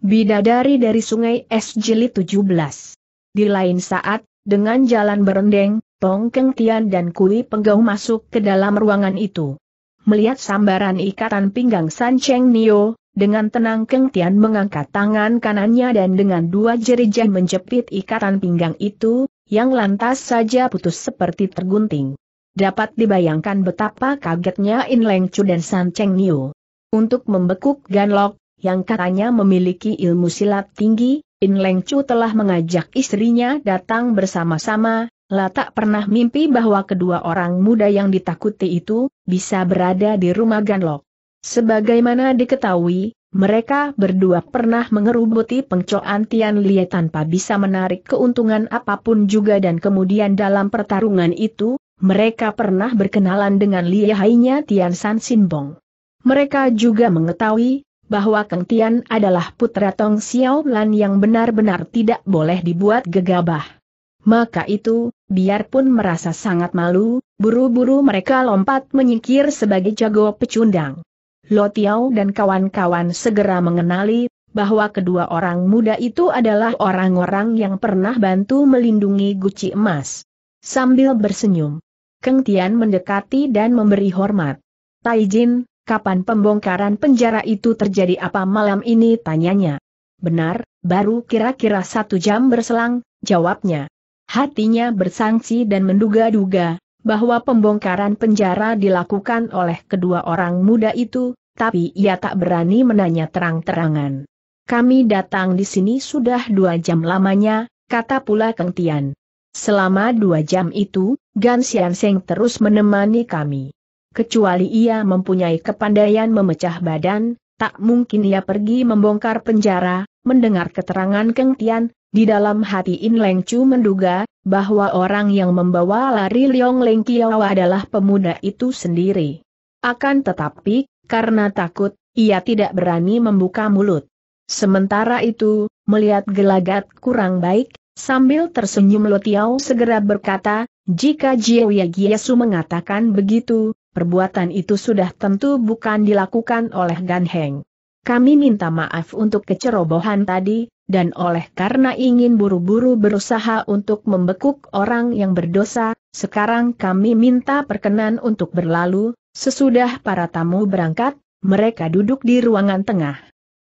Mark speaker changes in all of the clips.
Speaker 1: Bidadari dari sungai Es Jilid 17. Di lain saat, dengan jalan berendeng, Tong Keng Tian dan Kui Penggau masuk ke dalam ruangan itu. Melihat sambaran ikatan pinggang San Cheng Nio, dengan tenang Keng Tian mengangkat tangan kanannya dan dengan dua jerija menjepit ikatan pinggang itu, yang lantas saja putus seperti tergunting. Dapat dibayangkan betapa kagetnya In Leng Chu dan San Cheng Nio. Untuk membekuk Ganlok, yang katanya memiliki ilmu silat tinggi, In Leng Chu telah mengajak istrinya datang bersama-sama, La tak pernah mimpi bahwa kedua orang muda yang ditakuti itu, bisa berada di rumah Ganlok. Sebagaimana diketahui, mereka berdua pernah mengerubuti pengcoan Tian Lie tanpa bisa menarik keuntungan apapun juga dan kemudian dalam pertarungan itu, mereka pernah berkenalan dengan Hainya Tian San Sinbong. Mereka juga mengetahui bahwa Kang Tian adalah putra Tong Xiaolan yang benar-benar tidak boleh dibuat gegabah. Maka itu, biarpun merasa sangat malu, buru-buru mereka lompat menyingkir sebagai jago pecundang. Lo Tiao dan kawan-kawan segera mengenali bahwa kedua orang muda itu adalah orang-orang yang pernah bantu melindungi guci emas. Sambil bersenyum, Keng Tian mendekati dan memberi hormat. Taijin, kapan pembongkaran penjara itu terjadi apa malam ini tanyanya. Benar, baru kira-kira satu jam berselang, jawabnya. Hatinya bersangsi dan menduga-duga, bahwa pembongkaran penjara dilakukan oleh kedua orang muda itu, tapi ia tak berani menanya terang-terangan. Kami datang di sini sudah dua jam lamanya, kata pula Keng Tian. Selama dua jam itu, Gan Xianseng terus menemani kami kecuali ia mempunyai kepandaian memecah badan, tak mungkin ia pergi membongkar penjara, mendengar keterangan Keng Tian, di dalam hati In Leng Chu menduga, bahwa orang yang membawa lari Leong Leng Kiao adalah pemuda itu sendiri. Akan tetapi, karena takut, ia tidak berani membuka mulut. Sementara itu, melihat gelagat kurang baik, sambil tersenyum Lotiao segera berkata, jika Jiao Yagiasu mengatakan begitu, perbuatan itu sudah tentu bukan dilakukan oleh Gan Heng. Kami minta maaf untuk kecerobohan tadi, dan oleh karena ingin buru-buru berusaha untuk membekuk orang yang berdosa, sekarang kami minta perkenan untuk berlalu, sesudah para tamu berangkat, mereka duduk di ruangan tengah.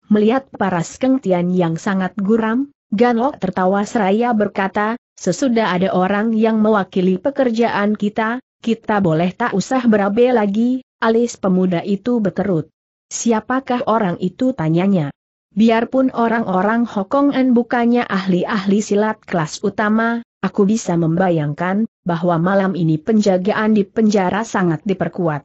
Speaker 1: Melihat para kengtian yang sangat guram, Ganlok tertawa seraya berkata, sesudah ada orang yang mewakili pekerjaan kita, kita boleh tak usah berabe lagi, alis pemuda itu berkerut. Siapakah orang itu tanyanya? Biarpun orang-orang Hokongan bukannya ahli-ahli silat kelas utama, aku bisa membayangkan bahwa malam ini penjagaan di penjara sangat diperkuat.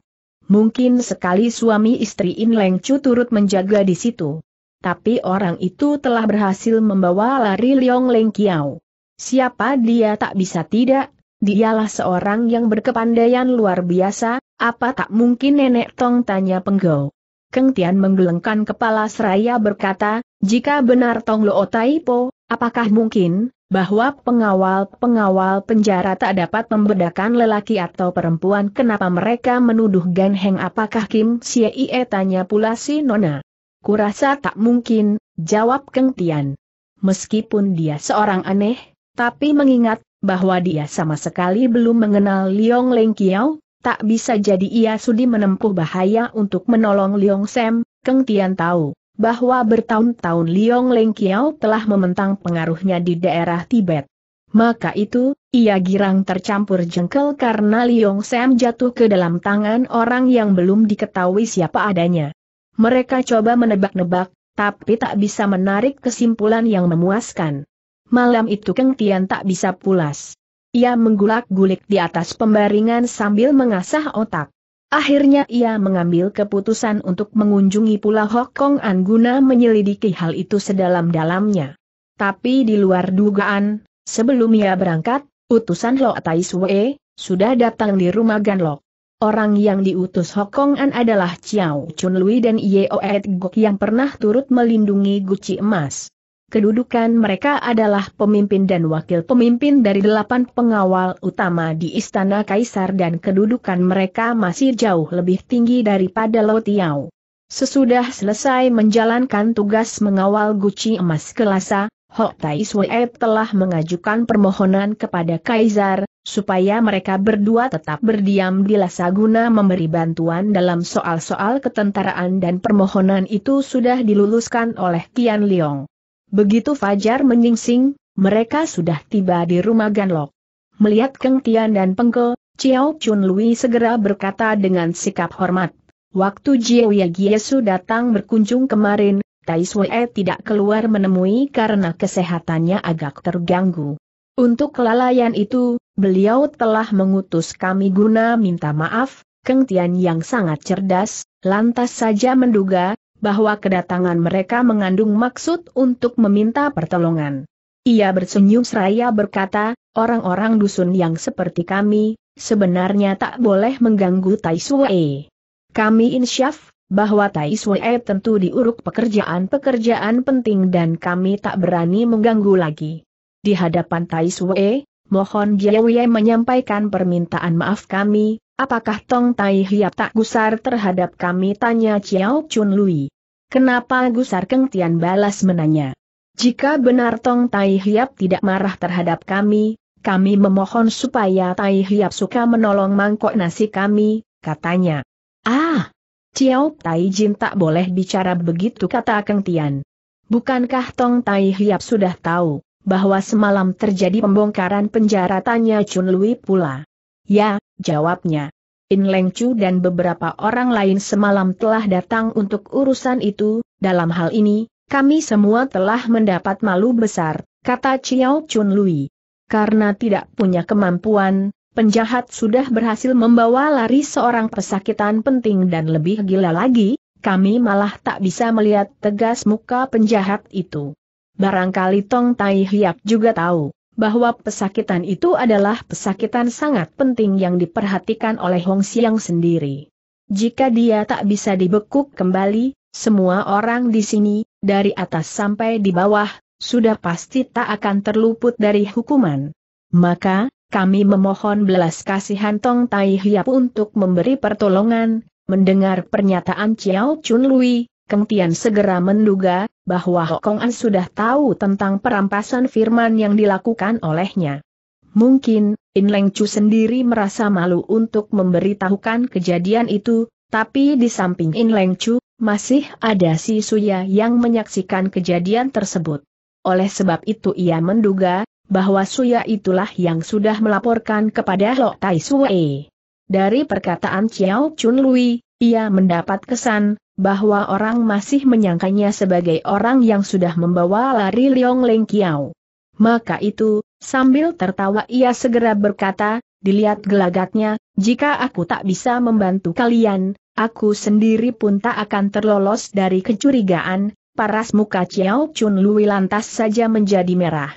Speaker 1: Mungkin sekali suami istri In Leng Chu turut menjaga di situ. Tapi orang itu telah berhasil membawa lari Liong Leng Kiao. Siapa dia tak bisa tidak Dialah seorang yang berkepandaian luar biasa, apa tak mungkin nenek Tong tanya penggau. Keng Tian menggelengkan kepala seraya berkata, jika benar Tong Lo Po, apakah mungkin, bahwa pengawal-pengawal penjara tak dapat membedakan lelaki atau perempuan kenapa mereka menuduh Gan Heng apakah Kim Sia Ie tanya pula si Nona. Kurasa tak mungkin, jawab Keng Tian. Meskipun dia seorang aneh, tapi mengingat bahwa dia sama sekali belum mengenal Liong Leng Kiao, tak bisa jadi ia sudi menempuh bahaya untuk menolong Liong Sam, Keng Tian tahu bahwa bertahun-tahun Liong Leng Kiao telah membentang pengaruhnya di daerah Tibet. Maka itu, ia girang tercampur jengkel karena Liong Sam jatuh ke dalam tangan orang yang belum diketahui siapa adanya. Mereka coba menebak-nebak, tapi tak bisa menarik kesimpulan yang memuaskan malam itu Keng Tian tak bisa pulas. Ia menggulak-gulik di atas pembaringan sambil mengasah otak. Akhirnya ia mengambil keputusan untuk mengunjungi pula Hokong An guna menyelidiki hal itu sedalam-dalamnya. Tapi di luar dugaan, sebelum ia berangkat, utusan Lo Tai Sue, sudah datang di rumah Gan Ganlok. Orang yang diutus Hokong An adalah Chiao Chun Lui dan Ye Oet Gok yang pernah turut melindungi guci emas kedudukan mereka adalah pemimpin dan wakil pemimpin dari delapan pengawal utama di Istana Kaisar dan kedudukan mereka masih jauh lebih tinggi daripada Lo Tiao. Sesudah selesai menjalankan tugas mengawal guci emas kelasa, Hok Tai Sui telah mengajukan permohonan kepada Kaisar, supaya mereka berdua tetap berdiam di Lasaguna memberi bantuan dalam soal-soal ketentaraan dan permohonan itu sudah diluluskan oleh Tian Liong. Begitu Fajar menyingsing, mereka sudah tiba di rumah Ganlok. Melihat Keng Tian dan Pengke, Chiao Chun Lui segera berkata dengan sikap hormat. Waktu Jiao Yagiesu datang berkunjung kemarin, Tai Sui tidak keluar menemui karena kesehatannya agak terganggu. Untuk kelalaian itu, beliau telah mengutus kami guna minta maaf, Keng Tian yang sangat cerdas, lantas saja menduga, bahwa kedatangan mereka mengandung maksud untuk meminta pertolongan. Ia bersenyum seraya berkata, orang-orang dusun yang seperti kami, sebenarnya tak boleh mengganggu Tai Sue. Kami insyaf, bahwa Tai Sue tentu diuruk pekerjaan-pekerjaan penting dan kami tak berani mengganggu lagi. Di hadapan Tai Sue, mohon Jiawe menyampaikan permintaan maaf kami, Apakah Tong Tai Hiap tak gusar terhadap kami? Tanya Chiao Chun Lui. Kenapa gusar Keng Tian balas menanya. Jika benar Tong Tai Hiap tidak marah terhadap kami, kami memohon supaya Tai Hiap suka menolong mangkok nasi kami, katanya. Ah! Chiao Tai Jin tak boleh bicara begitu kata Keng Tian. Bukankah Tong Tai Hiap sudah tahu bahwa semalam terjadi pembongkaran penjara tanya Chun Lui pula. Ya, jawabnya. In Leng Chu dan beberapa orang lain semalam telah datang untuk urusan itu, dalam hal ini, kami semua telah mendapat malu besar, kata Chiao Chun Lui. Karena tidak punya kemampuan, penjahat sudah berhasil membawa lari seorang pesakitan penting dan lebih gila lagi, kami malah tak bisa melihat tegas muka penjahat itu. Barangkali Tong Tai Hiap juga tahu bahwa pesakitan itu adalah pesakitan sangat penting yang diperhatikan oleh Hong Xiang sendiri. Jika dia tak bisa dibekuk kembali, semua orang di sini, dari atas sampai di bawah, sudah pasti tak akan terluput dari hukuman. Maka, kami memohon belas kasihan Tong Tai Hiap untuk memberi pertolongan, mendengar pernyataan Chiao Chun Lui, Keng Tian segera menduga, bahwa Hokong An sudah tahu tentang perampasan firman yang dilakukan olehnya. Mungkin, In Leng Chu sendiri merasa malu untuk memberitahukan kejadian itu, tapi di samping In Leng Chu, masih ada si Suya yang menyaksikan kejadian tersebut. Oleh sebab itu ia menduga, bahwa Suya itulah yang sudah melaporkan kepada Lok Tai Sue. Dari perkataan Chiao Chun Lui, ia mendapat kesan, bahwa orang masih menyangkanya sebagai orang yang sudah membawa lari Liong Leng Kiao. Maka itu, sambil tertawa ia segera berkata, dilihat gelagatnya, jika aku tak bisa membantu kalian, aku sendiri pun tak akan terlolos dari kecurigaan, paras muka Chiao Chun Lui lantas saja menjadi merah.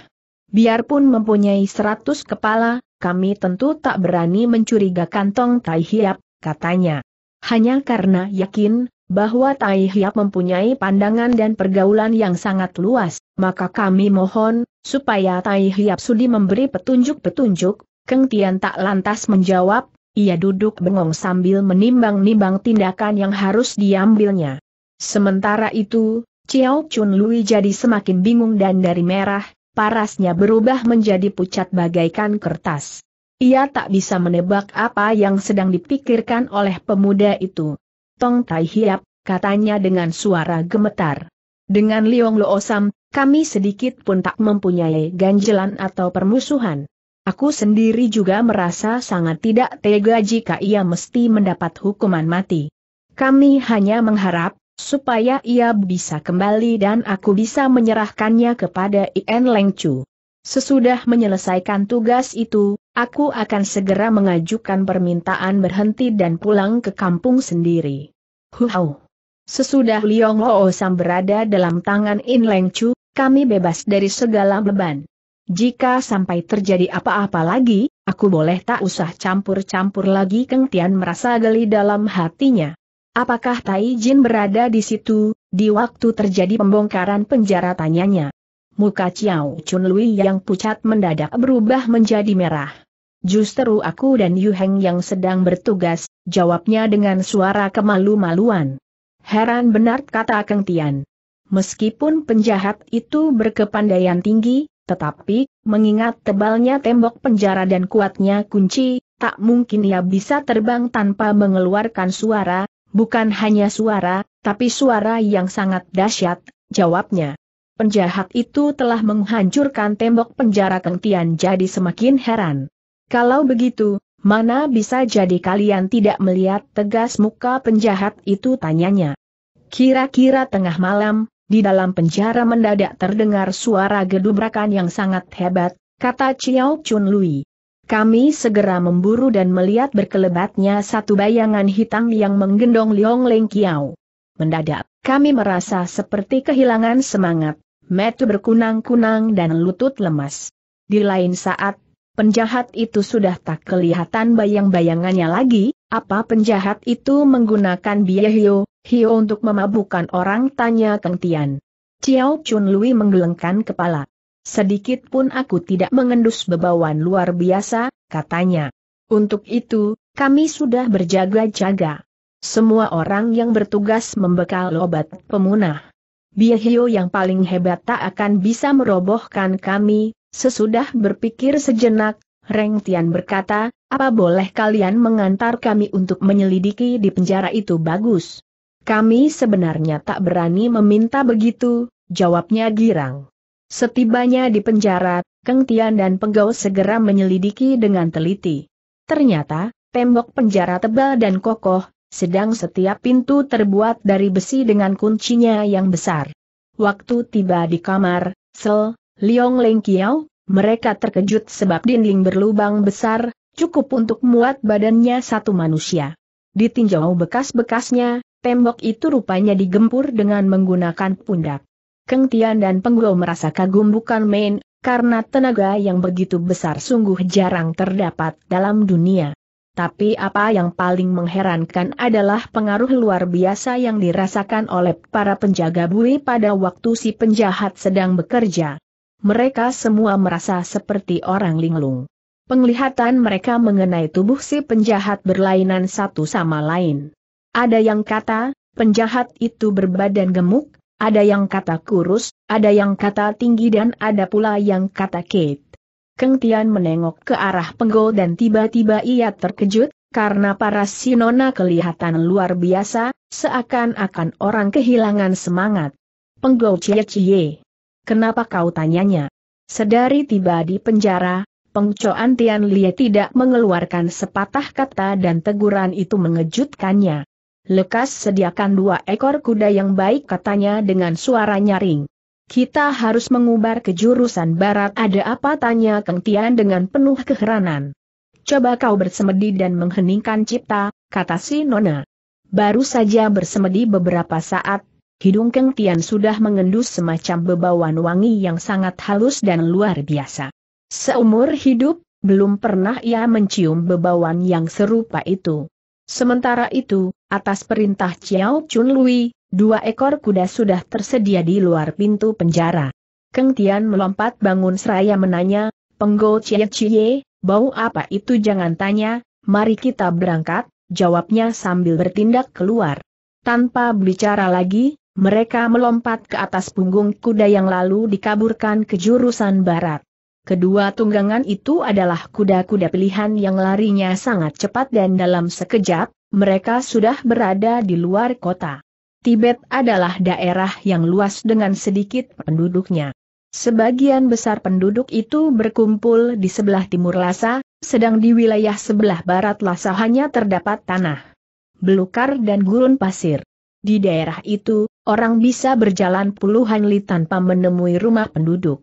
Speaker 1: Biarpun mempunyai seratus kepala, kami tentu tak berani mencurigakan Tong Tai Hiap, katanya. Hanya karena yakin, bahwa Tai Hiap mempunyai pandangan dan pergaulan yang sangat luas, maka kami mohon, supaya Tai Hiap sudi memberi petunjuk-petunjuk, Keng Tian tak lantas menjawab, ia duduk bengong sambil menimbang-nimbang tindakan yang harus diambilnya. Sementara itu, Chiao Chun Lui jadi semakin bingung dan dari merah, parasnya berubah menjadi pucat bagaikan kertas. Ia tak bisa menebak apa yang sedang dipikirkan oleh pemuda itu. Tong Tai Hiap, katanya dengan suara gemetar. Dengan Liong Osam, kami sedikit pun tak mempunyai ganjelan atau permusuhan. Aku sendiri juga merasa sangat tidak tega jika ia mesti mendapat hukuman mati. Kami hanya mengharap, supaya ia bisa kembali dan aku bisa menyerahkannya kepada Ien Leng Chu. Sesudah menyelesaikan tugas itu, aku akan segera mengajukan permintaan berhenti dan pulang ke kampung sendiri. Huau. Sesudah Liong Ho Sam berada dalam tangan In Leng Chu, kami bebas dari segala beban. Jika sampai terjadi apa-apa lagi, aku boleh tak usah campur-campur lagi Keng Tian merasa geli dalam hatinya. Apakah Tai Jin berada di situ, di waktu terjadi pembongkaran penjara tanyanya. Muka Chiao Chun Lui yang pucat mendadak berubah menjadi merah. Justru aku dan Yu Heng yang sedang bertugas, jawabnya dengan suara kemalu-maluan. Heran benar kata Kang Tian. Meskipun penjahat itu berkepandaian tinggi, tetapi, mengingat tebalnya tembok penjara dan kuatnya kunci, tak mungkin ia bisa terbang tanpa mengeluarkan suara, bukan hanya suara, tapi suara yang sangat dahsyat, jawabnya penjahat itu telah menghancurkan tembok penjara kentian jadi semakin heran. Kalau begitu, mana bisa jadi kalian tidak melihat tegas muka penjahat itu tanyanya. Kira-kira tengah malam, di dalam penjara mendadak terdengar suara gedubrakan yang sangat hebat, kata Chiao Chun Lui. Kami segera memburu dan melihat berkelebatnya satu bayangan hitam yang menggendong Liong Leng Kiao. Mendadak, kami merasa seperti kehilangan semangat, mata berkunang-kunang dan lutut lemas. Di lain saat, penjahat itu sudah tak kelihatan bayang-bayangannya lagi, apa penjahat itu menggunakan biaya Hio, Hio untuk memabukkan orang tanya Kang Tian. Chiao Chun Lui menggelengkan kepala. Sedikit pun aku tidak mengendus bebawan luar biasa, katanya. Untuk itu, kami sudah berjaga-jaga. Semua orang yang bertugas membekal obat pemunah. Biahio yang paling hebat tak akan bisa merobohkan kami, sesudah berpikir sejenak, Reng Tian berkata, apa boleh kalian mengantar kami untuk menyelidiki di penjara itu bagus? Kami sebenarnya tak berani meminta begitu, jawabnya girang. Setibanya di penjara, Keng Tian dan penggawa segera menyelidiki dengan teliti. Ternyata, tembok penjara tebal dan kokoh, sedang setiap pintu terbuat dari besi dengan kuncinya yang besar. Waktu tiba di kamar, Sel, Liong Leng Kiao, mereka terkejut sebab dinding berlubang besar, cukup untuk muat badannya satu manusia. Ditinjau bekas-bekasnya, tembok itu rupanya digempur dengan menggunakan pundak. Keng Tian dan Penggo merasa kagum bukan main, karena tenaga yang begitu besar sungguh jarang terdapat dalam dunia. Tapi apa yang paling mengherankan adalah pengaruh luar biasa yang dirasakan oleh para penjaga bui pada waktu si penjahat sedang bekerja. Mereka semua merasa seperti orang linglung. Penglihatan mereka mengenai tubuh si penjahat berlainan satu sama lain. Ada yang kata, penjahat itu berbadan gemuk, ada yang kata kurus, ada yang kata tinggi dan ada pula yang kata kate. Keng Tian menengok ke arah penggol dan tiba-tiba ia terkejut, karena para sinona kelihatan luar biasa, seakan-akan orang kehilangan semangat. Penggol Cie Cie. Kenapa kau tanyanya? Sedari tiba di penjara, pengcoan Tian Lie tidak mengeluarkan sepatah kata dan teguran itu mengejutkannya. Lekas sediakan dua ekor kuda yang baik katanya dengan suara nyaring. Kita harus mengubar ke jurusan barat ada apa tanya Kang Tian dengan penuh keheranan. Coba kau bersemedi dan mengheningkan cipta, kata si Nona. Baru saja bersemedi beberapa saat, hidung Kang Tian sudah mengendus semacam bebauan wangi yang sangat halus dan luar biasa. Seumur hidup, belum pernah ia mencium bebauan yang serupa itu. Sementara itu, atas perintah Chiao Chun Lui, Dua ekor kuda sudah tersedia di luar pintu penjara. Keng Tian melompat bangun seraya menanya, Penggo Cie Cie, bau apa itu jangan tanya, mari kita berangkat, jawabnya sambil bertindak keluar. Tanpa bicara lagi, mereka melompat ke atas punggung kuda yang lalu dikaburkan ke jurusan barat. Kedua tunggangan itu adalah kuda-kuda pilihan yang larinya sangat cepat dan dalam sekejap, mereka sudah berada di luar kota. Tibet adalah daerah yang luas dengan sedikit penduduknya. Sebagian besar penduduk itu berkumpul di sebelah timur Lhasa, sedang di wilayah sebelah barat Lhasa hanya terdapat tanah, belukar dan gurun pasir. Di daerah itu, orang bisa berjalan puluhan li tanpa menemui rumah penduduk.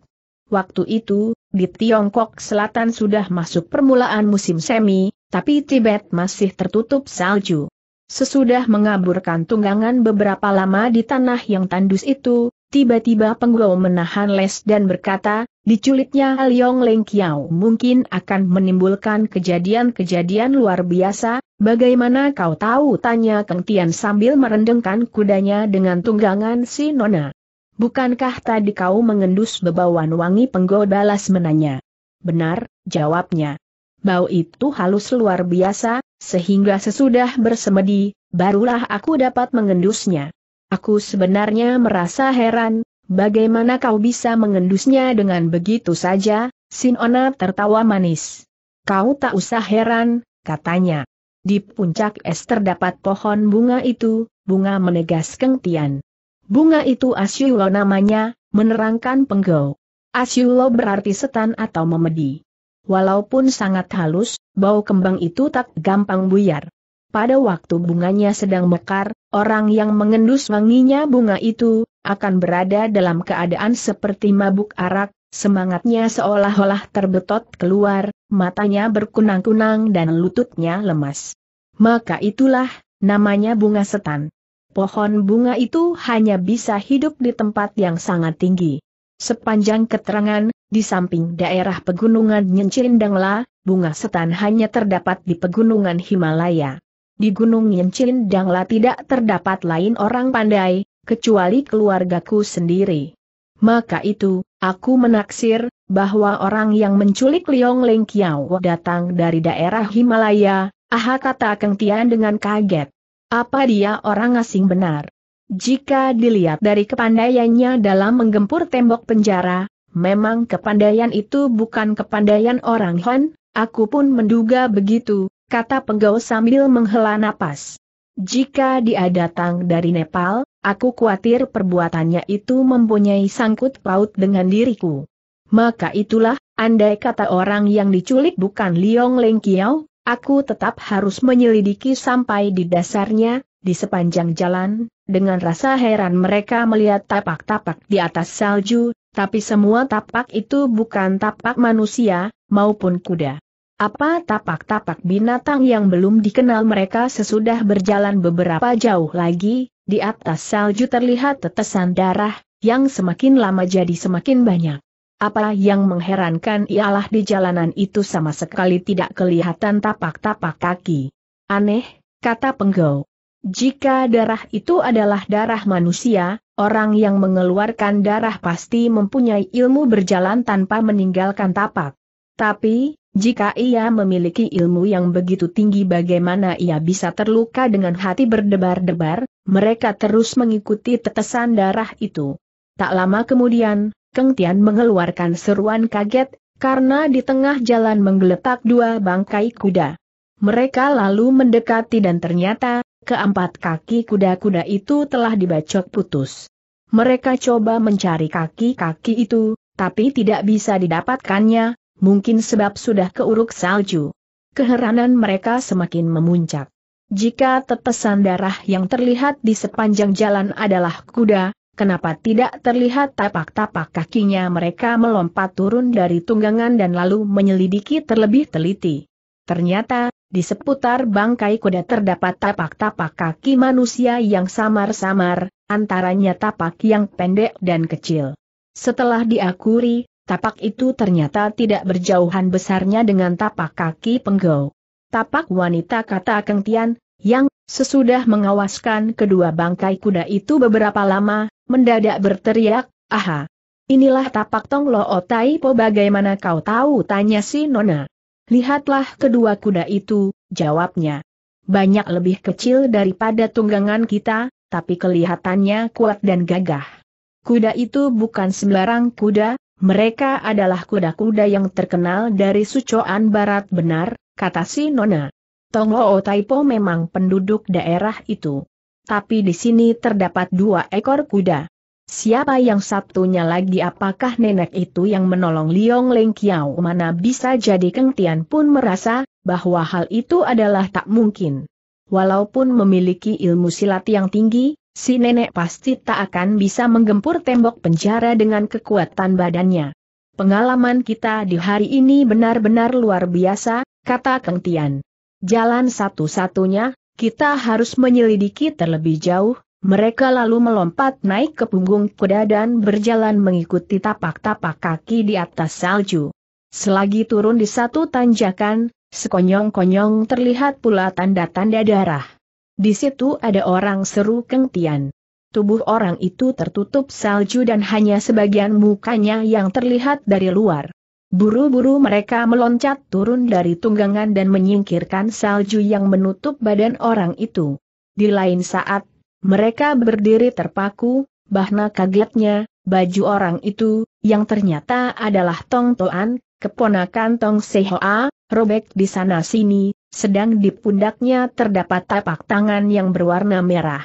Speaker 1: Waktu itu, di Tiongkok Selatan sudah masuk permulaan musim semi, tapi Tibet masih tertutup salju. Sesudah mengaburkan tunggangan beberapa lama di tanah yang tandus itu, tiba-tiba Penggau menahan les dan berkata, diculitnya Liong Leng Kiao mungkin akan menimbulkan kejadian-kejadian luar biasa, bagaimana kau tahu tanya Keng Tian sambil merendengkan kudanya dengan tunggangan si Nona. Bukankah tadi kau mengendus bebauan wangi Penggau balas menanya. Benar, jawabnya. Bau itu halus luar biasa, sehingga sesudah bersemedi, barulah aku dapat mengendusnya. Aku sebenarnya merasa heran, bagaimana kau bisa mengendusnya dengan begitu saja, Sinona tertawa manis. Kau tak usah heran, katanya. Di puncak es terdapat pohon bunga itu, bunga menegas kengtian. Bunga itu Asyulo namanya, menerangkan penggau. Asyulo berarti setan atau memedi. Walaupun sangat halus, bau kembang itu tak gampang buyar. Pada waktu bunganya sedang mekar, orang yang mengendus wanginya bunga itu, akan berada dalam keadaan seperti mabuk arak, semangatnya seolah-olah terbetot keluar, matanya berkunang-kunang dan lututnya lemas. Maka itulah, namanya bunga setan. Pohon bunga itu hanya bisa hidup di tempat yang sangat tinggi. Sepanjang keterangan, di samping daerah pegunungan Nyencerindangla, bunga setan hanya terdapat di pegunungan Himalaya. Di gunung Nyencerindangla tidak terdapat lain orang pandai, kecuali keluargaku sendiri. Maka itu, aku menaksir, bahwa orang yang menculik Liong Leng Kiao datang dari daerah Himalaya, aha kata Keng Tian dengan kaget. Apa dia orang asing benar? Jika dilihat dari kepandaiannya dalam menggempur tembok penjara, Memang kepandaian itu bukan kepandaian orang Han, aku pun menduga begitu, kata penggau sambil menghela napas. Jika dia datang dari Nepal, aku khawatir perbuatannya itu mempunyai sangkut paut dengan diriku. Maka itulah, andai kata orang yang diculik bukan Liong Leng Kiao, aku tetap harus menyelidiki sampai di dasarnya, di sepanjang jalan, dengan rasa heran mereka melihat tapak-tapak di atas salju, tapi semua tapak itu bukan tapak manusia, maupun kuda. Apa tapak-tapak binatang yang belum dikenal mereka sesudah berjalan beberapa jauh lagi, di atas salju terlihat tetesan darah, yang semakin lama jadi semakin banyak. Apa yang mengherankan ialah di jalanan itu sama sekali tidak kelihatan tapak-tapak kaki. Aneh, kata penggau. Jika darah itu adalah darah manusia, Orang yang mengeluarkan darah pasti mempunyai ilmu berjalan tanpa meninggalkan tapak. Tapi, jika ia memiliki ilmu yang begitu tinggi bagaimana ia bisa terluka dengan hati berdebar-debar, mereka terus mengikuti tetesan darah itu. Tak lama kemudian, Keng Tian mengeluarkan seruan kaget, karena di tengah jalan menggeletak dua bangkai kuda. Mereka lalu mendekati dan ternyata, keempat kaki kuda-kuda itu telah dibacok putus. Mereka coba mencari kaki-kaki itu, tapi tidak bisa didapatkannya, mungkin sebab sudah keuruk salju. Keheranan mereka semakin memuncak. Jika tetesan darah yang terlihat di sepanjang jalan adalah kuda, kenapa tidak terlihat tapak-tapak kakinya mereka melompat turun dari tunggangan dan lalu menyelidiki terlebih teliti. Ternyata, di seputar bangkai kuda terdapat tapak-tapak kaki manusia yang samar-samar, antaranya tapak yang pendek dan kecil. Setelah diakuri, tapak itu ternyata tidak berjauhan besarnya dengan tapak kaki penggau. Tapak wanita kata Keng Tian, yang, sesudah mengawaskan kedua bangkai kuda itu beberapa lama, mendadak berteriak, aha, inilah tapak Tonglo Po bagaimana kau tahu tanya si Nona. Lihatlah kedua kuda itu, jawabnya. Banyak lebih kecil daripada tunggangan kita, tapi kelihatannya kuat dan gagah. Kuda itu bukan sembarang kuda, mereka adalah kuda-kuda yang terkenal dari Sucoan Barat benar, kata si Nona. Tongloo Taipo memang penduduk daerah itu. Tapi di sini terdapat dua ekor kuda. Siapa yang satunya lagi apakah nenek itu yang menolong Liong Leng Kiao mana bisa jadi Keng Tian pun merasa bahwa hal itu adalah tak mungkin. Walaupun memiliki ilmu silat yang tinggi, si nenek pasti tak akan bisa menggempur tembok penjara dengan kekuatan badannya. Pengalaman kita di hari ini benar-benar luar biasa, kata Keng Tian. Jalan satu-satunya, kita harus menyelidiki terlebih jauh, mereka lalu melompat naik ke punggung kuda dan berjalan mengikuti tapak-tapak kaki di atas salju. Selagi turun di satu tanjakan, sekonyong-konyong terlihat pula tanda-tanda darah. Di situ ada orang seru kentian. Tubuh orang itu tertutup salju dan hanya sebagian mukanya yang terlihat dari luar. Buru-buru mereka meloncat turun dari tunggangan dan menyingkirkan salju yang menutup badan orang itu. Di lain saat mereka berdiri terpaku, bahna kagetnya, baju orang itu, yang ternyata adalah Tong Toan, keponakan Tong Sehoa, robek di sana-sini, sedang di pundaknya terdapat tapak tangan yang berwarna merah.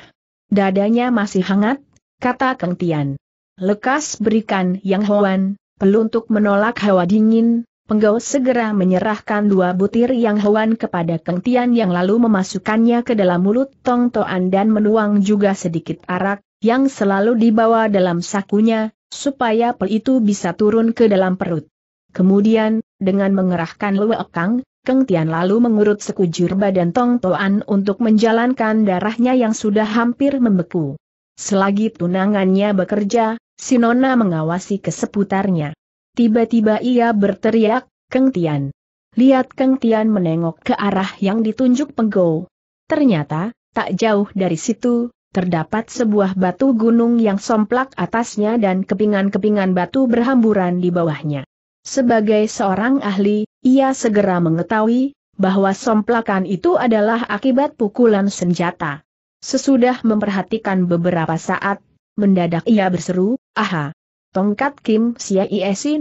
Speaker 1: Dadanya masih hangat, kata Kang Tian. Lekas berikan yang hoan, peluntuk menolak hawa dingin, Penggau segera menyerahkan dua butir yang hewan kepada Keng yang lalu memasukkannya ke dalam mulut Tong Toan dan menuang juga sedikit arak, yang selalu dibawa dalam sakunya, supaya pel itu bisa turun ke dalam perut. Kemudian, dengan mengerahkan luekang, Keng Tian lalu mengurut sekujur badan Tong Toan untuk menjalankan darahnya yang sudah hampir membeku. Selagi tunangannya bekerja, Sinona mengawasi keseputarnya. Tiba-tiba ia berteriak, Keng Tian. Lihat Keng Tian menengok ke arah yang ditunjuk Penggo. Ternyata, tak jauh dari situ, terdapat sebuah batu gunung yang somplak atasnya dan kepingan-kepingan batu berhamburan di bawahnya. Sebagai seorang ahli, ia segera mengetahui bahwa somplakan itu adalah akibat pukulan senjata. Sesudah memperhatikan beberapa saat, mendadak ia berseru, "Aha, Tongkat Kim Si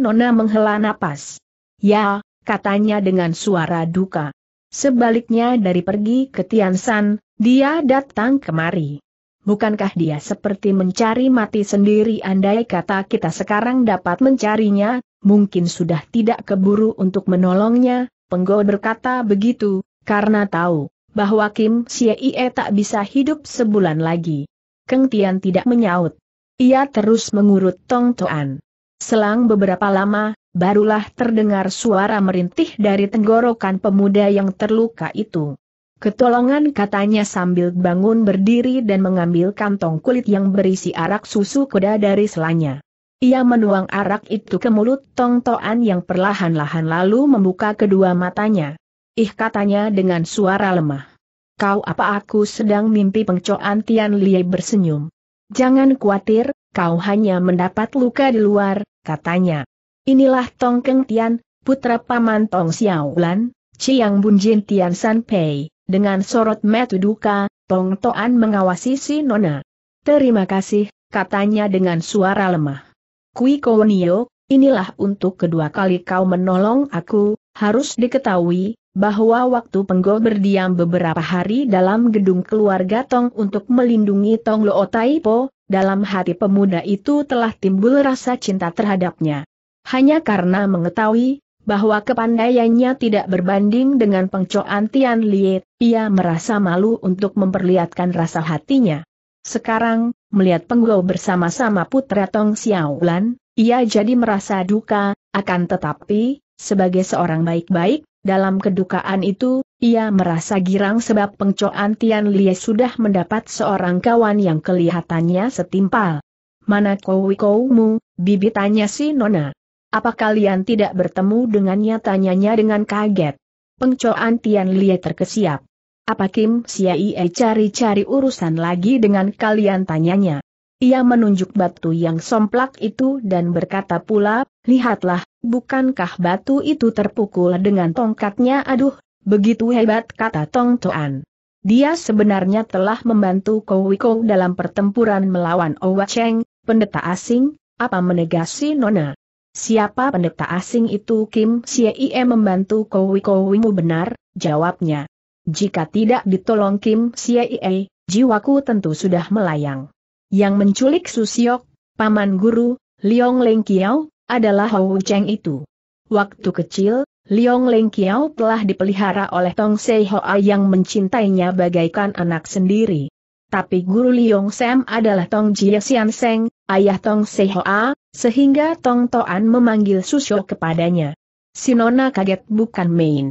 Speaker 1: Nona menghela napas. Ya, katanya dengan suara duka. Sebaliknya dari pergi ke Tiansan, dia datang kemari. Bukankah dia seperti mencari mati sendiri andai kata kita sekarang dapat mencarinya, mungkin sudah tidak keburu untuk menolongnya, Penggo berkata begitu, karena tahu bahwa Kim Ie tak bisa hidup sebulan lagi. Keng Tian tidak menyaut. Ia terus mengurut Tong Toan. Selang beberapa lama, barulah terdengar suara merintih dari tenggorokan pemuda yang terluka itu. Ketolongan katanya sambil bangun berdiri dan mengambil kantong kulit yang berisi arak susu kuda dari selanya. Ia menuang arak itu ke mulut Tong Toan yang perlahan-lahan lalu membuka kedua matanya. Ih katanya dengan suara lemah. Kau apa aku sedang mimpi pengcoan Tian Lie bersenyum. Jangan khawatir, kau hanya mendapat luka di luar, katanya. Inilah Tong Keng Tian, putra paman Tong Xiaolan, Chiang Bunjin Tian San Pei, dengan sorot metu duka, Tong Toan mengawasi si Nona. Terima kasih, katanya dengan suara lemah. Kui Kownio, inilah untuk kedua kali kau menolong aku, harus diketahui, bahwa waktu Penggo berdiam beberapa hari dalam gedung keluarga Tong untuk melindungi Tong Lo Taipo, dalam hati pemuda itu telah timbul rasa cinta terhadapnya. Hanya karena mengetahui bahwa kepandaiannya tidak berbanding dengan pengcoan Tian Liet, ia merasa malu untuk memperlihatkan rasa hatinya. Sekarang, melihat Penggo bersama-sama putra Tong Xiaolan, ia jadi merasa duka, akan tetapi, sebagai seorang baik-baik, dalam kedukaan itu, ia merasa girang sebab pengcoan Tian Lie sudah mendapat seorang kawan yang kelihatannya setimpal. Mana kowi koumu, bibi tanya si Nona. Apa kalian tidak bertemu dengannya tanyanya dengan kaget. Pengcoan Tian Lie terkesiap. Apa Kim Siai e cari-cari urusan lagi dengan kalian tanyanya. Ia menunjuk batu yang somplak itu dan berkata pula, lihatlah, bukankah batu itu terpukul dengan tongkatnya aduh, begitu hebat kata Tong Toan. Dia sebenarnya telah membantu Kowiko dalam pertempuran melawan Owa Cheng, pendeta asing, apa menegasi Nona? Siapa pendeta asing itu Kim Siei membantu Kowiko Wimu benar, jawabnya. Jika tidak ditolong Kim Siei, jiwaku tentu sudah melayang. Yang menculik Susiok, Paman Guru, Liong Leng Kiao, adalah Hong Wu Cheng itu. Waktu kecil, Liong Leng Kiao telah dipelihara oleh Tong Sei Hoa yang mencintainya bagaikan anak sendiri. Tapi guru Liong Sam adalah Tong Jie Sian Seng, ayah Tong Sei Hoa, sehingga Tong Toan memanggil Susho kepadanya. Sinona kaget bukan main.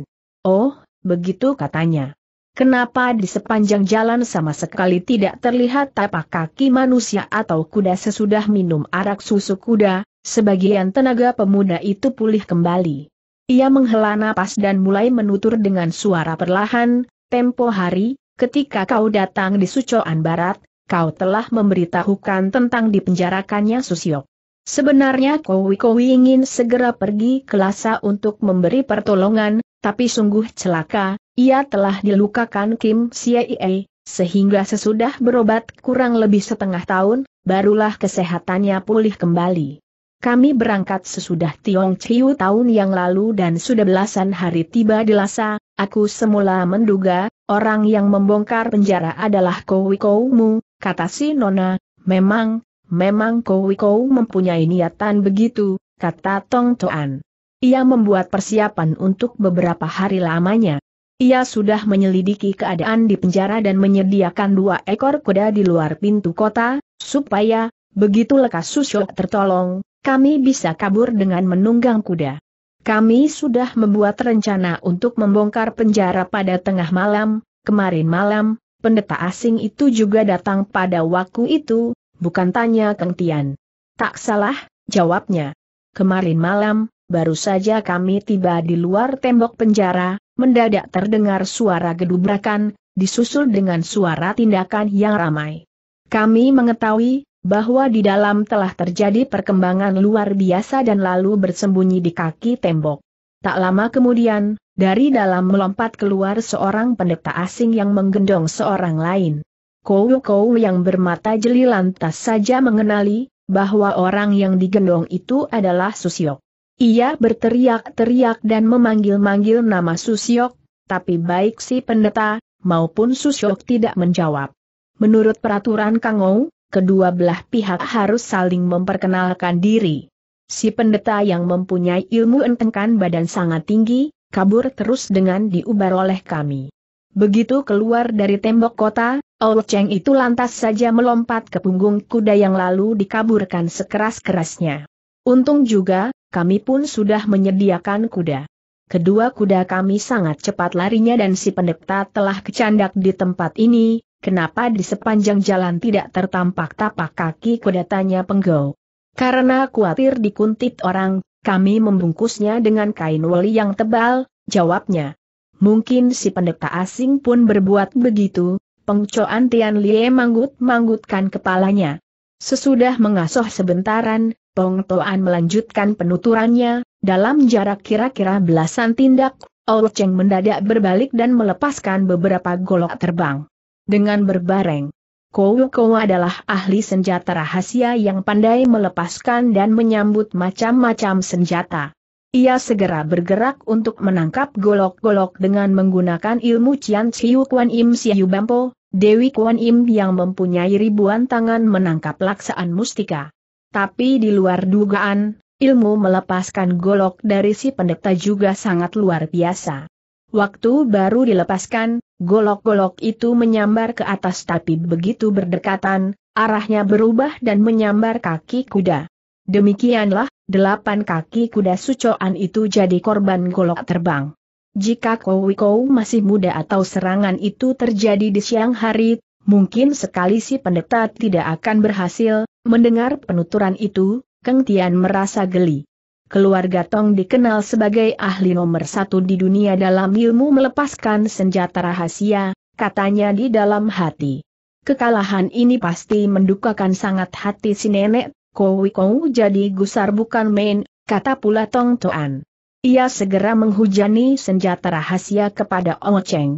Speaker 1: Oh, begitu katanya. Kenapa di sepanjang jalan sama sekali tidak terlihat tapak kaki manusia atau kuda sesudah minum arak susu kuda? Sebagian tenaga pemuda itu pulih kembali. Ia menghela napas dan mulai menutur dengan suara perlahan, tempo hari, ketika kau datang di Sucoan Barat, kau telah memberitahukan tentang dipenjarakannya Susio. Sebenarnya Kowi Kowi ingin segera pergi ke Lhasa untuk memberi pertolongan, tapi sungguh celaka, ia telah dilukakan Kim CIA, sehingga sesudah berobat kurang lebih setengah tahun, barulah kesehatannya pulih kembali. Kami berangkat sesudah Tiong Chiu tahun yang lalu dan sudah belasan hari tiba di Lhasa, aku semula menduga, orang yang membongkar penjara adalah Kowi Koumu, kata si Nona, memang, memang Kowi Kou mempunyai niatan begitu, kata Tong Toan. Ia membuat persiapan untuk beberapa hari lamanya. Ia sudah menyelidiki keadaan di penjara dan menyediakan dua ekor kuda di luar pintu kota, supaya, begitu lekas susyok tertolong, kami bisa kabur dengan menunggang kuda. Kami sudah membuat rencana untuk membongkar penjara pada tengah malam, kemarin malam, pendeta asing itu juga datang pada waktu itu, bukan tanya Kang Tian. Tak salah, jawabnya. Kemarin malam, baru saja kami tiba di luar tembok penjara, mendadak terdengar suara gedubrakan, disusul dengan suara tindakan yang ramai. Kami mengetahui, bahwa di dalam telah terjadi perkembangan luar biasa dan lalu bersembunyi di kaki tembok. Tak lama kemudian, dari dalam melompat keluar seorang pendeta asing yang menggendong seorang lain. Kou-kou yang bermata jeli lantas saja mengenali, bahwa orang yang digendong itu adalah Susiok. Ia berteriak-teriak dan memanggil-manggil nama Susiok, tapi baik si pendeta, maupun Susiok tidak menjawab. Menurut peraturan Kangou, kedua belah pihak harus saling memperkenalkan diri. Si pendeta yang mempunyai ilmu entengkan badan sangat tinggi, kabur terus dengan diubar oleh kami. Begitu keluar dari tembok kota, Ol Cheng itu lantas saja melompat ke punggung kuda yang lalu dikaburkan sekeras-kerasnya. Untung juga, kami pun sudah menyediakan kuda. Kedua kuda kami sangat cepat larinya dan si pendeta telah kecandak di tempat ini, Kenapa di sepanjang jalan tidak tertampak tapak kaki kudatanya penggau? Karena khawatir dikuntit orang, kami membungkusnya dengan kain wali yang tebal, jawabnya. Mungkin si pendeta asing pun berbuat begitu, pengcoan Tian Lie manggut-manggutkan kepalanya. Sesudah mengasuh sebentaran, Peng Toan melanjutkan penuturannya, dalam jarak kira-kira belasan tindak, Ol Cheng mendadak berbalik dan melepaskan beberapa golok terbang dengan berbareng. Kowo-kowo adalah ahli senjata rahasia yang pandai melepaskan dan menyambut macam-macam senjata. Ia segera bergerak untuk menangkap golok-golok dengan menggunakan ilmu Cian Siu Kuan Im Siu Bampo, Dewi Kuan Im yang mempunyai ribuan tangan menangkap laksaan mustika. Tapi di luar dugaan, ilmu melepaskan golok dari si pendeta juga sangat luar biasa. Waktu baru dilepaskan, golok-golok itu menyambar ke atas tapi begitu berdekatan, arahnya berubah dan menyambar kaki kuda. Demikianlah, delapan kaki kuda sucoan itu jadi korban golok terbang. Jika Kowiko masih muda atau serangan itu terjadi di siang hari, mungkin sekali si pendeta tidak akan berhasil, mendengar penuturan itu, Keng Tian merasa geli keluarga Tong dikenal sebagai ahli nomor satu di dunia dalam ilmu melepaskan senjata rahasia, katanya di dalam hati. Kekalahan ini pasti mendukakan sangat hati si nenek, Kowi Kow jadi gusar bukan main, kata pula Tong Toan. Ia segera menghujani senjata rahasia kepada Ong Cheng.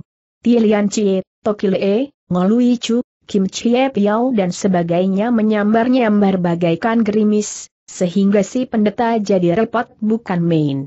Speaker 1: Tilian Chie, E, Ngolui Chu, Kim Chie Piao dan sebagainya menyambar-nyambar bagaikan gerimis, sehingga si pendeta jadi repot bukan main.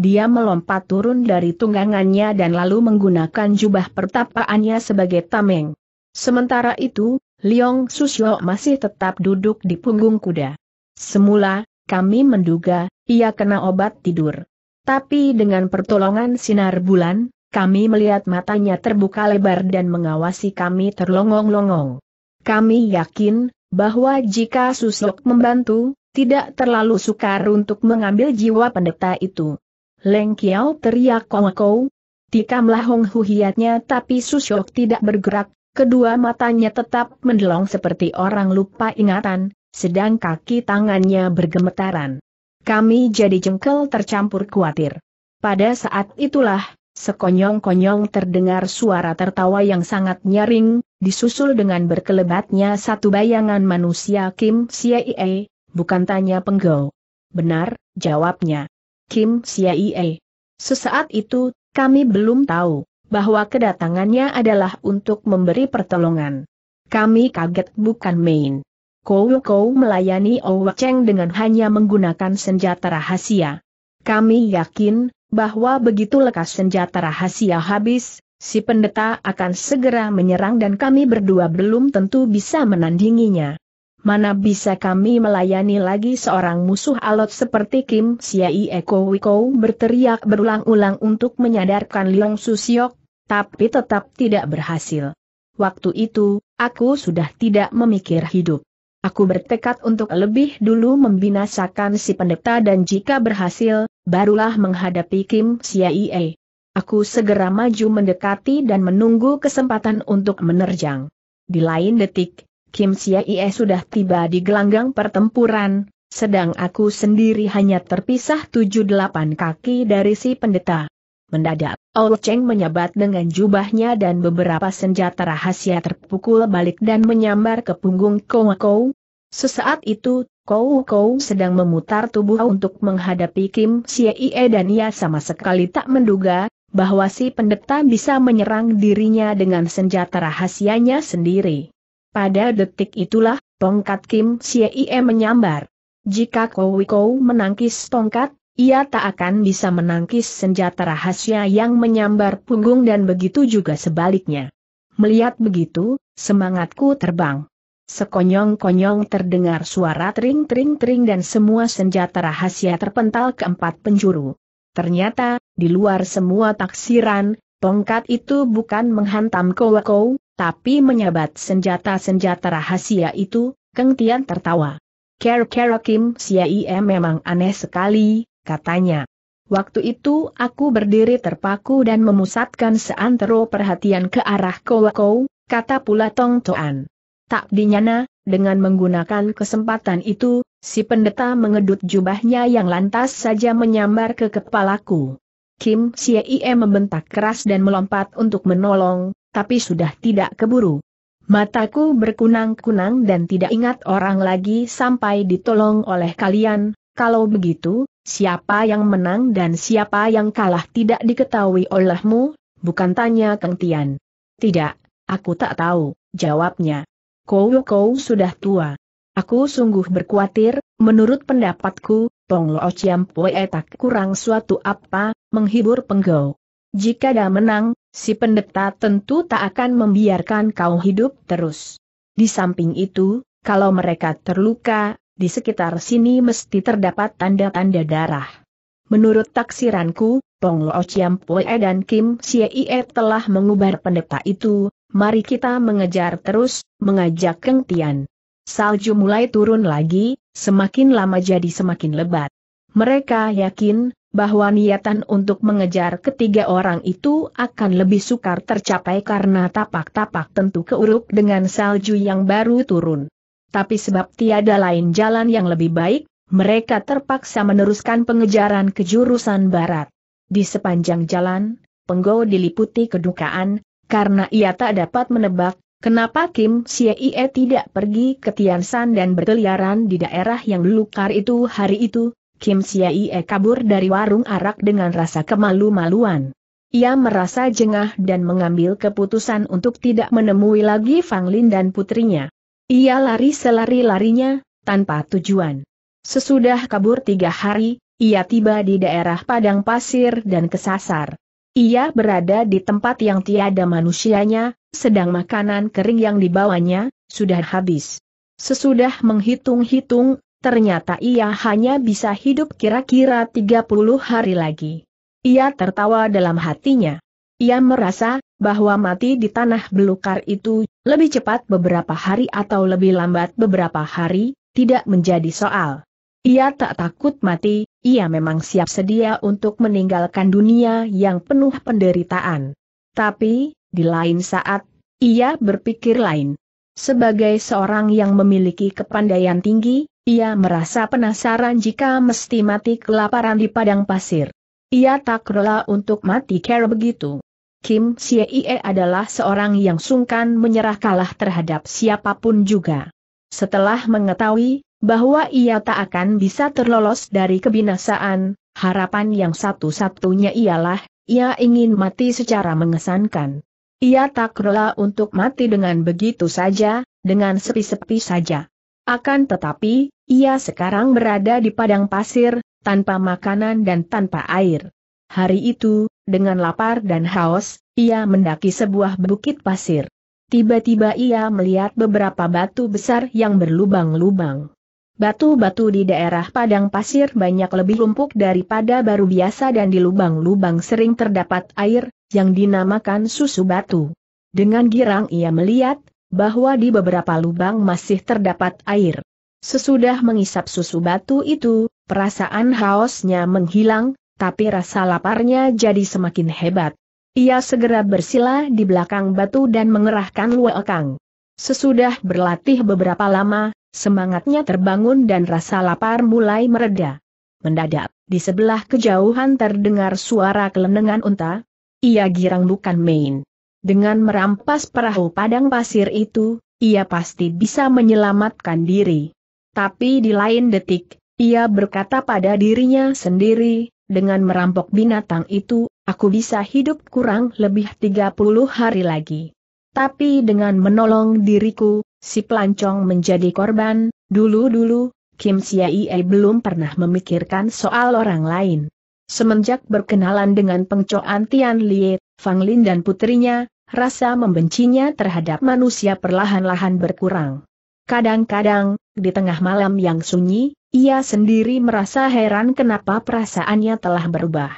Speaker 1: Dia melompat turun dari tunggangannya dan lalu menggunakan jubah pertapaannya sebagai tameng. Sementara itu, Liong Susyo masih tetap duduk di punggung kuda. Semula, kami menduga, ia kena obat tidur. Tapi dengan pertolongan sinar bulan, kami melihat matanya terbuka lebar dan mengawasi kami terlongong-longong. Kami yakin, bahwa jika Susyo membantu, tidak terlalu sukar untuk mengambil jiwa pendeta itu. Leng Kiao teriak Kong Kou. Tikamlah Hong Hu tapi Susyok tidak bergerak, kedua matanya tetap mendelong seperti orang lupa ingatan, sedang kaki tangannya bergemetaran. Kami jadi jengkel tercampur khawatir. Pada saat itulah, sekonyong-konyong terdengar suara tertawa yang sangat nyaring, disusul dengan berkelebatnya satu bayangan manusia Kim Siei, Bukan tanya penggau. Benar, jawabnya. Kim Siaie. Sesaat itu, kami belum tahu bahwa kedatangannya adalah untuk memberi pertolongan. Kami kaget bukan main. Kou Kou melayani Owa Cheng dengan hanya menggunakan senjata rahasia. Kami yakin, bahwa begitu lekas senjata rahasia habis, si pendeta akan segera menyerang dan kami berdua belum tentu bisa menandinginya. Mana bisa kami melayani lagi seorang musuh alot seperti Kim Siai Eko Wiko berteriak berulang-ulang untuk menyadarkan Liong Susiok, tapi tetap tidak berhasil. Waktu itu, aku sudah tidak memikir hidup. Aku bertekad untuk lebih dulu membinasakan si pendeta dan jika berhasil, barulah menghadapi Kim E. Aku segera maju mendekati dan menunggu kesempatan untuk menerjang. Di lain detik, Kim Siaie sudah tiba di gelanggang pertempuran, sedang aku sendiri hanya terpisah tujuh delapan kaki dari si pendeta. Mendadak, Ol Cheng menyabat dengan jubahnya dan beberapa senjata rahasia terpukul balik dan menyambar ke punggung Kou Kou. Sesaat itu, Kou Kou sedang memutar tubuh untuk menghadapi Kim Siei dan ia sama sekali tak menduga bahwa si pendeta bisa menyerang dirinya dengan senjata rahasianya sendiri. Pada detik itulah, tongkat Kim Siei menyambar. Jika Kowiko menangkis tongkat, ia tak akan bisa menangkis senjata rahasia yang menyambar punggung dan begitu juga sebaliknya. Melihat begitu, semangatku terbang. Sekonyong-konyong terdengar suara tring-tring-tring dan semua senjata rahasia terpental ke empat penjuru. Ternyata, di luar semua taksiran, Tongkat itu bukan menghantam Kowakou, tapi menyabat senjata-senjata rahasia itu, Keng Tian tertawa. Ker-kera Kim Siaie memang aneh sekali, katanya. Waktu itu aku berdiri terpaku dan memusatkan seantero perhatian ke arah Kowakou, kata pula Tong Toan. Tak dinyana, dengan menggunakan kesempatan itu, si pendeta mengedut jubahnya yang lantas saja menyambar ke kepalaku. Kim Xie membentak keras dan melompat untuk menolong, tapi sudah tidak keburu. Mataku berkunang-kunang dan tidak ingat orang lagi sampai ditolong oleh kalian, kalau begitu, siapa yang menang dan siapa yang kalah tidak diketahui olehmu, bukan tanya Kang Tian. Tidak, aku tak tahu, jawabnya. Kau kau sudah tua. Aku sungguh berkhawatir, menurut pendapatku, Tong Lo Chiam Pue tak kurang suatu apa, menghibur penggau. Jika dia menang, si pendeta tentu tak akan membiarkan kau hidup terus. Di samping itu, kalau mereka terluka, di sekitar sini mesti terdapat tanda-tanda darah. Menurut taksiranku, Pong Lo Chiam Pue dan Kim Siee telah mengubar pendeta itu, mari kita mengejar terus, mengajak Keng Tian. Salju mulai turun lagi, semakin lama jadi semakin lebat. Mereka yakin, bahwa niatan untuk mengejar ketiga orang itu akan lebih sukar tercapai karena tapak-tapak tentu keuruk dengan salju yang baru turun. Tapi sebab tiada lain jalan yang lebih baik, mereka terpaksa meneruskan pengejaran ke jurusan barat. Di sepanjang jalan, Penggo diliputi kedukaan, karena ia tak dapat menebak Kenapa Kim Siei tidak pergi ke Tiansan dan berkeliaran di daerah yang lukar itu hari itu, Kim Siaie kabur dari warung arak dengan rasa kemalu-maluan. Ia merasa jengah dan mengambil keputusan untuk tidak menemui lagi Fang Lin dan putrinya. Ia lari selari-larinya, tanpa tujuan. Sesudah kabur tiga hari, ia tiba di daerah padang pasir dan kesasar. Ia berada di tempat yang tiada manusianya, sedang makanan kering yang dibawanya, sudah habis. Sesudah menghitung-hitung, ternyata ia hanya bisa hidup kira-kira 30 hari lagi. Ia tertawa dalam hatinya. Ia merasa bahwa mati di tanah belukar itu lebih cepat beberapa hari atau lebih lambat beberapa hari, tidak menjadi soal. Ia tak takut mati, ia memang siap sedia untuk meninggalkan dunia yang penuh penderitaan. Tapi, di lain saat, ia berpikir lain. Sebagai seorang yang memiliki kepandaian tinggi, ia merasa penasaran jika mesti mati kelaparan di padang pasir. Ia tak rela untuk mati kera begitu. Kim Siee adalah seorang yang sungkan menyerah kalah terhadap siapapun juga. Setelah mengetahui bahwa ia tak akan bisa terlolos dari kebinasaan, harapan yang satu-satunya ialah ia ingin mati secara mengesankan. Ia tak rela untuk mati dengan begitu saja, dengan sepi-sepi saja. Akan tetapi, ia sekarang berada di padang pasir, tanpa makanan dan tanpa air. Hari itu, dengan lapar dan haus, ia mendaki sebuah bukit pasir. Tiba-tiba ia melihat beberapa batu besar yang berlubang-lubang. Batu-batu di daerah padang pasir banyak lebih lumpuk daripada baru biasa dan di lubang-lubang sering terdapat air, yang dinamakan susu batu. Dengan girang ia melihat, bahwa di beberapa lubang masih terdapat air. Sesudah mengisap susu batu itu, perasaan hausnya menghilang, tapi rasa laparnya jadi semakin hebat. Ia segera bersila di belakang batu dan mengerahkan luekang. Sesudah berlatih beberapa lama, semangatnya terbangun dan rasa lapar mulai mereda. Mendadak, di sebelah kejauhan terdengar suara kelenengan unta. Ia girang bukan main. Dengan merampas perahu padang pasir itu, ia pasti bisa menyelamatkan diri. Tapi di lain detik, ia berkata pada dirinya sendiri, dengan merampok binatang itu, aku bisa hidup kurang lebih 30 hari lagi. Tapi dengan menolong diriku, si pelancong menjadi korban, dulu-dulu, Kim Siaie belum pernah memikirkan soal orang lain. Semenjak berkenalan dengan pengcoan Tian Liet, Fang Lin dan putrinya, rasa membencinya terhadap manusia perlahan-lahan berkurang. Kadang-kadang, di tengah malam yang sunyi, ia sendiri merasa heran kenapa perasaannya telah berubah.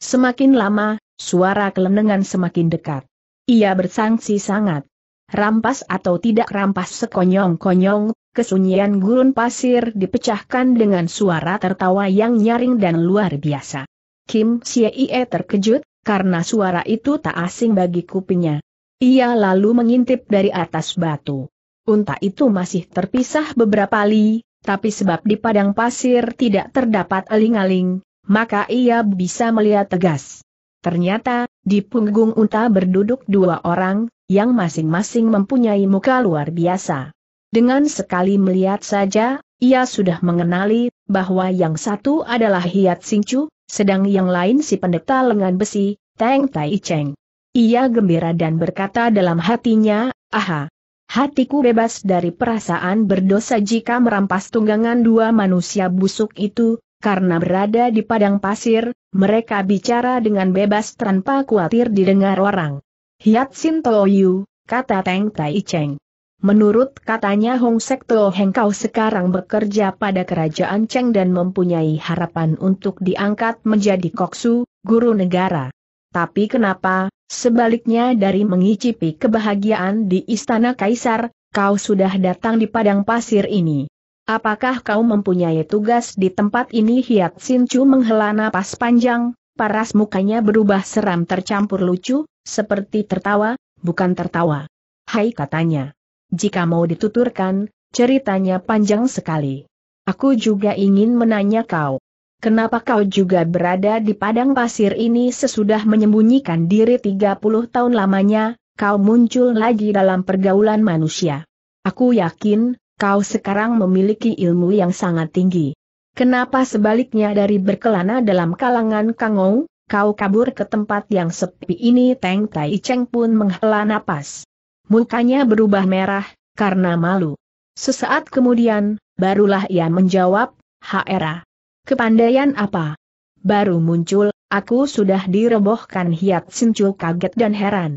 Speaker 1: Semakin lama, suara kelenengan semakin dekat. Ia bersangsi sangat. Rampas atau tidak rampas sekonyong-konyong, kesunyian gurun pasir dipecahkan dengan suara tertawa yang nyaring dan luar biasa. Kim Siee terkejut, karena suara itu tak asing bagi kupingnya. Ia lalu mengintip dari atas batu. Unta itu masih terpisah beberapa li, tapi sebab di padang pasir tidak terdapat aling-aling, maka ia bisa melihat tegas. Ternyata, di punggung unta berduduk dua orang, yang masing-masing mempunyai muka luar biasa. Dengan sekali melihat saja, ia sudah mengenali bahwa yang satu adalah Hiat Singcu, sedang yang lain si pendeta lengan besi, Teng Tai Cheng. Ia gembira dan berkata dalam hatinya, aha. Hatiku bebas dari perasaan berdosa jika merampas tunggangan dua manusia busuk itu, karena berada di padang pasir, mereka bicara dengan bebas tanpa khawatir didengar orang. Hiat Sin Toyu, kata Teng Tai Cheng. Menurut katanya Hong Sekto Heng kau sekarang bekerja pada kerajaan Cheng dan mempunyai harapan untuk diangkat menjadi koksu, guru negara. Tapi kenapa, sebaliknya dari mengicipi kebahagiaan di istana kaisar, kau sudah datang di padang pasir ini. Apakah kau mempunyai tugas di tempat ini Hiat Sin Chu menghela napas panjang, paras mukanya berubah seram tercampur lucu, seperti tertawa, bukan tertawa. Hai katanya. Jika mau dituturkan, ceritanya panjang sekali. Aku juga ingin menanya kau. Kenapa kau juga berada di padang pasir ini sesudah menyembunyikan diri 30 tahun lamanya, kau muncul lagi dalam pergaulan manusia. Aku yakin, kau sekarang memiliki ilmu yang sangat tinggi. Kenapa sebaliknya dari berkelana dalam kalangan kangou, kau kabur ke tempat yang sepi ini Teng Tai Cheng pun menghela napas mukanya berubah merah, karena malu. Sesaat kemudian, barulah ia menjawab, Hera. Kepandaian apa? Baru muncul, aku sudah direbohkan Hiat Sincu kaget dan heran.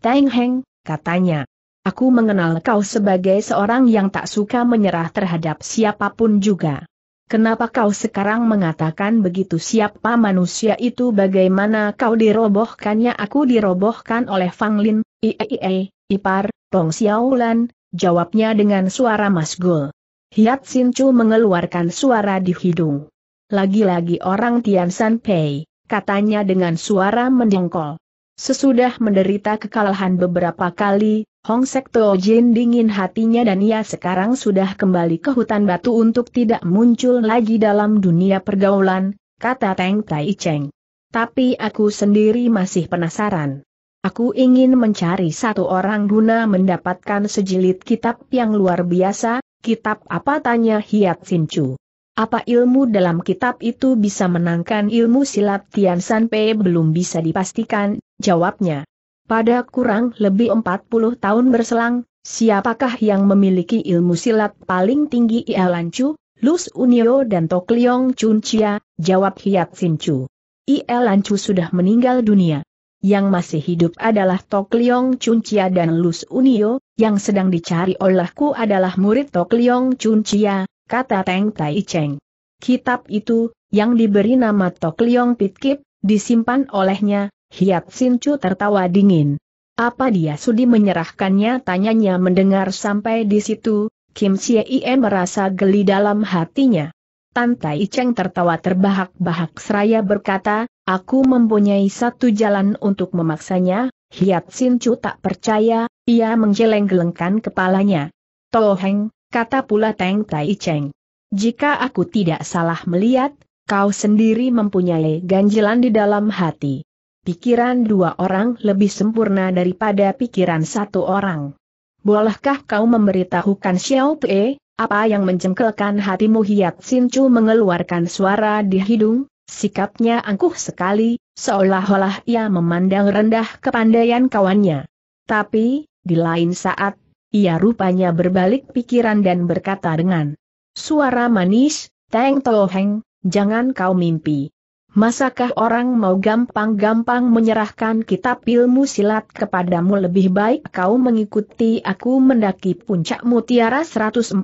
Speaker 1: Teng Heng, katanya. Aku mengenal kau sebagai seorang yang tak suka menyerah terhadap siapapun juga. Kenapa kau sekarang mengatakan begitu siapa manusia itu bagaimana kau dirobohkannya aku dirobohkan oleh Fang Lin, Iee, Ipar, Tong Xiaolan, jawabnya dengan suara masgul. Hiat Sin Chu mengeluarkan suara di hidung. Lagi-lagi orang Tian San Pei, katanya dengan suara mendengkol. Sesudah menderita kekalahan beberapa kali, Hong Sek Sekto Jin dingin hatinya dan ia sekarang sudah kembali ke hutan batu untuk tidak muncul lagi dalam dunia pergaulan, kata Teng Tai Cheng. Tapi aku sendiri masih penasaran. Aku ingin mencari satu orang guna mendapatkan sejilid kitab yang luar biasa, kitab apa tanya Hiat Sin Chu. Apa ilmu dalam kitab itu bisa menangkan ilmu silat Tian San Pei belum bisa dipastikan, jawabnya. Pada kurang lebih 40 tahun berselang, siapakah yang memiliki ilmu silat paling tinggi Ia Lancu, Lus Unio dan Tok Leong Chun Chia, jawab Hiat Sin Chu. Ia Lancu sudah meninggal dunia. Yang masih hidup adalah Tok Leong Chun Chia dan Lus Unio, yang sedang dicari olehku adalah murid Tok Leong Chun Chia, kata Teng Tai Cheng. Kitab itu, yang diberi nama Tok Leong Pitkip, disimpan olehnya, Hiat Sincu tertawa dingin. Apa dia sudi menyerahkannya? Tanyanya mendengar sampai di situ, Kim Ien merasa geli dalam hatinya. Tantai Cheng tertawa terbahak-bahak seraya berkata, aku mempunyai satu jalan untuk memaksanya, Hiat Chu tak percaya, ia menggeleng-gelengkan kepalanya. Toheng, kata pula Teng Tai Cheng. Jika aku tidak salah melihat, kau sendiri mempunyai ganjilan di dalam hati pikiran dua orang lebih sempurna daripada pikiran satu orang. Bolehkah kau memberitahukan Xiao Pei, apa yang menjengkelkan hatimu Hiat Sin Chu mengeluarkan suara di hidung? Sikapnya angkuh sekali, seolah-olah ia memandang rendah kepandaian kawannya. Tapi, di lain saat, ia rupanya berbalik pikiran dan berkata dengan suara manis, Teng Toheng, jangan kau mimpi. Masakah orang mau gampang-gampang menyerahkan kitab ilmu silat kepadamu lebih baik kau mengikuti aku mendaki puncak mutiara 141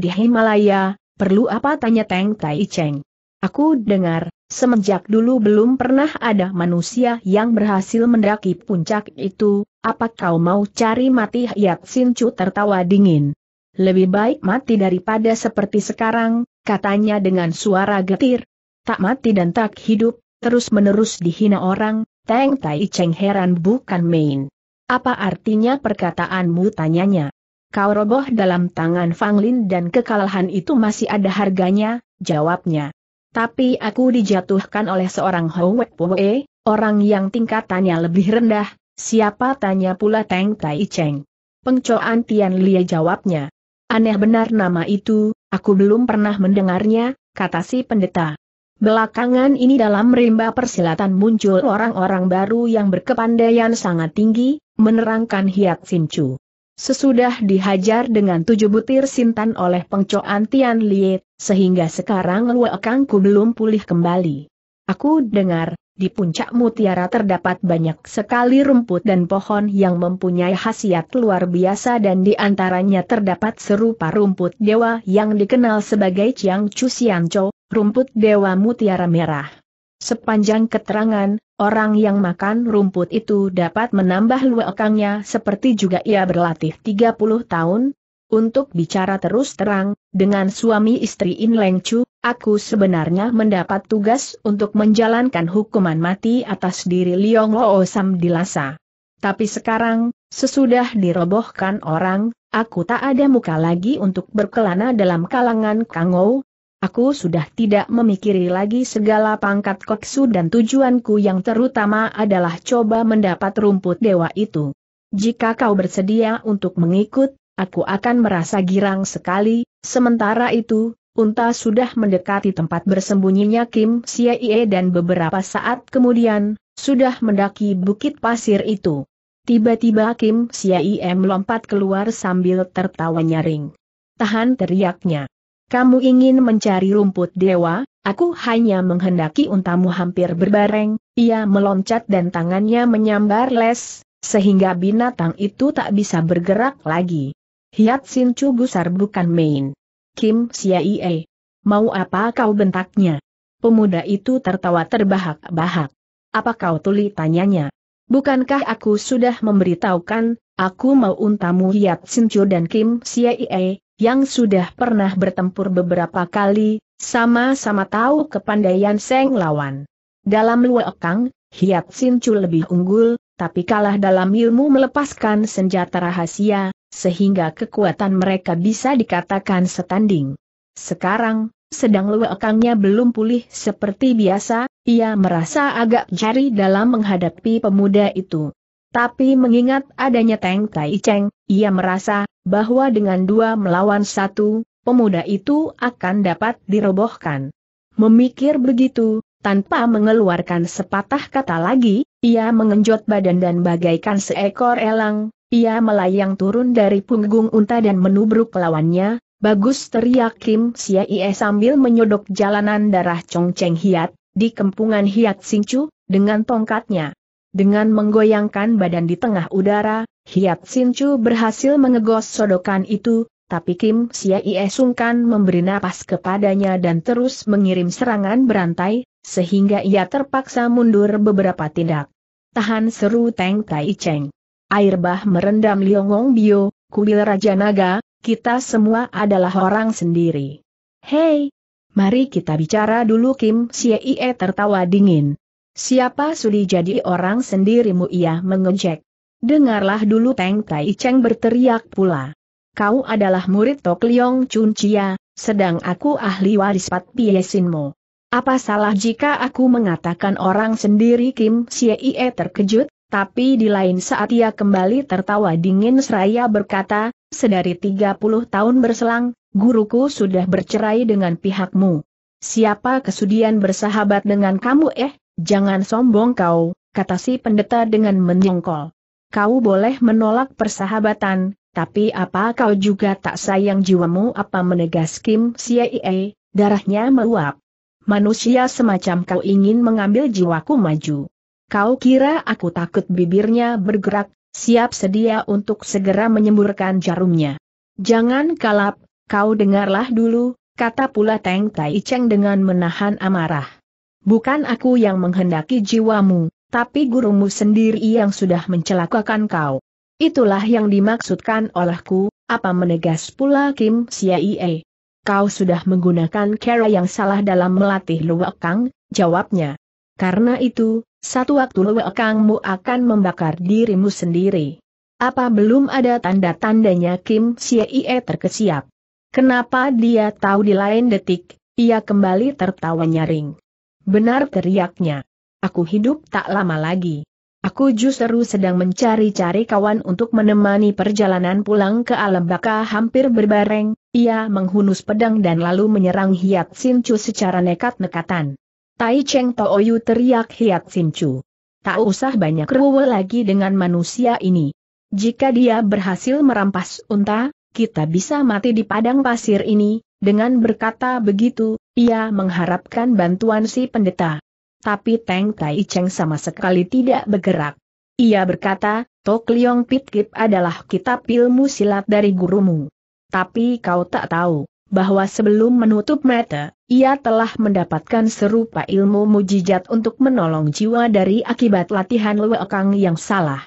Speaker 1: di Himalaya, perlu apa tanya Teng Tai Cheng. Aku dengar, semenjak dulu belum pernah ada manusia yang berhasil mendaki puncak itu, apa kau mau cari mati Hyat Sin Chu tertawa dingin. Lebih baik mati daripada seperti sekarang, katanya dengan suara getir, tak mati dan tak hidup, terus-menerus dihina orang, Teng Tai Cheng heran bukan main. Apa artinya perkataanmu tanyanya? Kau roboh dalam tangan Fang Lin dan kekalahan itu masih ada harganya, jawabnya. Tapi aku dijatuhkan oleh seorang Howek Poe, orang yang tingkatannya lebih rendah, siapa tanya pula Teng Tai Cheng. Pengcoan Tian Lia jawabnya. Aneh benar nama itu, aku belum pernah mendengarnya, kata si pendeta. Belakangan ini dalam rimba persilatan muncul orang-orang baru yang berkepandaian sangat tinggi, menerangkan Hiat Sinchu. Sesudah dihajar dengan tujuh butir sintan oleh pengcoan Tian Liet, sehingga sekarang Luakangku belum pulih kembali. Aku dengar, di puncak mutiara terdapat banyak sekali rumput dan pohon yang mempunyai khasiat luar biasa dan di antaranya terdapat serupa rumput dewa yang dikenal sebagai Chiang Chu Chou, rumput Dewa Mutiara Merah. Sepanjang keterangan, orang yang makan rumput itu dapat menambah luakangnya seperti juga ia berlatih 30 tahun. Untuk bicara terus terang, dengan suami istri In Leng Chu, aku sebenarnya mendapat tugas untuk menjalankan hukuman mati atas diri Liong Lo Sam Dilasa. Tapi sekarang, sesudah dirobohkan orang, aku tak ada muka lagi untuk berkelana dalam kalangan Kangou, Aku sudah tidak memikiri lagi segala pangkat koksu dan tujuanku yang terutama adalah coba mendapat rumput dewa itu. Jika kau bersedia untuk mengikut, aku akan merasa girang sekali, sementara itu, unta sudah mendekati tempat bersembunyinya Kim Siaie dan beberapa saat kemudian, sudah mendaki bukit pasir itu. Tiba-tiba Kim Siaie melompat keluar sambil tertawa nyaring. Tahan teriaknya. Kamu ingin mencari rumput dewa, aku hanya menghendaki untamu hampir berbareng, ia meloncat dan tangannya menyambar les, sehingga binatang itu tak bisa bergerak lagi. Hiat Sin Chu gusar bukan main. Kim Ie. Mau apa kau bentaknya? Pemuda itu tertawa terbahak-bahak. Apa kau tuli tanyanya? Bukankah aku sudah memberitahukan, aku mau untamu Hiat Chu dan Kim Ie, yang sudah pernah bertempur beberapa kali, sama-sama tahu kepandaian Seng lawan. Dalam luekang, Hiat Sincu lebih unggul, tapi kalah dalam ilmu melepaskan senjata rahasia, sehingga kekuatan mereka bisa dikatakan setanding. Sekarang, sedang luekangnya belum pulih seperti biasa, ia merasa agak jari dalam menghadapi pemuda itu. Tapi mengingat adanya Teng Tai Cheng, ia merasa bahwa dengan dua melawan satu, pemuda itu akan dapat dirobohkan. Memikir begitu, tanpa mengeluarkan sepatah kata lagi, ia mengenjot badan dan bagaikan seekor elang, ia melayang turun dari punggung unta dan menubruk lawannya, Bagus teriak Kim Sia sambil menyodok jalanan darah Chong Cheng Hiat, di kempungan Hiat Sing Chu dengan tongkatnya. Dengan menggoyangkan badan di tengah udara, Hiat Sinchu berhasil mengegos sodokan itu, tapi Kim Siaie sungkan memberi napas kepadanya dan terus mengirim serangan berantai, sehingga ia terpaksa mundur beberapa tindak. Tahan seru Teng Tai Cheng. Air bah merendam Liongong Bio, kuil Raja Naga, kita semua adalah orang sendiri. Hei! Mari kita bicara dulu Kim Siaie tertawa dingin. Siapa sudi jadi orang sendirimu ia mengejek. Dengarlah dulu Teng Tai Cheng berteriak pula. Kau adalah murid Tok Liong Chun Chia, sedang aku ahli waris Pat Piesinmu. Apa salah jika aku mengatakan orang sendiri Kim Xie terkejut, tapi di lain saat ia kembali tertawa dingin seraya berkata, sedari 30 tahun berselang, guruku sudah bercerai dengan pihakmu. Siapa kesudian bersahabat dengan kamu eh? Jangan sombong kau, kata si pendeta dengan menyongkol. Kau boleh menolak persahabatan, tapi apa kau juga tak sayang jiwamu apa menegas Kim Siei, darahnya meluap. Manusia semacam kau ingin mengambil jiwaku maju. Kau kira aku takut bibirnya bergerak, siap sedia untuk segera menyemburkan jarumnya. Jangan kalap, kau dengarlah dulu, kata pula Teng Tai Cheng dengan menahan amarah. Bukan aku yang menghendaki jiwamu, tapi gurumu sendiri yang sudah mencelakakan kau. Itulah yang dimaksudkan olehku, apa menegas pula Kim Siaie. Kau sudah menggunakan cara yang salah dalam melatih Luwakang, jawabnya. Karena itu, satu waktu Luwakangmu akan membakar dirimu sendiri. Apa belum ada tanda-tandanya Kim Siaie terkesiap? Kenapa dia tahu di lain detik, ia kembali tertawa nyaring. Benar teriaknya. Aku hidup tak lama lagi. Aku justru sedang mencari-cari kawan untuk menemani perjalanan pulang ke alam baka hampir berbareng, ia menghunus pedang dan lalu menyerang Hiat Sinchu secara nekat-nekatan. Tai Cheng Yu teriak Hiat Sinchu. Tak usah banyak ruwe lagi dengan manusia ini. Jika dia berhasil merampas unta, kita bisa mati di padang pasir ini, dengan berkata begitu, ia mengharapkan bantuan si pendeta. Tapi Teng Tai Cheng sama sekali tidak bergerak. Ia berkata, Tok Liong Pit Kip adalah kitab ilmu silat dari gurumu. Tapi kau tak tahu, bahwa sebelum menutup mata, ia telah mendapatkan serupa ilmu mujizat untuk menolong jiwa dari akibat latihan Kang yang salah.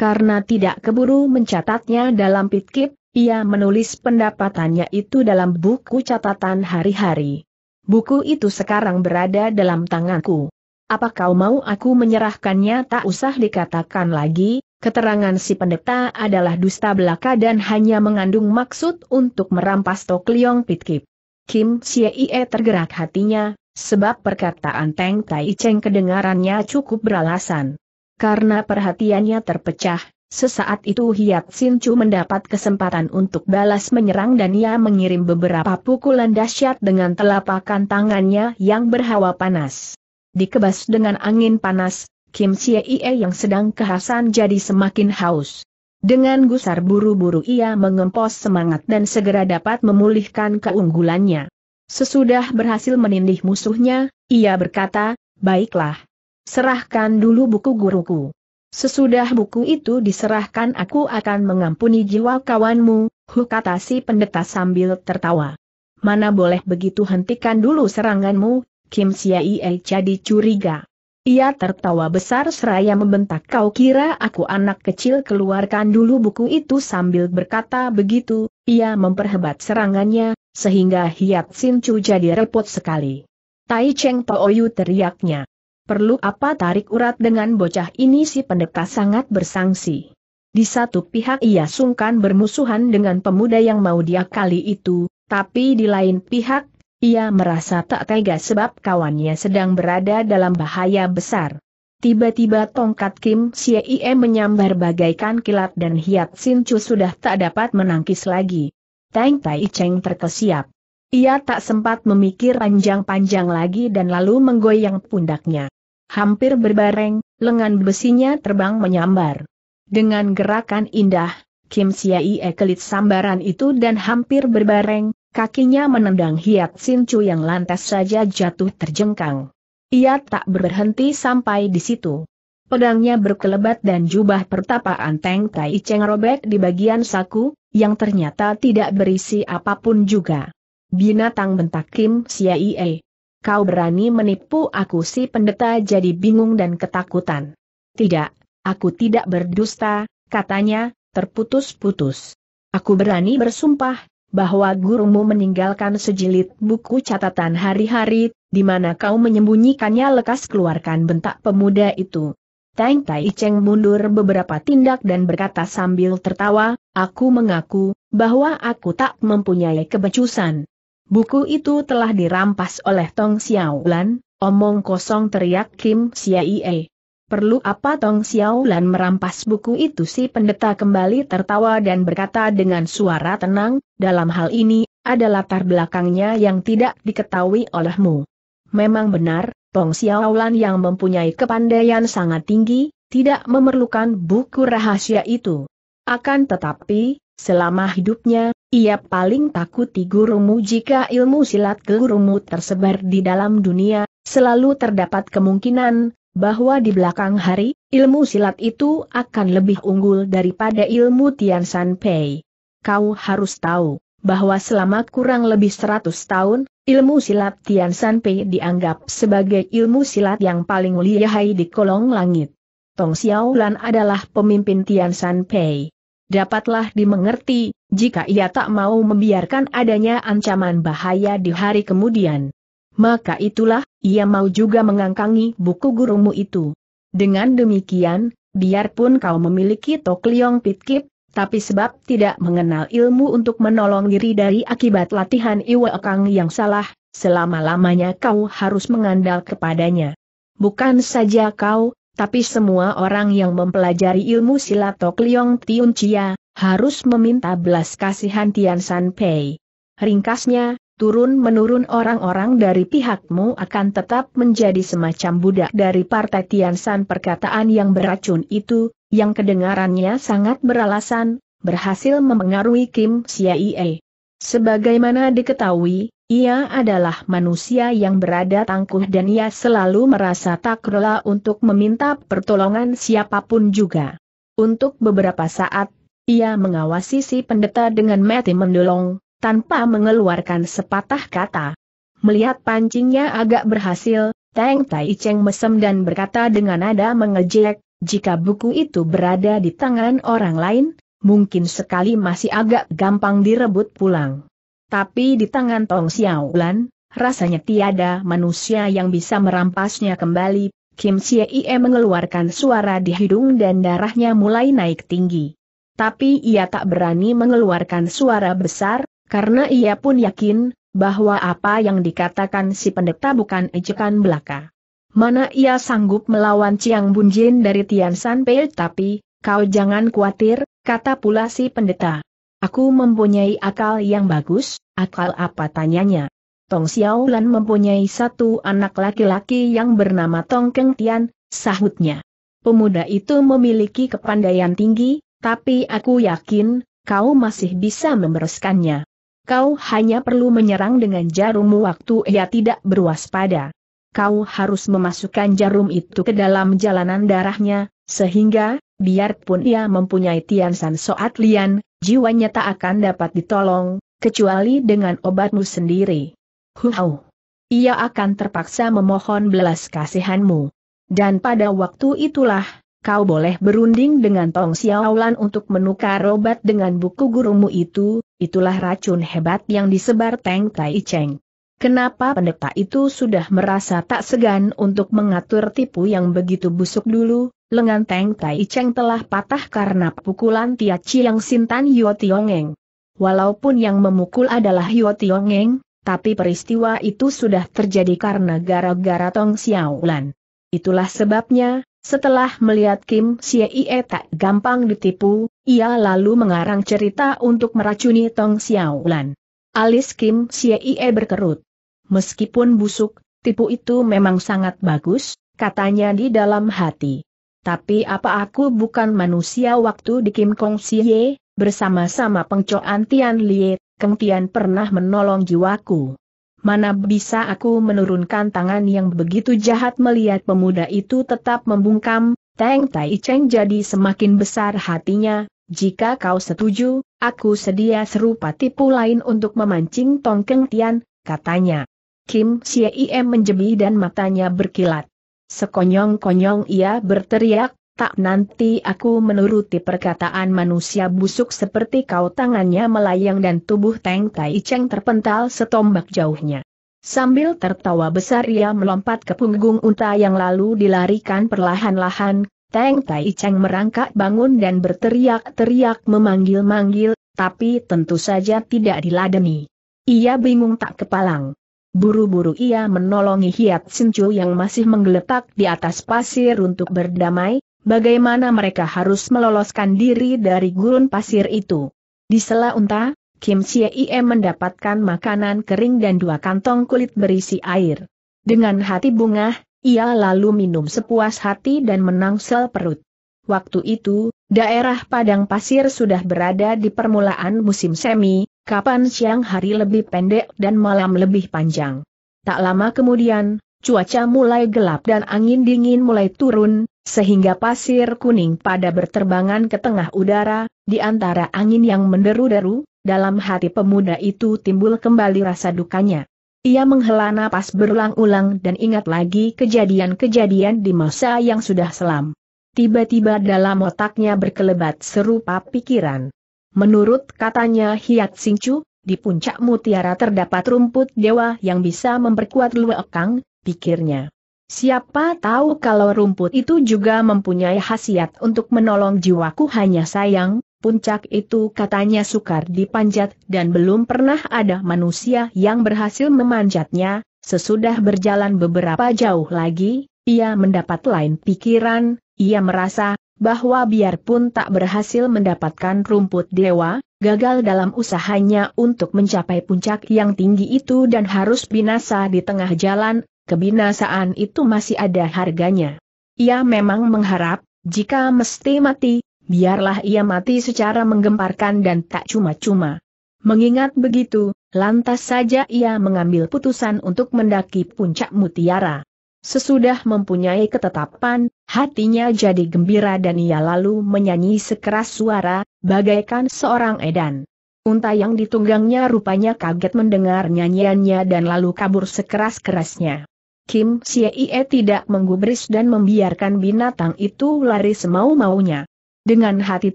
Speaker 1: Karena tidak keburu mencatatnya dalam pitkip, ia menulis pendapatannya itu dalam buku catatan hari-hari. Buku itu sekarang berada dalam tanganku. Apa kau mau aku menyerahkannya tak usah dikatakan lagi, keterangan si pendeta adalah dusta belaka dan hanya mengandung maksud untuk merampas Tok Liong Pitkip. Kim Siei tergerak hatinya, sebab perkataan Teng Tai Cheng kedengarannya cukup beralasan. Karena perhatiannya terpecah, Sesaat itu Hiat Sin Chu mendapat kesempatan untuk balas menyerang dan ia mengirim beberapa pukulan dahsyat dengan telapakan tangannya yang berhawa panas. Dikebas dengan angin panas, Kim Xie yang sedang kehasan jadi semakin haus. Dengan gusar buru-buru ia mengempos semangat dan segera dapat memulihkan keunggulannya. Sesudah berhasil menindih musuhnya, ia berkata, baiklah. Serahkan dulu buku guruku. Sesudah buku itu diserahkan aku akan mengampuni jiwa kawanmu, huh kata si pendeta sambil tertawa. Mana boleh begitu hentikan dulu seranganmu, Kim Siaie jadi curiga. Ia tertawa besar seraya membentak kau kira aku anak kecil keluarkan dulu buku itu sambil berkata begitu, ia memperhebat serangannya, sehingga Hiat Sin Chu jadi repot sekali. Tai Cheng Yu teriaknya perlu apa tarik urat dengan bocah ini si pendeta sangat bersangsi. Di satu pihak ia sungkan bermusuhan dengan pemuda yang mau dia kali itu, tapi di lain pihak, ia merasa tak tega sebab kawannya sedang berada dalam bahaya besar. Tiba-tiba tongkat Kim Sie menyambar bagaikan kilat dan Hiat Sin Chu sudah tak dapat menangkis lagi. Tang Tai Cheng terkesiap. Ia tak sempat memikir panjang-panjang lagi dan lalu menggoyang pundaknya hampir berbareng, lengan besinya terbang menyambar. Dengan gerakan indah, Kim Siai kelit sambaran itu dan hampir berbareng, kakinya menendang Hiat Sin Chu yang lantas saja jatuh terjengkang. Ia tak berhenti sampai di situ. Pedangnya berkelebat dan jubah pertapaan Teng Tai Cheng robek di bagian saku, yang ternyata tidak berisi apapun juga. Binatang bentak Kim Siaie kau berani menipu aku si pendeta jadi bingung dan ketakutan. Tidak, aku tidak berdusta, katanya, terputus-putus. Aku berani bersumpah, bahwa gurumu meninggalkan sejilid buku catatan hari-hari, di mana kau menyembunyikannya lekas keluarkan bentak pemuda itu. Tang Tai Cheng mundur beberapa tindak dan berkata sambil tertawa, aku mengaku, bahwa aku tak mempunyai kebecusan. Buku itu telah dirampas oleh Tong Xiaolan, omong kosong teriak Kim Xiaie. Perlu apa Tong Xiaolan merampas buku itu si pendeta kembali tertawa dan berkata dengan suara tenang, dalam hal ini, ada latar belakangnya yang tidak diketahui olehmu. Memang benar, Tong Xiaolan yang mempunyai kepandaian sangat tinggi, tidak memerlukan buku rahasia itu. Akan tetapi, Selama hidupnya, ia paling takuti gurumu jika ilmu silat gurumu tersebar di dalam dunia, selalu terdapat kemungkinan bahwa di belakang hari, ilmu silat itu akan lebih unggul daripada ilmu Tian San Pei. Kau harus tahu bahwa selama kurang lebih 100 tahun, ilmu silat Tian San Pei dianggap sebagai ilmu silat yang paling lihai di kolong langit. Tong Xiaolan adalah pemimpin Tian San Pei dapatlah dimengerti, jika ia tak mau membiarkan adanya ancaman bahaya di hari kemudian. Maka itulah, ia mau juga mengangkangi buku gurumu itu. Dengan demikian, biarpun kau memiliki Tokliong Pitkip, tapi sebab tidak mengenal ilmu untuk menolong diri dari akibat latihan Iwa yang salah, selama-lamanya kau harus mengandal kepadanya. Bukan saja kau, tapi semua orang yang mempelajari ilmu silat Tok Tiun Chia, harus meminta belas kasihan Tian San Pei. Ringkasnya, turun-menurun orang-orang dari pihakmu akan tetap menjadi semacam budak dari partai Tian San perkataan yang beracun itu, yang kedengarannya sangat beralasan, berhasil mempengaruhi Kim Xiaie. Sebagaimana diketahui, ia adalah manusia yang berada tangguh dan ia selalu merasa tak rela untuk meminta pertolongan siapapun juga. Untuk beberapa saat, ia mengawasi si pendeta dengan mati mendolong, tanpa mengeluarkan sepatah kata. Melihat pancingnya agak berhasil, Teng Tai Cheng mesem dan berkata dengan nada mengejek, jika buku itu berada di tangan orang lain, mungkin sekali masih agak gampang direbut pulang. Tapi di tangan Tong Xiaolan, rasanya tiada manusia yang bisa merampasnya kembali. Kim Xie mengeluarkan suara di hidung dan darahnya mulai naik tinggi. Tapi ia tak berani mengeluarkan suara besar, karena ia pun yakin bahwa apa yang dikatakan si pendeta bukan ejekan belaka. Mana ia sanggup melawan Chiang Bunjin dari Tian San Pei tapi, kau jangan khawatir, kata pula si pendeta. Aku mempunyai akal yang bagus, akal apa tanyanya? Tong Xiaolan mempunyai satu anak laki-laki yang bernama Tong Keng Tian, sahutnya. Pemuda itu memiliki kepandaian tinggi, tapi aku yakin, kau masih bisa membereskannya. Kau hanya perlu menyerang dengan jarummu waktu ia tidak berwaspada. Kau harus memasukkan jarum itu ke dalam jalanan darahnya, sehingga, biarpun ia mempunyai Tian San Soat Lian, jiwanya tak akan dapat ditolong, kecuali dengan obatmu sendiri. Huau! Ia akan terpaksa memohon belas kasihanmu. Dan pada waktu itulah, kau boleh berunding dengan Tong Xiaolan untuk menukar obat dengan buku gurumu itu, itulah racun hebat yang disebar Teng Tai Cheng. Kenapa pendeta itu sudah merasa tak segan untuk mengatur tipu yang begitu busuk dulu? lengan Teng Tai Cheng telah patah karena pukulan Tia yang Sintan Yuo Tiongeng. Walaupun yang memukul adalah Yuo Tiongeng, tapi peristiwa itu sudah terjadi karena gara-gara Tong Xiaolan. Itulah sebabnya, setelah melihat Kim Xie tak gampang ditipu, ia lalu mengarang cerita untuk meracuni Tong Xiaolan. Alis Kim Xie berkerut. Meskipun busuk, tipu itu memang sangat bagus, katanya di dalam hati. Tapi apa aku bukan manusia waktu di Kim Kong Siye, bersama-sama pengcoan Tian Lie, Keng Tian pernah menolong jiwaku. Mana bisa aku menurunkan tangan yang begitu jahat melihat pemuda itu tetap membungkam, Teng Tai Cheng jadi semakin besar hatinya, jika kau setuju, aku sedia serupa tipu lain untuk memancing Tong Keng Tian, katanya. Kim Siem menjebi dan matanya berkilat. Sekonyong-konyong ia berteriak, tak nanti aku menuruti perkataan manusia busuk seperti kau tangannya melayang dan tubuh Teng Tai Cheng terpental setombak jauhnya. Sambil tertawa besar ia melompat ke punggung unta yang lalu dilarikan perlahan-lahan, Teng Tai Cheng merangkak bangun dan berteriak-teriak memanggil-manggil, tapi tentu saja tidak diladeni. Ia bingung tak kepalang. Buru-buru ia menolongi Hiat Sincu yang masih menggeletak di atas pasir untuk berdamai, bagaimana mereka harus meloloskan diri dari gurun pasir itu. Di sela unta, Kim Chie mendapatkan makanan kering dan dua kantong kulit berisi air. Dengan hati bunga, ia lalu minum sepuas hati dan menangsel perut. Waktu itu, daerah padang pasir sudah berada di permulaan musim semi, kapan siang hari lebih pendek dan malam lebih panjang. Tak lama kemudian, cuaca mulai gelap dan angin dingin mulai turun, sehingga pasir kuning pada berterbangan ke tengah udara, di antara angin yang menderu-deru, dalam hati pemuda itu timbul kembali rasa dukanya. Ia menghela napas berulang-ulang dan ingat lagi kejadian-kejadian di masa yang sudah selam. Tiba-tiba dalam otaknya berkelebat serupa pikiran. Menurut katanya Hiat Singcu, di puncak mutiara terdapat rumput dewa yang bisa memperkuat luekang, pikirnya. Siapa tahu kalau rumput itu juga mempunyai khasiat untuk menolong jiwaku hanya sayang, puncak itu katanya sukar dipanjat dan belum pernah ada manusia yang berhasil memanjatnya, sesudah berjalan beberapa jauh lagi, ia mendapat lain pikiran, ia merasa, bahwa biarpun tak berhasil mendapatkan rumput dewa, gagal dalam usahanya untuk mencapai puncak yang tinggi itu dan harus binasa di tengah jalan, kebinasaan itu masih ada harganya. Ia memang mengharap, jika mesti mati, biarlah ia mati secara menggemparkan dan tak cuma-cuma. Mengingat begitu, lantas saja ia mengambil putusan untuk mendaki puncak mutiara. Sesudah mempunyai ketetapan, Hatinya jadi gembira dan ia lalu menyanyi sekeras suara, bagaikan seorang edan. Unta yang ditunggangnya rupanya kaget mendengar nyanyiannya dan lalu kabur sekeras-kerasnya. Kim Siei tidak menggubris dan membiarkan binatang itu lari semau-maunya. Dengan hati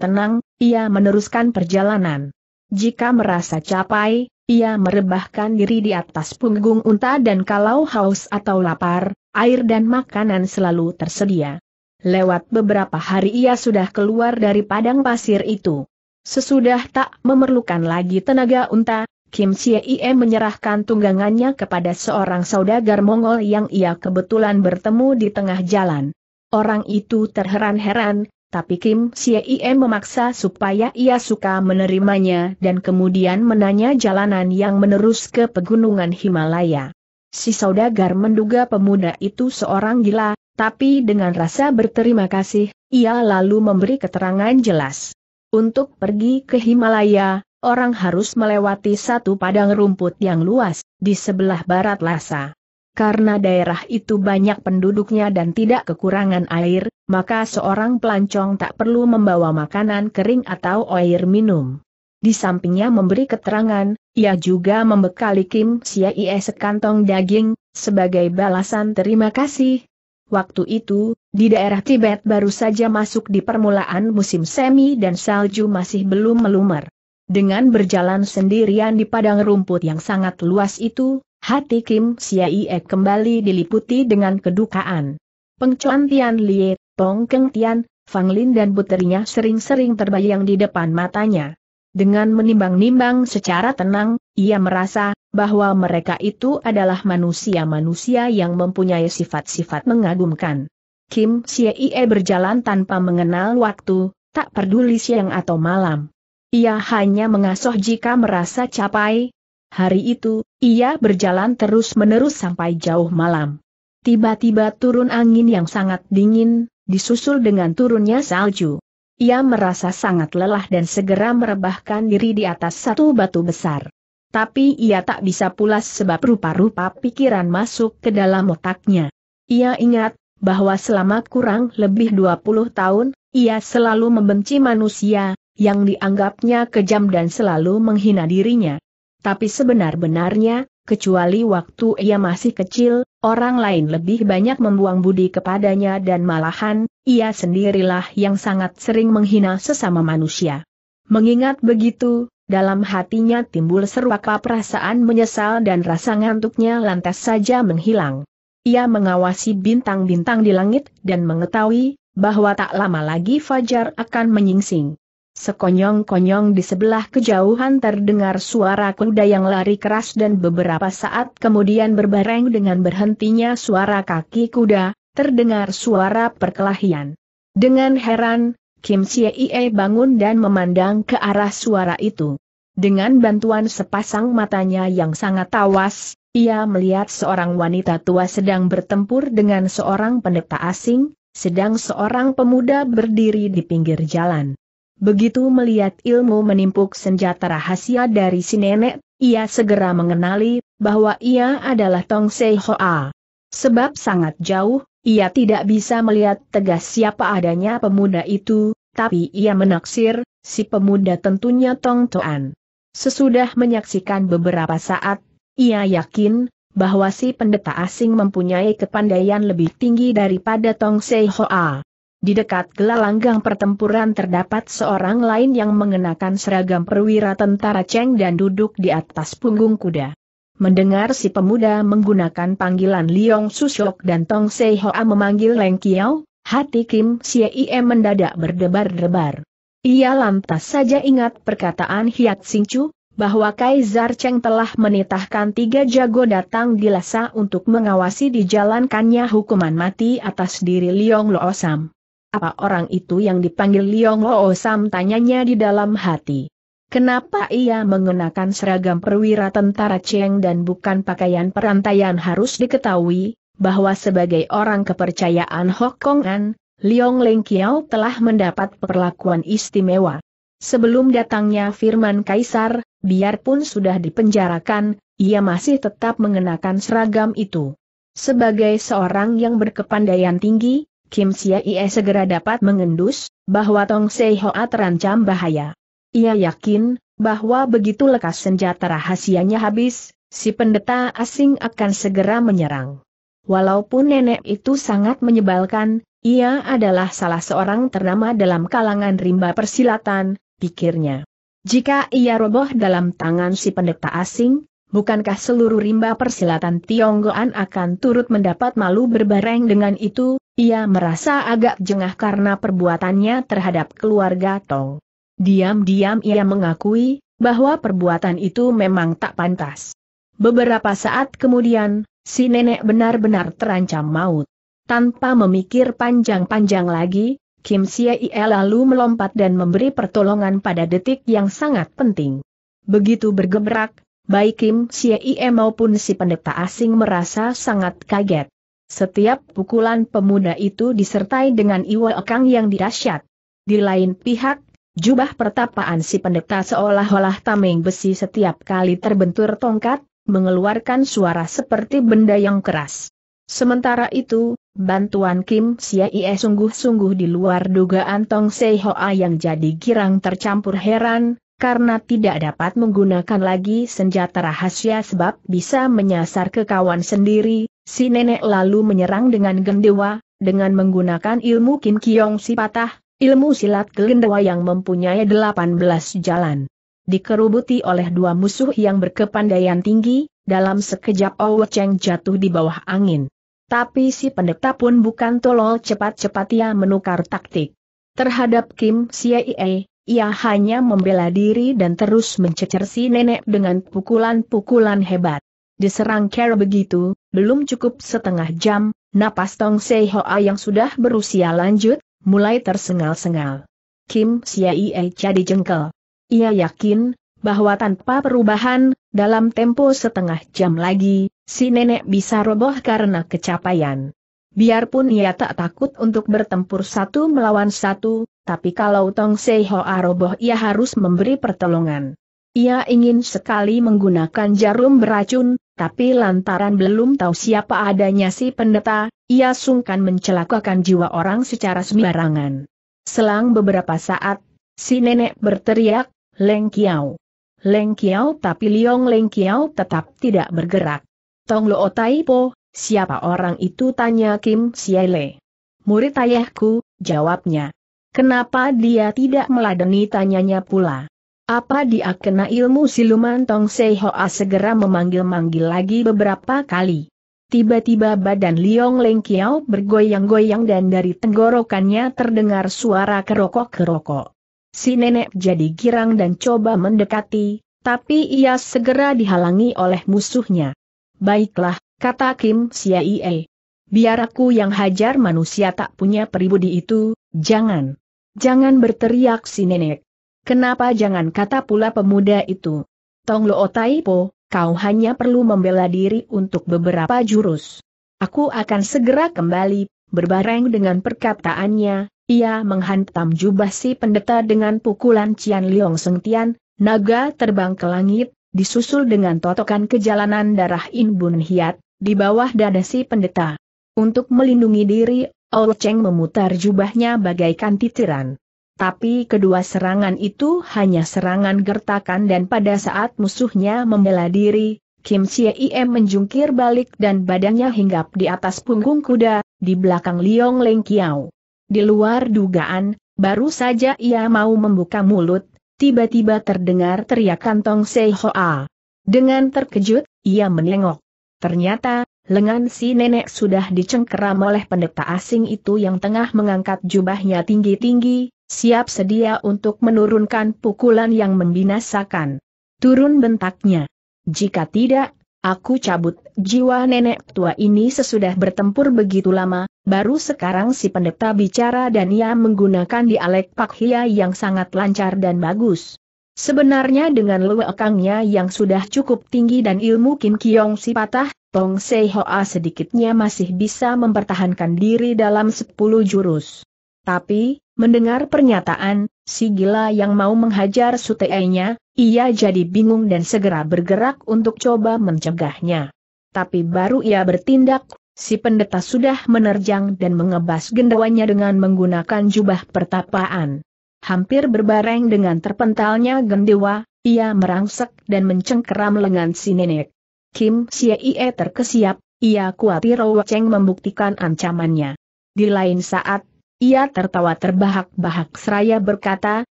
Speaker 1: tenang, ia meneruskan perjalanan. Jika merasa capai, ia merebahkan diri di atas punggung unta dan kalau haus atau lapar, air dan makanan selalu tersedia. Lewat beberapa hari ia sudah keluar dari padang pasir itu. Sesudah tak memerlukan lagi tenaga unta, Kim Chie menyerahkan tunggangannya kepada seorang saudagar Mongol yang ia kebetulan bertemu di tengah jalan. Orang itu terheran-heran, tapi Kim Chie memaksa supaya ia suka menerimanya dan kemudian menanya jalanan yang menerus ke pegunungan Himalaya. Si saudagar menduga pemuda itu seorang gila, tapi dengan rasa berterima kasih, ia lalu memberi keterangan jelas. Untuk pergi ke Himalaya, orang harus melewati satu padang rumput yang luas, di sebelah barat Lhasa. Karena daerah itu banyak penduduknya dan tidak kekurangan air, maka seorang pelancong tak perlu membawa makanan kering atau air minum. Di sampingnya memberi keterangan, ia juga membekali Kim Siai sekantong daging, sebagai balasan terima kasih, Waktu itu, di daerah Tibet baru saja masuk di permulaan musim semi dan salju masih belum melumer. Dengan berjalan sendirian di padang rumput yang sangat luas itu, hati Kim Siaie kembali diliputi dengan kedukaan. Pengcuan Tian Liet, Tong Keng Tian, Fang Lin dan puterinya sering-sering terbayang di depan matanya. Dengan menimbang-nimbang secara tenang, ia merasa bahwa mereka itu adalah manusia-manusia yang mempunyai sifat-sifat mengagumkan. Kim Xie berjalan tanpa mengenal waktu, tak peduli siang atau malam. Ia hanya mengasoh jika merasa capai. Hari itu, ia berjalan terus-menerus sampai jauh malam. Tiba-tiba turun angin yang sangat dingin, disusul dengan turunnya salju. Ia merasa sangat lelah dan segera merebahkan diri di atas satu batu besar. Tapi ia tak bisa pulas sebab rupa-rupa pikiran masuk ke dalam otaknya. Ia ingat, bahwa selama kurang lebih 20 tahun, ia selalu membenci manusia, yang dianggapnya kejam dan selalu menghina dirinya. Tapi sebenar-benarnya, kecuali waktu ia masih kecil, orang lain lebih banyak membuang budi kepadanya dan malahan, ia sendirilah yang sangat sering menghina sesama manusia. Mengingat begitu, dalam hatinya timbul serupa perasaan menyesal dan rasa ngantuknya lantas saja menghilang. Ia mengawasi bintang-bintang di langit dan mengetahui bahwa tak lama lagi Fajar akan menyingsing. Sekonyong-konyong di sebelah kejauhan terdengar suara kuda yang lari keras dan beberapa saat kemudian berbareng dengan berhentinya suara kaki kuda, terdengar suara perkelahian. Dengan heran, Kim Chie bangun dan memandang ke arah suara itu. Dengan bantuan sepasang matanya yang sangat tawas, ia melihat seorang wanita tua sedang bertempur dengan seorang pendeta asing, sedang seorang pemuda berdiri di pinggir jalan. Begitu melihat ilmu menimpuk senjata rahasia dari si nenek, ia segera mengenali bahwa ia adalah Tong Sei Hoa. Sebab sangat jauh, ia tidak bisa melihat tegas siapa adanya pemuda itu, tapi ia menaksir, si pemuda tentunya Tong Toan. Sesudah menyaksikan beberapa saat, ia yakin, bahwa si pendeta asing mempunyai kepandaian lebih tinggi daripada Tong Sei Hoa. Di dekat gelanggang pertempuran terdapat seorang lain yang mengenakan seragam perwira tentara Cheng dan duduk di atas punggung kuda. Mendengar si pemuda menggunakan panggilan Liong Susok dan Tong Sei memanggil Leng Kiao, hati Kim Sieie mendadak berdebar-debar. Ia lantas saja ingat perkataan Hiat Chu, bahwa Kaisar Cheng telah menitahkan tiga jago datang di Lhasa untuk mengawasi dijalankannya hukuman mati atas diri Liong Loosam. Apa orang itu yang dipanggil Liong Loosam tanyanya di dalam hati. Kenapa ia mengenakan seragam perwira tentara Cheng dan bukan pakaian perantaian harus diketahui, bahwa sebagai orang kepercayaan Hokongan, Liong Leng Kiao telah mendapat perlakuan istimewa. Sebelum datangnya firman Kaisar, biarpun sudah dipenjarakan, ia masih tetap mengenakan seragam itu. Sebagai seorang yang berkepandaian tinggi, Kim Ie segera dapat mengendus, bahwa Tong Sei Hoa terancam bahaya. Ia yakin, bahwa begitu lekas senjata rahasianya habis, si pendeta asing akan segera menyerang. Walaupun nenek itu sangat menyebalkan, ia adalah salah seorang ternama dalam kalangan rimba persilatan, pikirnya. Jika ia roboh dalam tangan si pendeta asing, bukankah seluruh rimba persilatan Tionggoan akan turut mendapat malu berbareng dengan itu, ia merasa agak jengah karena perbuatannya terhadap keluarga Tong. Diam-diam ia mengakui, bahwa perbuatan itu memang tak pantas. Beberapa saat kemudian, si nenek benar-benar terancam maut. Tanpa memikir panjang-panjang lagi, Kim Sia-ie lalu melompat dan memberi pertolongan pada detik yang sangat penting. Begitu bergebrak, baik Kim Sia-ie maupun si pendeta asing merasa sangat kaget. Setiap pukulan pemuda itu disertai dengan iwa ekang yang dirasyat. Di lain pihak, Jubah pertapaan si pendeta seolah-olah tameng besi setiap kali terbentur tongkat, mengeluarkan suara seperti benda yang keras. Sementara itu, bantuan Kim Siaie sungguh-sungguh di luar dugaan Tong Hoa yang jadi girang tercampur heran, karena tidak dapat menggunakan lagi senjata rahasia sebab bisa menyasar ke kawan sendiri, si nenek lalu menyerang dengan gendewa, dengan menggunakan ilmu Kim Kiong si patah, Ilmu silat gelendawa yang mempunyai 18 jalan. Dikerubuti oleh dua musuh yang berkepandaian tinggi, dalam sekejap Owe Cheng jatuh di bawah angin. Tapi si pendeta pun bukan tolol cepat-cepat ia menukar taktik. Terhadap Kim Siei, ia hanya membela diri dan terus mencecer si nenek dengan pukulan-pukulan hebat. Diserang Kera begitu, belum cukup setengah jam, napas Tong Sei Hoa yang sudah berusia lanjut, mulai tersengal-sengal. Kim Siaie jadi jengkel. Ia yakin, bahwa tanpa perubahan, dalam tempo setengah jam lagi, si nenek bisa roboh karena kecapaian. Biarpun ia tak takut untuk bertempur satu melawan satu, tapi kalau Tong Sehoa roboh ia harus memberi pertolongan. Ia ingin sekali menggunakan jarum beracun, tapi lantaran belum tahu siapa adanya si pendeta, ia sungkan mencelakakan jiwa orang secara sembarangan. Selang beberapa saat, si nenek berteriak, Leng Kiao. Leng Kiao tapi Liong Leng Kiao tetap tidak bergerak. Tong Lo Po, siapa orang itu tanya Kim Siele. Murid ayahku, jawabnya. Kenapa dia tidak meladeni tanyanya pula? Apa dia kena ilmu siluman Tong A segera memanggil-manggil lagi beberapa kali. Tiba-tiba badan Liong Leng Kiao bergoyang-goyang dan dari tenggorokannya terdengar suara kerokok-kerokok. Si nenek jadi girang dan coba mendekati, tapi ia segera dihalangi oleh musuhnya. Baiklah, kata Kim Siaie. Biar aku yang hajar manusia tak punya peribudi itu, jangan. Jangan berteriak si nenek. Kenapa jangan kata pula pemuda itu? Tong Lo Taipo, kau hanya perlu membela diri untuk beberapa jurus. Aku akan segera kembali, berbareng dengan perkataannya, ia menghantam jubah si pendeta dengan pukulan Cian Liong Seng Tian, naga terbang ke langit, disusul dengan totokan kejalanan darah In Bun Hiat, di bawah dada si pendeta. Untuk melindungi diri, Ol Cheng memutar jubahnya bagaikan titiran. Tapi kedua serangan itu hanya serangan gertakan dan pada saat musuhnya membela diri, Kim Chie Im menjungkir balik dan badannya hinggap di atas punggung kuda, di belakang Liong Leng Kiao. Di luar dugaan, baru saja ia mau membuka mulut, tiba-tiba terdengar teriakan Tong Sei Hoa. Dengan terkejut, ia menengok. Ternyata, lengan si nenek sudah dicengkeram oleh pendeta asing itu yang tengah mengangkat jubahnya tinggi-tinggi, siap sedia untuk menurunkan pukulan yang membinasakan. Turun bentaknya. Jika tidak, aku cabut jiwa nenek tua ini sesudah bertempur begitu lama, baru sekarang si pendeta bicara dan ia menggunakan dialek Pak Hia yang sangat lancar dan bagus. Sebenarnya dengan lewekangnya yang sudah cukup tinggi dan ilmu Kin Kiong si patah, Tong Sei Hoa sedikitnya masih bisa mempertahankan diri dalam 10 jurus. Tapi, Mendengar pernyataan, si gila yang mau menghajar sutenya, ia jadi bingung dan segera bergerak untuk coba mencegahnya. Tapi baru ia bertindak, si pendeta sudah menerjang dan mengebas gendawanya dengan menggunakan jubah pertapaan. Hampir berbareng dengan terpentalnya gendewa, ia merangsek dan mencengkeram lengan si nenek. Kim Siei terkesiap, ia khawatir Waceng membuktikan ancamannya. Di lain saat, ia tertawa terbahak-bahak seraya berkata,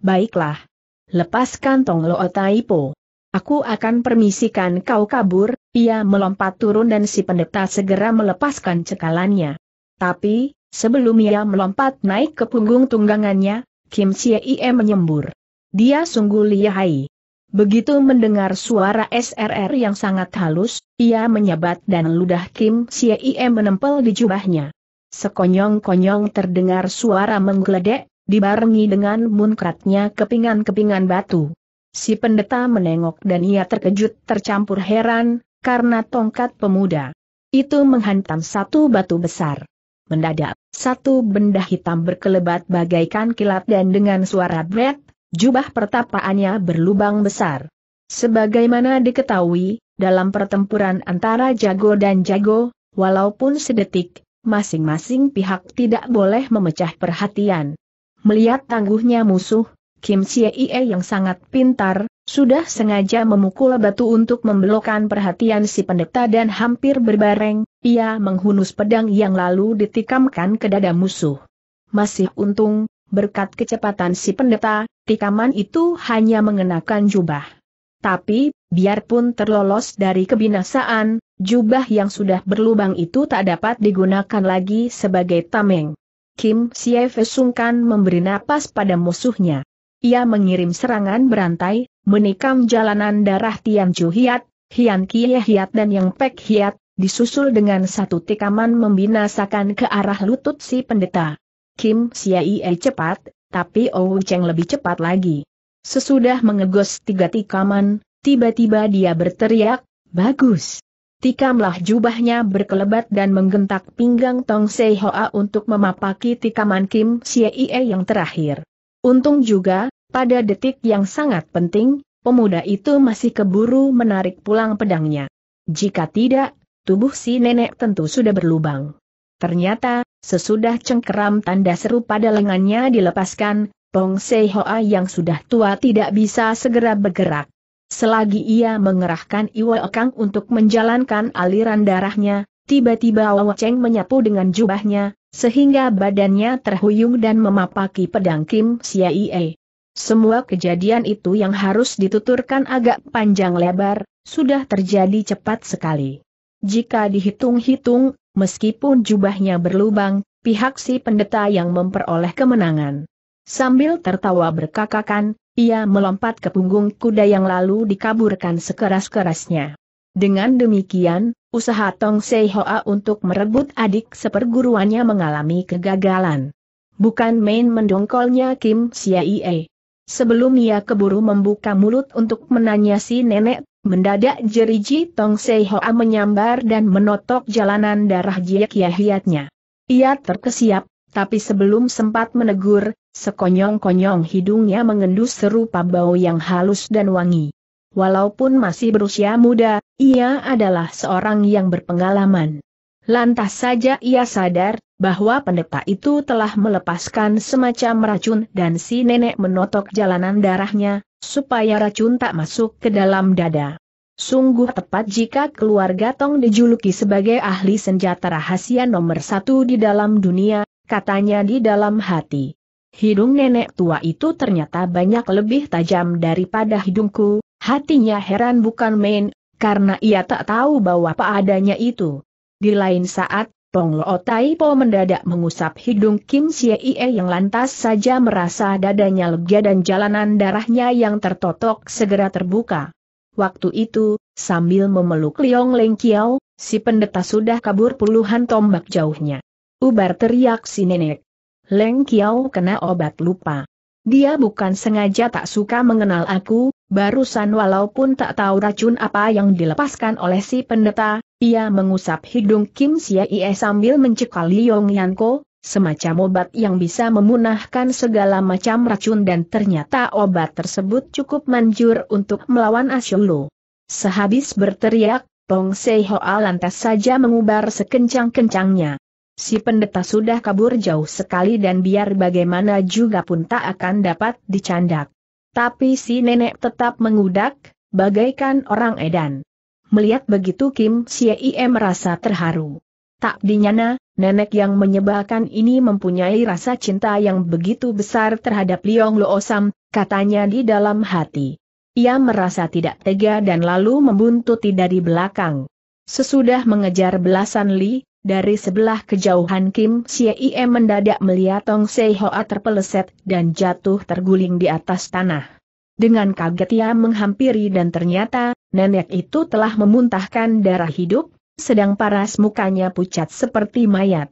Speaker 1: baiklah. Lepaskan Tong Lo po. Aku akan permisikan kau kabur, ia melompat turun dan si pendeta segera melepaskan cekalannya. Tapi, sebelum ia melompat naik ke punggung tunggangannya, Kim Xie Ie menyembur. Dia sungguh lihai. Begitu mendengar suara SRR yang sangat halus, ia menyabat dan ludah Kim Xie Ie menempel di jubahnya. Sekonyong-konyong terdengar suara menggeledek, dibarengi dengan munkratnya kepingan-kepingan batu. Si pendeta menengok dan ia terkejut tercampur heran, karena tongkat pemuda. Itu menghantam satu batu besar. Mendadak, satu benda hitam berkelebat bagaikan kilat dan dengan suara bret, jubah pertapaannya berlubang besar. Sebagaimana diketahui, dalam pertempuran antara jago dan jago, walaupun sedetik, masing-masing pihak tidak boleh memecah perhatian. Melihat tangguhnya musuh, Kim Chie yang sangat pintar, sudah sengaja memukul batu untuk membelokkan perhatian si pendeta dan hampir berbareng, ia menghunus pedang yang lalu ditikamkan ke dada musuh. Masih untung, berkat kecepatan si pendeta, tikaman itu hanya mengenakan jubah. Tapi, biarpun terlolos dari kebinasaan, Jubah yang sudah berlubang itu tak dapat digunakan lagi sebagai tameng. Kim Siefe sungkan memberi napas pada musuhnya. Ia mengirim serangan berantai, menikam jalanan darah Tian Chu Hiat, Hian Kie Hiat dan Yang Pek Hiat, disusul dengan satu tikaman membinasakan ke arah lutut si pendeta. Kim Siefe cepat, tapi Ou Cheng lebih cepat lagi. Sesudah mengegos tiga tikaman, tiba-tiba dia berteriak, Bagus! Tikamlah jubahnya berkelebat dan menggentak pinggang Tong Sei Hoa untuk memapaki tikaman Kim Xie yang terakhir. Untung juga, pada detik yang sangat penting, pemuda itu masih keburu menarik pulang pedangnya. Jika tidak, tubuh si nenek tentu sudah berlubang. Ternyata, sesudah cengkeram tanda seru pada lengannya dilepaskan, Tong Sei Hoa yang sudah tua tidak bisa segera bergerak. Selagi ia mengerahkan Iwa Kang untuk menjalankan aliran darahnya, tiba-tiba Wawaceng menyapu dengan jubahnya, sehingga badannya terhuyung dan memapaki pedang Kim Siaie. Semua kejadian itu yang harus dituturkan agak panjang lebar, sudah terjadi cepat sekali. Jika dihitung-hitung, meskipun jubahnya berlubang, pihak si pendeta yang memperoleh kemenangan. Sambil tertawa berkakakan, ia melompat ke punggung kuda yang lalu dikaburkan sekeras-kerasnya. Dengan demikian, usaha Tong Sei Hoa untuk merebut adik seperguruannya mengalami kegagalan. Bukan main mendongkolnya Kim Ie. Sebelum ia keburu membuka mulut untuk menanya si nenek, mendadak jeriji Tong Sei Hoa menyambar dan menotok jalanan darah jiak hiatnya. Ia terkesiap, tapi sebelum sempat menegur, Sekonyong-konyong hidungnya mengendus serupa bau yang halus dan wangi. Walaupun masih berusia muda, ia adalah seorang yang berpengalaman. Lantas saja ia sadar bahwa pendeta itu telah melepaskan semacam racun dan si nenek menotok jalanan darahnya, supaya racun tak masuk ke dalam dada. Sungguh tepat jika keluarga Tong dijuluki sebagai ahli senjata rahasia nomor satu di dalam dunia, katanya di dalam hati. Hidung nenek tua itu ternyata banyak lebih tajam daripada hidungku, hatinya heran bukan main, karena ia tak tahu bahwa apa adanya itu. Di lain saat, Tong Lo Taipo mendadak mengusap hidung Kim Xie Ie yang lantas saja merasa dadanya lega dan jalanan darahnya yang tertotok segera terbuka. Waktu itu, sambil memeluk Liong Leng Kiao, si pendeta sudah kabur puluhan tombak jauhnya. Ubar teriak si nenek. Leng Kiao kena obat lupa. Dia bukan sengaja tak suka mengenal aku, barusan walaupun tak tahu racun apa yang dilepaskan oleh si pendeta, ia mengusap hidung Kim Sia Ie sambil mencekal Liong Yanko, semacam obat yang bisa memunahkan segala macam racun dan ternyata obat tersebut cukup manjur untuk melawan Asyolo. Sehabis berteriak, Sei Hoa lantas saja mengubar sekencang-kencangnya. Si pendeta sudah kabur jauh sekali dan biar bagaimana juga pun tak akan dapat dicandak. Tapi si nenek tetap mengudak, bagaikan orang edan. Melihat begitu Kim Siye merasa terharu. Tak dinyana, nenek yang menyebalkan ini mempunyai rasa cinta yang begitu besar terhadap Liong Loosam, katanya di dalam hati. Ia merasa tidak tega dan lalu membuntuti dari belakang. Sesudah mengejar belasan li, dari sebelah kejauhan Kim Siei mendadak melihat Tong Sei Hoa terpeleset dan jatuh terguling di atas tanah. Dengan kaget ia menghampiri dan ternyata, nenek itu telah memuntahkan darah hidup, sedang paras mukanya pucat seperti mayat.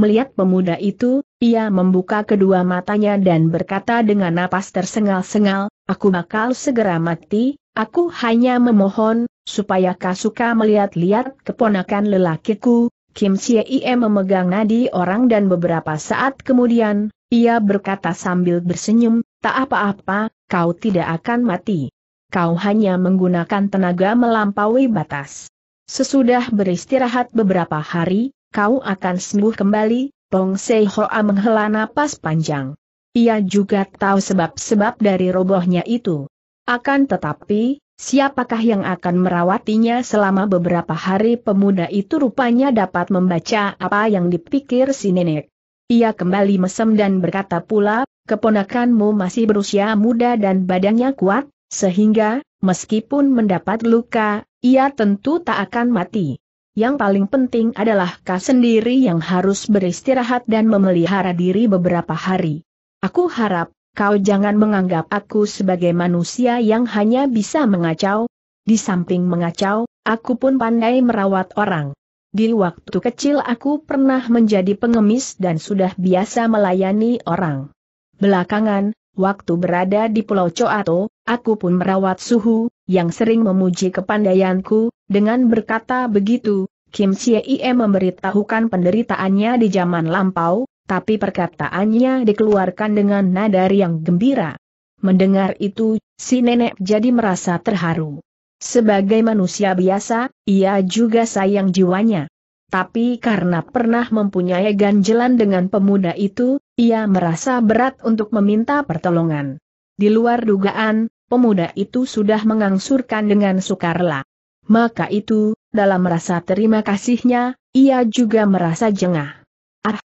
Speaker 1: Melihat pemuda itu, ia membuka kedua matanya dan berkata dengan napas tersengal-sengal, Aku bakal segera mati, aku hanya memohon, supaya Kasuka melihat-lihat keponakan lelakiku, Kim Ie memegang nadi orang dan beberapa saat kemudian, ia berkata sambil bersenyum, tak apa-apa, kau tidak akan mati. Kau hanya menggunakan tenaga melampaui batas. Sesudah beristirahat beberapa hari, kau akan sembuh kembali, Pong Sei Hoa menghela napas panjang. Ia juga tahu sebab-sebab dari robohnya itu. Akan tetapi, Siapakah yang akan merawatinya selama beberapa hari pemuda itu rupanya dapat membaca apa yang dipikir si nenek. Ia kembali mesem dan berkata pula, keponakanmu masih berusia muda dan badannya kuat, sehingga, meskipun mendapat luka, ia tentu tak akan mati. Yang paling penting adalah kau sendiri yang harus beristirahat dan memelihara diri beberapa hari. Aku harap, kau jangan menganggap aku sebagai manusia yang hanya bisa mengacau. Di samping mengacau, aku pun pandai merawat orang. Di waktu kecil aku pernah menjadi pengemis dan sudah biasa melayani orang. Belakangan, waktu berada di Pulau Coato, aku pun merawat suhu, yang sering memuji kepandaianku, dengan berkata begitu, Kim Chie Ie memberitahukan penderitaannya di zaman lampau, tapi perkataannya dikeluarkan dengan nada yang gembira. Mendengar itu, si nenek jadi merasa terharu. Sebagai manusia biasa, ia juga sayang jiwanya. Tapi karena pernah mempunyai ganjelan dengan pemuda itu, ia merasa berat untuk meminta pertolongan. Di luar dugaan, pemuda itu sudah mengangsurkan dengan sukarela. Maka itu, dalam rasa terima kasihnya, ia juga merasa jengah.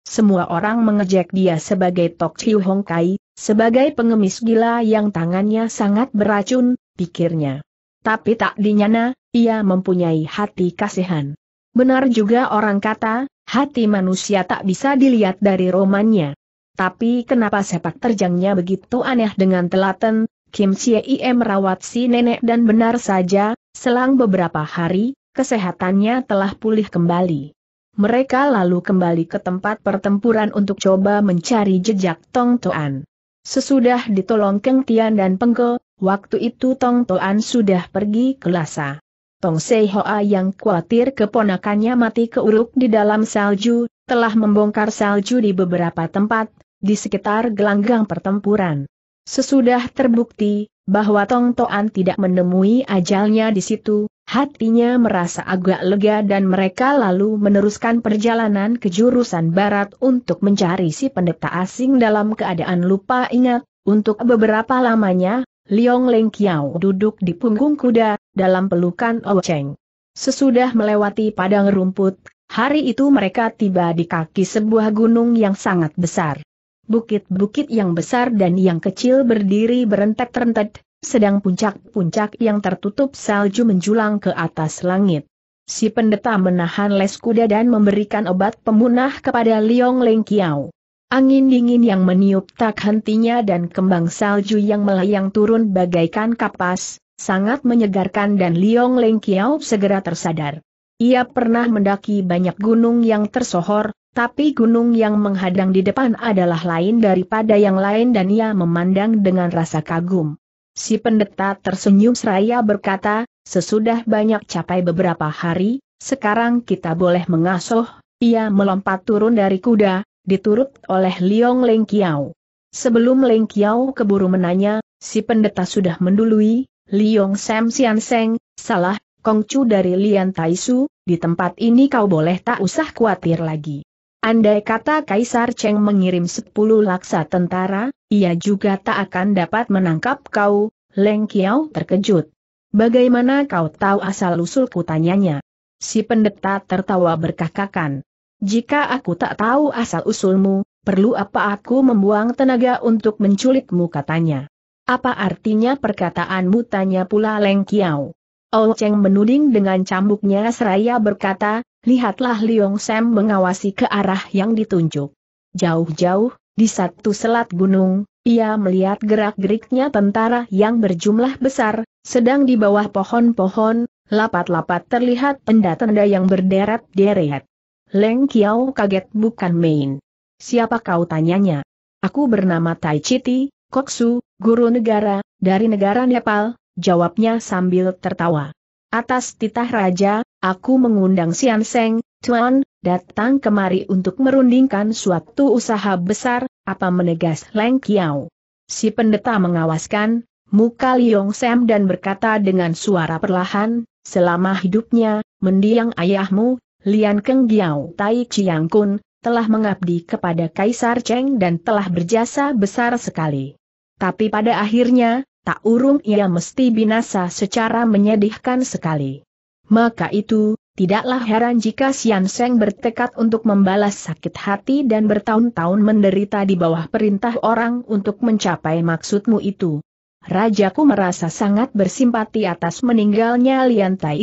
Speaker 1: Semua orang mengejek dia sebagai Tok Chiu Hong Kai, sebagai pengemis gila yang tangannya sangat beracun, pikirnya. Tapi tak dinyana, ia mempunyai hati kasihan. Benar juga orang kata, hati manusia tak bisa dilihat dari romannya. Tapi kenapa sepak terjangnya begitu aneh dengan telaten, Kim Chie merawat si nenek dan benar saja, selang beberapa hari, kesehatannya telah pulih kembali. Mereka lalu kembali ke tempat pertempuran untuk coba mencari jejak Tong Toan. Sesudah ditolong Keng Tian dan Pengke, waktu itu Tong Toan sudah pergi ke Lhasa. Tong Sei Hoa yang khawatir keponakannya mati keuruk di dalam salju, telah membongkar salju di beberapa tempat, di sekitar gelanggang pertempuran. Sesudah terbukti, bahwa Tong Toan tidak menemui ajalnya di situ, hatinya merasa agak lega dan mereka lalu meneruskan perjalanan ke jurusan barat untuk mencari si pendeta asing dalam keadaan lupa ingat, untuk beberapa lamanya, Liong Leng Kiao duduk di punggung kuda, dalam pelukan Cheng. Sesudah melewati padang rumput, hari itu mereka tiba di kaki sebuah gunung yang sangat besar bukit-bukit yang besar dan yang kecil berdiri berentet-rentet, sedang puncak-puncak yang tertutup salju menjulang ke atas langit. Si pendeta menahan les kuda dan memberikan obat pemunah kepada Liong Leng Kiao. Angin dingin yang meniup tak hentinya dan kembang salju yang melayang turun bagaikan kapas, sangat menyegarkan dan Liong Leng Kiao segera tersadar. Ia pernah mendaki banyak gunung yang tersohor, tapi gunung yang menghadang di depan adalah lain daripada yang lain dan ia memandang dengan rasa kagum. Si pendeta tersenyum seraya berkata, sesudah banyak capai beberapa hari, sekarang kita boleh mengasuh, ia melompat turun dari kuda, diturut oleh Liong Leng Kiao. Sebelum Leng Kiao keburu menanya, si pendeta sudah mendului, Liong Sam Sian Seng, salah, Kongcu dari Lian Taisu, di tempat ini kau boleh tak usah khawatir lagi. Andai kata Kaisar Cheng mengirim sepuluh laksa tentara, ia juga tak akan dapat menangkap kau, Leng Kiao terkejut. Bagaimana kau tahu asal usul kutanyanya? Si pendeta tertawa berkakakan. Jika aku tak tahu asal-usulmu, perlu apa aku membuang tenaga untuk menculikmu katanya. Apa artinya perkataanmu tanya pula Leng Kiao. Ol Cheng menuding dengan cambuknya seraya berkata, lihatlah Liong Sam mengawasi ke arah yang ditunjuk. Jauh-jauh, di satu selat gunung, ia melihat gerak-geriknya tentara yang berjumlah besar, sedang di bawah pohon-pohon, lapat-lapat terlihat tenda-tenda yang berderet-deret. Leng Kiao kaget bukan main. Siapa kau tanyanya? Aku bernama Tai Chiti, Koksu, guru negara, dari negara Nepal, jawabnya sambil tertawa. Atas titah raja, Aku mengundang Sian Seng, Tuan, datang kemari untuk merundingkan suatu usaha besar, apa menegas Leng Kiao. Si pendeta mengawaskan, muka Liong Sam dan berkata dengan suara perlahan, selama hidupnya, mendiang ayahmu, Lian Keng Giao Tai Chiang Kun, telah mengabdi kepada Kaisar Cheng dan telah berjasa besar sekali. Tapi pada akhirnya, tak urung ia mesti binasa secara menyedihkan sekali. Maka itu, tidaklah heran jika Sian Seng bertekad untuk membalas sakit hati dan bertahun-tahun menderita di bawah perintah orang untuk mencapai maksudmu itu. Rajaku merasa sangat bersimpati atas meninggalnya Lian Tai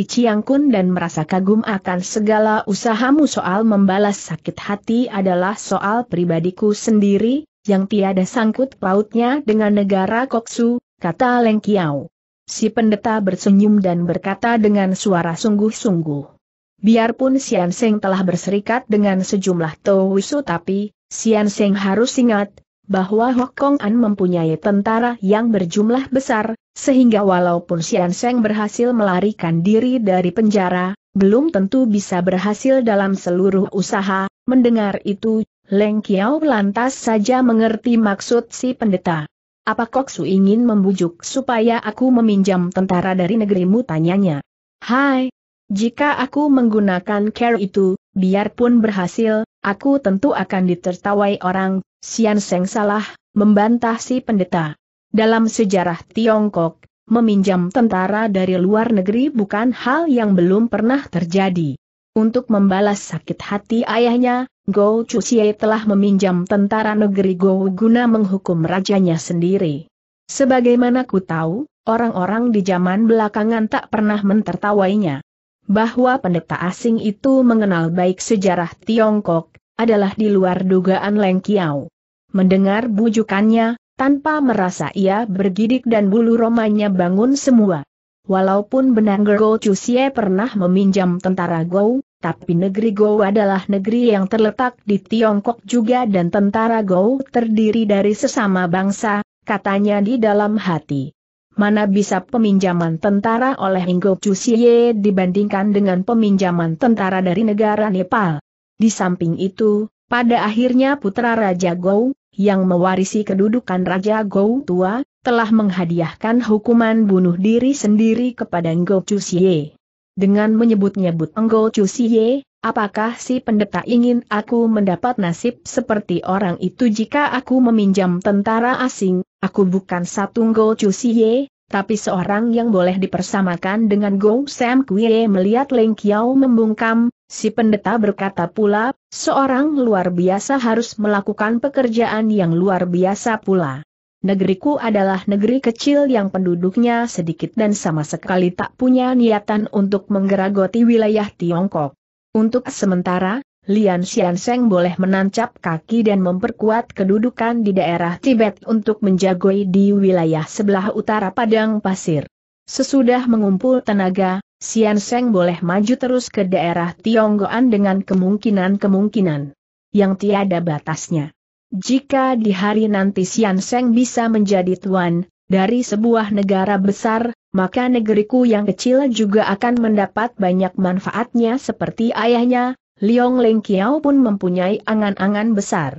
Speaker 1: Kun dan merasa kagum akan segala usahamu soal membalas sakit hati adalah soal pribadiku sendiri, yang tiada sangkut pautnya dengan negara Koksu, kata Leng Kiao. Si pendeta bersenyum dan berkata dengan suara sungguh-sungguh. Biarpun Sian Seng telah berserikat dengan sejumlah Towisu tapi, Sian Seng harus ingat, bahwa Hokong An mempunyai tentara yang berjumlah besar, sehingga walaupun Sian Seng berhasil melarikan diri dari penjara, belum tentu bisa berhasil dalam seluruh usaha, mendengar itu, Leng Kiao lantas saja mengerti maksud si pendeta. Apa kok Su ingin membujuk supaya aku meminjam tentara dari negerimu tanyanya? Hai, jika aku menggunakan care itu, biarpun berhasil, aku tentu akan ditertawai orang, Sian Seng salah, membantah si pendeta. Dalam sejarah Tiongkok, meminjam tentara dari luar negeri bukan hal yang belum pernah terjadi. Untuk membalas sakit hati ayahnya, Go Chuxie telah meminjam tentara negeri Go guna menghukum rajanya sendiri. Sebagaimana ku tahu, orang-orang di zaman belakangan tak pernah mentertawainya. Bahwa pendeta asing itu mengenal baik sejarah Tiongkok, adalah di luar dugaan Leng Kiao. Mendengar bujukannya, tanpa merasa ia bergidik dan bulu romanya bangun semua. Walaupun benang Go Chuxie pernah meminjam tentara Gou, tapi negeri Gou adalah negeri yang terletak di Tiongkok juga dan tentara Gou terdiri dari sesama bangsa, katanya di dalam hati. Mana bisa peminjaman tentara oleh Inggo Chusie dibandingkan dengan peminjaman tentara dari negara Nepal. Di samping itu, pada akhirnya putra Raja Gou, yang mewarisi kedudukan Raja Gou tua, telah menghadiahkan hukuman bunuh diri sendiri kepada Inggo Chusie dengan menyebut-nyebut Enggol Chu Siye, apakah si pendeta ingin aku mendapat nasib seperti orang itu jika aku meminjam tentara asing, aku bukan satu Enggol Chu Siye, tapi seorang yang boleh dipersamakan dengan Gong Sam kwee. melihat Leng Kiao membungkam, si pendeta berkata pula, seorang luar biasa harus melakukan pekerjaan yang luar biasa pula negeriku adalah negeri kecil yang penduduknya sedikit dan sama sekali tak punya niatan untuk menggeragoti wilayah Tiongkok. Untuk sementara, Lian Xianseng boleh menancap kaki dan memperkuat kedudukan di daerah Tibet untuk menjagoi di wilayah sebelah utara padang pasir. Sesudah mengumpul tenaga, Xianseng boleh maju terus ke daerah Tionggoan dengan kemungkinan-kemungkinan yang tiada batasnya. Jika di hari nanti Sian Seng bisa menjadi tuan, dari sebuah negara besar, maka negeriku yang kecil juga akan mendapat banyak manfaatnya seperti ayahnya, Liong Leng Kiao pun mempunyai angan-angan besar.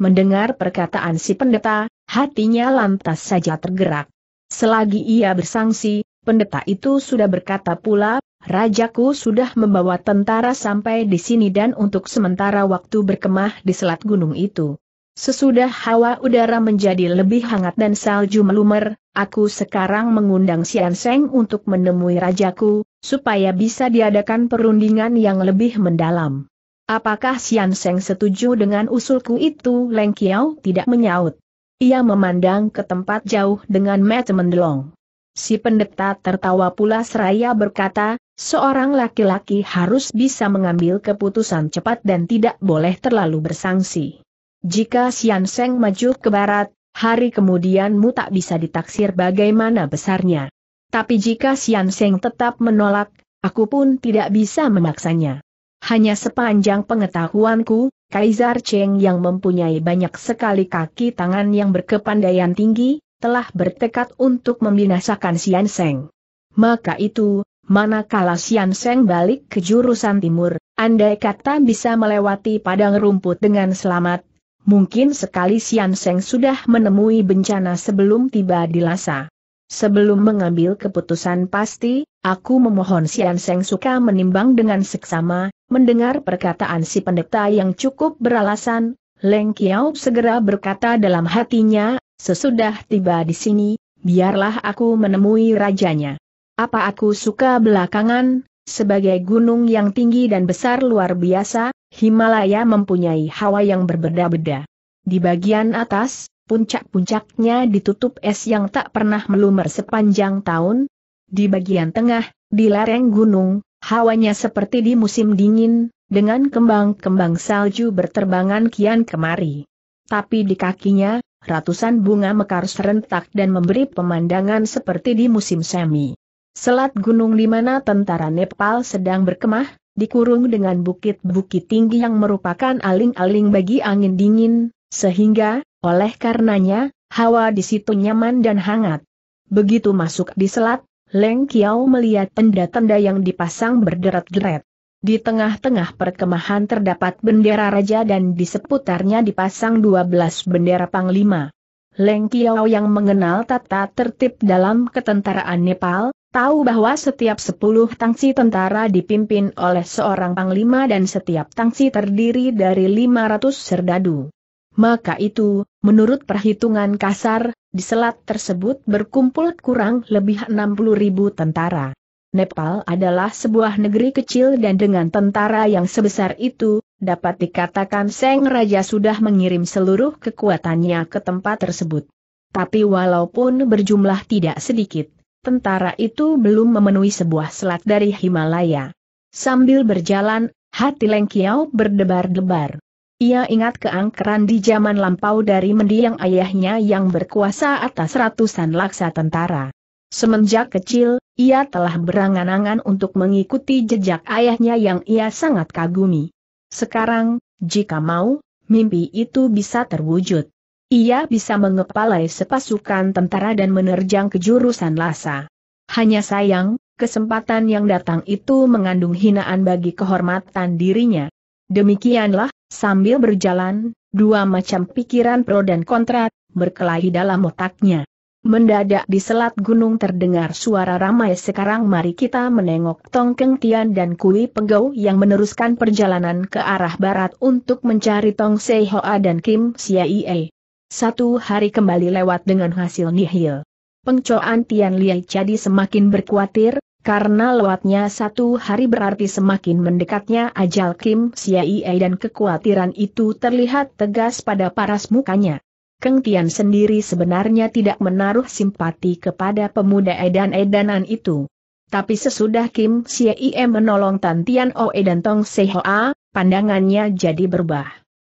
Speaker 1: Mendengar perkataan si pendeta, hatinya lantas saja tergerak. Selagi ia bersangsi, pendeta itu sudah berkata pula, Rajaku sudah membawa tentara sampai di sini dan untuk sementara waktu berkemah di selat gunung itu. Sesudah hawa udara menjadi lebih hangat dan salju melumer, aku sekarang mengundang Sian Seng untuk menemui rajaku, supaya bisa diadakan perundingan yang lebih mendalam. Apakah Sian Seng setuju dengan usulku itu? Leng Kiao tidak menyaut. Ia memandang ke tempat jauh dengan mata mendelong. Si pendeta tertawa pula seraya berkata, seorang laki-laki harus bisa mengambil keputusan cepat dan tidak boleh terlalu bersangsi. Jika Sian Seng maju ke barat, hari kemudianmu tak bisa ditaksir bagaimana besarnya. Tapi jika Sian Seng tetap menolak, aku pun tidak bisa memaksanya. Hanya sepanjang pengetahuanku, Kaisar Cheng yang mempunyai banyak sekali kaki tangan yang berkepandaian tinggi, telah bertekad untuk membinasakan Sian Seng. Maka itu, manakala Sian Seng balik ke jurusan timur, andai kata bisa melewati padang rumput dengan selamat, mungkin sekali Sian Seng sudah menemui bencana sebelum tiba di Lhasa. Sebelum mengambil keputusan pasti, aku memohon Sian Seng suka menimbang dengan seksama, mendengar perkataan si pendeta yang cukup beralasan, Leng Kiao segera berkata dalam hatinya, sesudah tiba di sini, biarlah aku menemui rajanya. Apa aku suka belakangan, sebagai gunung yang tinggi dan besar luar biasa, Himalaya mempunyai hawa yang berbeda-beda. Di bagian atas, puncak-puncaknya ditutup es yang tak pernah melumer sepanjang tahun. Di bagian tengah, di lereng gunung, hawanya seperti di musim dingin, dengan kembang-kembang salju berterbangan kian kemari. Tapi di kakinya, ratusan bunga mekar serentak dan memberi pemandangan seperti di musim semi. Selat gunung di mana tentara Nepal sedang berkemah, dikurung dengan bukit-bukit tinggi yang merupakan aling-aling bagi angin dingin, sehingga, oleh karenanya, hawa di situ nyaman dan hangat. Begitu masuk di selat, Leng Kiao melihat tenda-tenda yang dipasang berderet-deret. Di tengah-tengah perkemahan terdapat bendera raja dan di seputarnya dipasang 12 bendera panglima. Leng Kiao yang mengenal tata tertib dalam ketentaraan Nepal, Tahu bahwa setiap sepuluh tangsi tentara dipimpin oleh seorang panglima dan setiap tangsi terdiri dari lima ratus serdadu. Maka itu, menurut perhitungan kasar, di selat tersebut berkumpul kurang lebih enam puluh ribu tentara. Nepal adalah sebuah negeri kecil dan dengan tentara yang sebesar itu, dapat dikatakan Seng Raja sudah mengirim seluruh kekuatannya ke tempat tersebut. Tapi walaupun berjumlah tidak sedikit, tentara itu belum memenuhi sebuah selat dari Himalaya. Sambil berjalan, hati Leng Kiao berdebar-debar. Ia ingat keangkeran di zaman lampau dari mendiang ayahnya yang berkuasa atas ratusan laksa tentara. Semenjak kecil, ia telah berangan-angan untuk mengikuti jejak ayahnya yang ia sangat kagumi. Sekarang, jika mau, mimpi itu bisa terwujud. Ia bisa mengepalai sepasukan tentara dan menerjang ke jurusan Lhasa. Hanya sayang, kesempatan yang datang itu mengandung hinaan bagi kehormatan dirinya. Demikianlah, sambil berjalan, dua macam pikiran pro dan kontra, berkelahi dalam otaknya. Mendadak di selat gunung terdengar suara ramai sekarang mari kita menengok Tong Keng Tian dan Kui Penggau yang meneruskan perjalanan ke arah barat untuk mencari Tong Sei Hoa dan Kim Siaie. Satu hari kembali lewat dengan hasil nihil. Pengcoan Tian Liai jadi semakin berkuatir, karena lewatnya satu hari berarti semakin mendekatnya ajal Kim Siai dan kekhawatiran itu terlihat tegas pada paras mukanya. Keng Tian sendiri sebenarnya tidak menaruh simpati kepada pemuda edan-edanan itu. Tapi sesudah Kim Siai menolong Tan Tian Oe dan Tong Sehoa, pandangannya jadi berubah.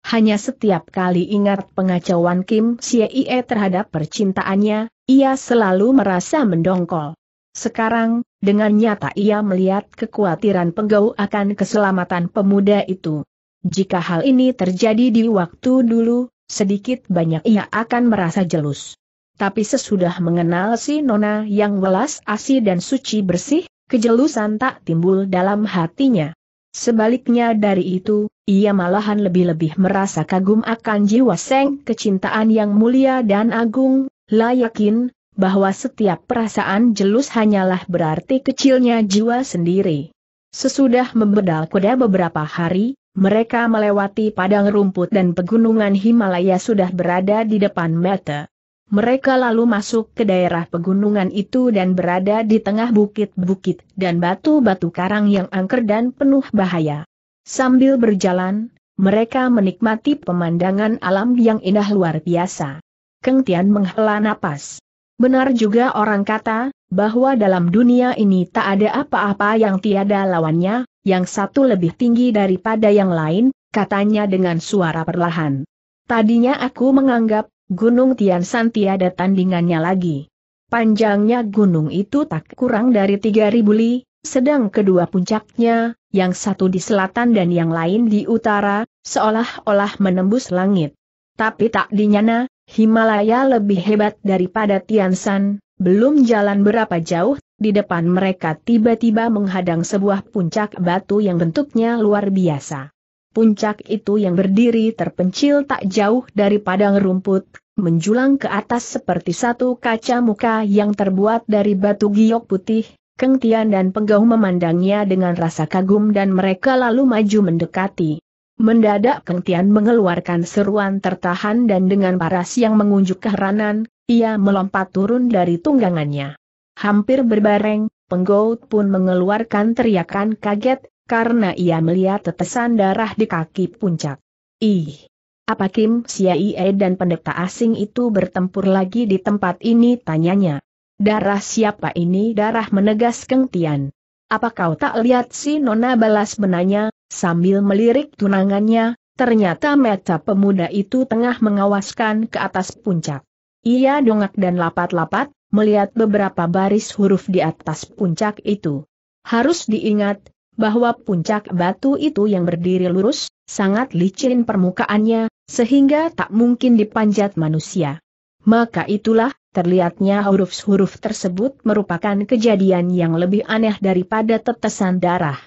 Speaker 1: Hanya setiap kali ingat pengacauan Kim Xie terhadap percintaannya, ia selalu merasa mendongkol. Sekarang, dengan nyata ia melihat kekhawatiran penggau akan keselamatan pemuda itu. Jika hal ini terjadi di waktu dulu, sedikit banyak ia akan merasa jelus. Tapi sesudah mengenal si Nona yang welas asih dan suci bersih, kejelusan tak timbul dalam hatinya. Sebaliknya dari itu, ia malahan lebih-lebih merasa kagum akan jiwa seng kecintaan yang mulia dan agung, Layakin, bahwa setiap perasaan jelus hanyalah berarti kecilnya jiwa sendiri. Sesudah membedal kuda beberapa hari, mereka melewati padang rumput dan pegunungan Himalaya sudah berada di depan mata. Mereka lalu masuk ke daerah pegunungan itu dan berada di tengah bukit-bukit dan batu-batu karang yang angker dan penuh bahaya. Sambil berjalan, mereka menikmati pemandangan alam yang indah luar biasa. Keng Tian menghela napas. Benar juga orang kata, bahwa dalam dunia ini tak ada apa-apa yang tiada lawannya, yang satu lebih tinggi daripada yang lain, katanya dengan suara perlahan. Tadinya aku menganggap Gunung Tian Tiansan tiada tandingannya lagi. Panjangnya gunung itu tak kurang dari 3.000 li, sedang kedua puncaknya, yang satu di selatan dan yang lain di utara, seolah-olah menembus langit. Tapi tak dinyana, Himalaya lebih hebat daripada Tian Tiansan, belum jalan berapa jauh, di depan mereka tiba-tiba menghadang sebuah puncak batu yang bentuknya luar biasa. Puncak itu yang berdiri terpencil tak jauh dari padang rumput, menjulang ke atas seperti satu kaca muka yang terbuat dari batu giok putih, Keng Tian dan Penggau memandangnya dengan rasa kagum dan mereka lalu maju mendekati. Mendadak Keng Tian mengeluarkan seruan tertahan dan dengan paras yang mengunjuk keheranan, ia melompat turun dari tunggangannya. Hampir berbareng, Penggau pun mengeluarkan teriakan kaget, karena ia melihat tetesan darah di kaki puncak. Ih! Apa Kim Siaie dan pendeta asing itu bertempur lagi di tempat ini tanyanya. Darah siapa ini darah menegas kengtian. Apa kau tak lihat si Nona balas menanya, sambil melirik tunangannya, ternyata meta pemuda itu tengah mengawaskan ke atas puncak. Ia dongak dan lapat-lapat, melihat beberapa baris huruf di atas puncak itu. Harus diingat, bahwa puncak batu itu yang berdiri lurus, sangat licin permukaannya, sehingga tak mungkin dipanjat manusia. Maka itulah, terlihatnya huruf-huruf tersebut merupakan kejadian yang lebih aneh daripada tetesan darah.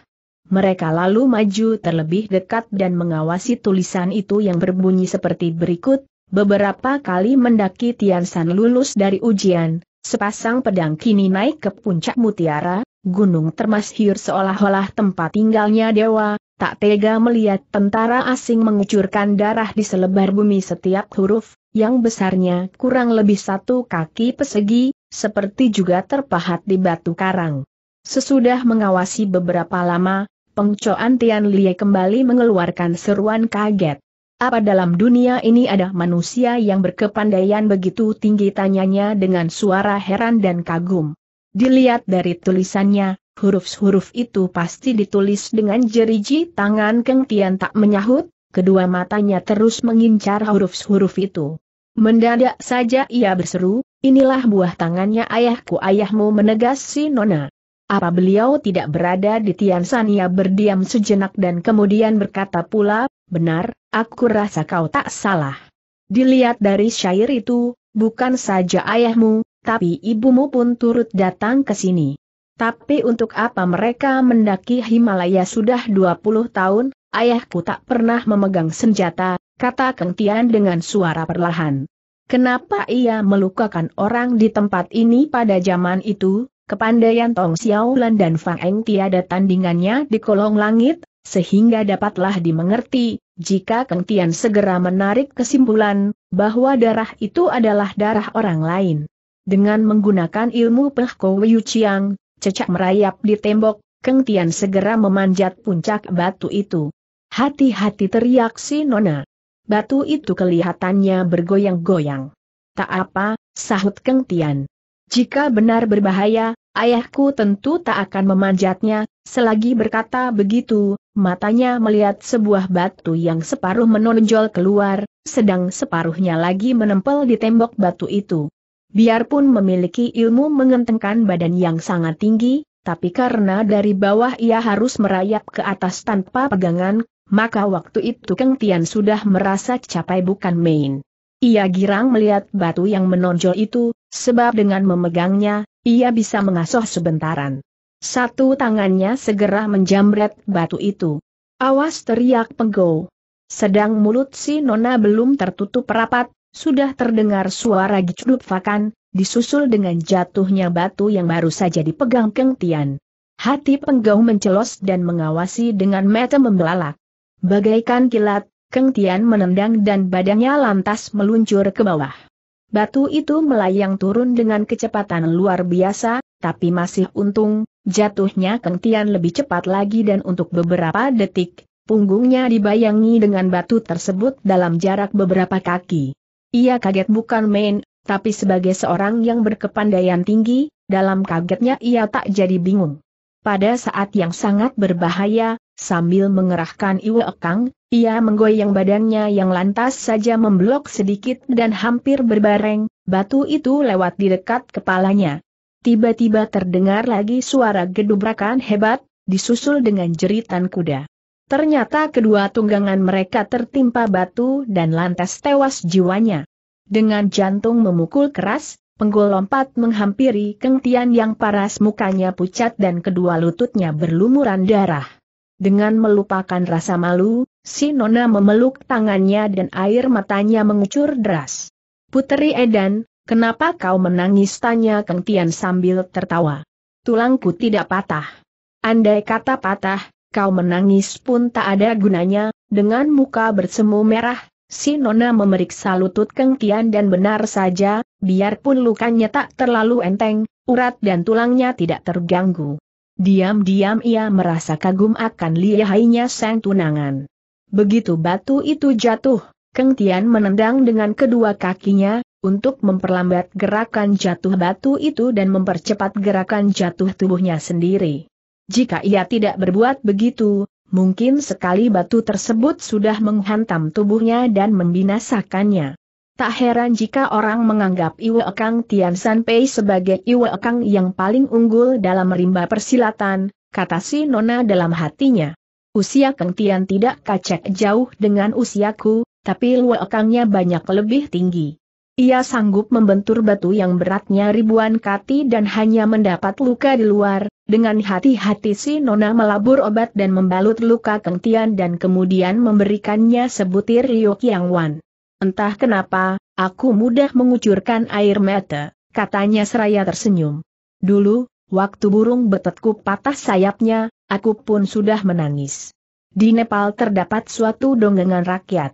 Speaker 1: Mereka lalu maju terlebih dekat dan mengawasi tulisan itu yang berbunyi seperti berikut, beberapa kali mendaki Tian san lulus dari ujian, sepasang pedang kini naik ke puncak mutiara, Gunung Termasyur seolah-olah tempat tinggalnya dewa, tak tega melihat tentara asing mengucurkan darah di selebar bumi setiap huruf, yang besarnya kurang lebih satu kaki persegi, seperti juga terpahat di batu karang. Sesudah mengawasi beberapa lama, pengcoan Tian Lie kembali mengeluarkan seruan kaget. Apa dalam dunia ini ada manusia yang berkepandaian begitu tinggi tanyanya dengan suara heran dan kagum. Dilihat dari tulisannya, huruf-huruf itu pasti ditulis dengan jeriji tangan Keng Tian tak menyahut, kedua matanya terus mengincar huruf-huruf itu. Mendadak saja ia berseru, inilah buah tangannya ayahku ayahmu menegas si Nona. Apa beliau tidak berada di Tian ia berdiam sejenak dan kemudian berkata pula, benar, aku rasa kau tak salah. Dilihat dari syair itu, bukan saja ayahmu, tapi ibumu pun turut datang ke sini. Tapi untuk apa mereka mendaki Himalaya sudah 20 tahun, ayahku tak pernah memegang senjata, kata Keng Tian dengan suara perlahan. Kenapa ia melukakan orang di tempat ini pada zaman itu, kepandaian Tong Xiaolan dan Fang Eng tiada tandingannya di kolong langit, sehingga dapatlah dimengerti, jika Keng Tian segera menarik kesimpulan, bahwa darah itu adalah darah orang lain. Dengan menggunakan ilmu pehko Wiyu Chiang, cecak merayap di tembok, Keng Tian segera memanjat puncak batu itu. Hati-hati teriak si Nona. Batu itu kelihatannya bergoyang-goyang. Tak apa, sahut Keng Tian. Jika benar berbahaya, ayahku tentu tak akan memanjatnya, selagi berkata begitu, matanya melihat sebuah batu yang separuh menonjol keluar, sedang separuhnya lagi menempel di tembok batu itu. Biarpun memiliki ilmu mengentengkan badan yang sangat tinggi, tapi karena dari bawah ia harus merayap ke atas tanpa pegangan, maka waktu itu Keng Tian sudah merasa capai bukan main. Ia girang melihat batu yang menonjol itu, sebab dengan memegangnya, ia bisa mengasuh sebentaran. Satu tangannya segera menjamret batu itu. Awas teriak penggo. Sedang mulut si Nona belum tertutup rapat, sudah terdengar suara fakan, disusul dengan jatuhnya batu yang baru saja dipegang Keng Hati penggau mencelos dan mengawasi dengan mata membelalak. Bagaikan kilat, Keng menendang dan badannya lantas meluncur ke bawah. Batu itu melayang turun dengan kecepatan luar biasa, tapi masih untung, jatuhnya Keng lebih cepat lagi dan untuk beberapa detik, punggungnya dibayangi dengan batu tersebut dalam jarak beberapa kaki. Ia kaget bukan main, tapi sebagai seorang yang berkepandaian tinggi, dalam kagetnya ia tak jadi bingung. Pada saat yang sangat berbahaya, sambil mengerahkan iwo Ekang, ia menggoyang badannya yang lantas saja memblok sedikit dan hampir berbareng, batu itu lewat di dekat kepalanya. Tiba-tiba terdengar lagi suara gedubrakan hebat, disusul dengan jeritan kuda. Ternyata kedua tunggangan mereka tertimpa batu dan lantas tewas jiwanya. Dengan jantung memukul keras, penggol lompat menghampiri Keng yang paras mukanya pucat dan kedua lututnya berlumuran darah. Dengan melupakan rasa malu, si Nona memeluk tangannya dan air matanya mengucur deras. Puteri Edan, kenapa kau menangis tanya Keng sambil tertawa. Tulangku tidak patah. Andai kata patah, kau menangis pun tak ada gunanya, dengan muka bersemu merah, si Nona memeriksa lutut Kengkian dan benar saja, biarpun lukanya tak terlalu enteng, urat dan tulangnya tidak terganggu. Diam-diam ia merasa kagum akan lihainya sang tunangan. Begitu batu itu jatuh, Tian menendang dengan kedua kakinya, untuk memperlambat gerakan jatuh batu itu dan mempercepat gerakan jatuh tubuhnya sendiri. Jika ia tidak berbuat begitu, mungkin sekali batu tersebut sudah menghantam tubuhnya dan membinasakannya. Tak heran jika orang menganggap Iwe Kang Tian Sanpei sebagai Iwe Kang yang paling unggul dalam rimba persilatan, kata si Nona dalam hatinya. Usia Kang Tian tidak kacek jauh dengan usiaku, tapi Iwe Kangnya banyak lebih tinggi. Ia sanggup membentur batu yang beratnya ribuan kati dan hanya mendapat luka di luar, dengan hati-hati si Nona melabur obat dan membalut luka kentian dan kemudian memberikannya sebutir Ryuk Yang Wan. Entah kenapa, aku mudah mengucurkan air mata, katanya seraya tersenyum. Dulu, waktu burung betetku patah sayapnya, aku pun sudah menangis. Di Nepal terdapat suatu dongengan rakyat.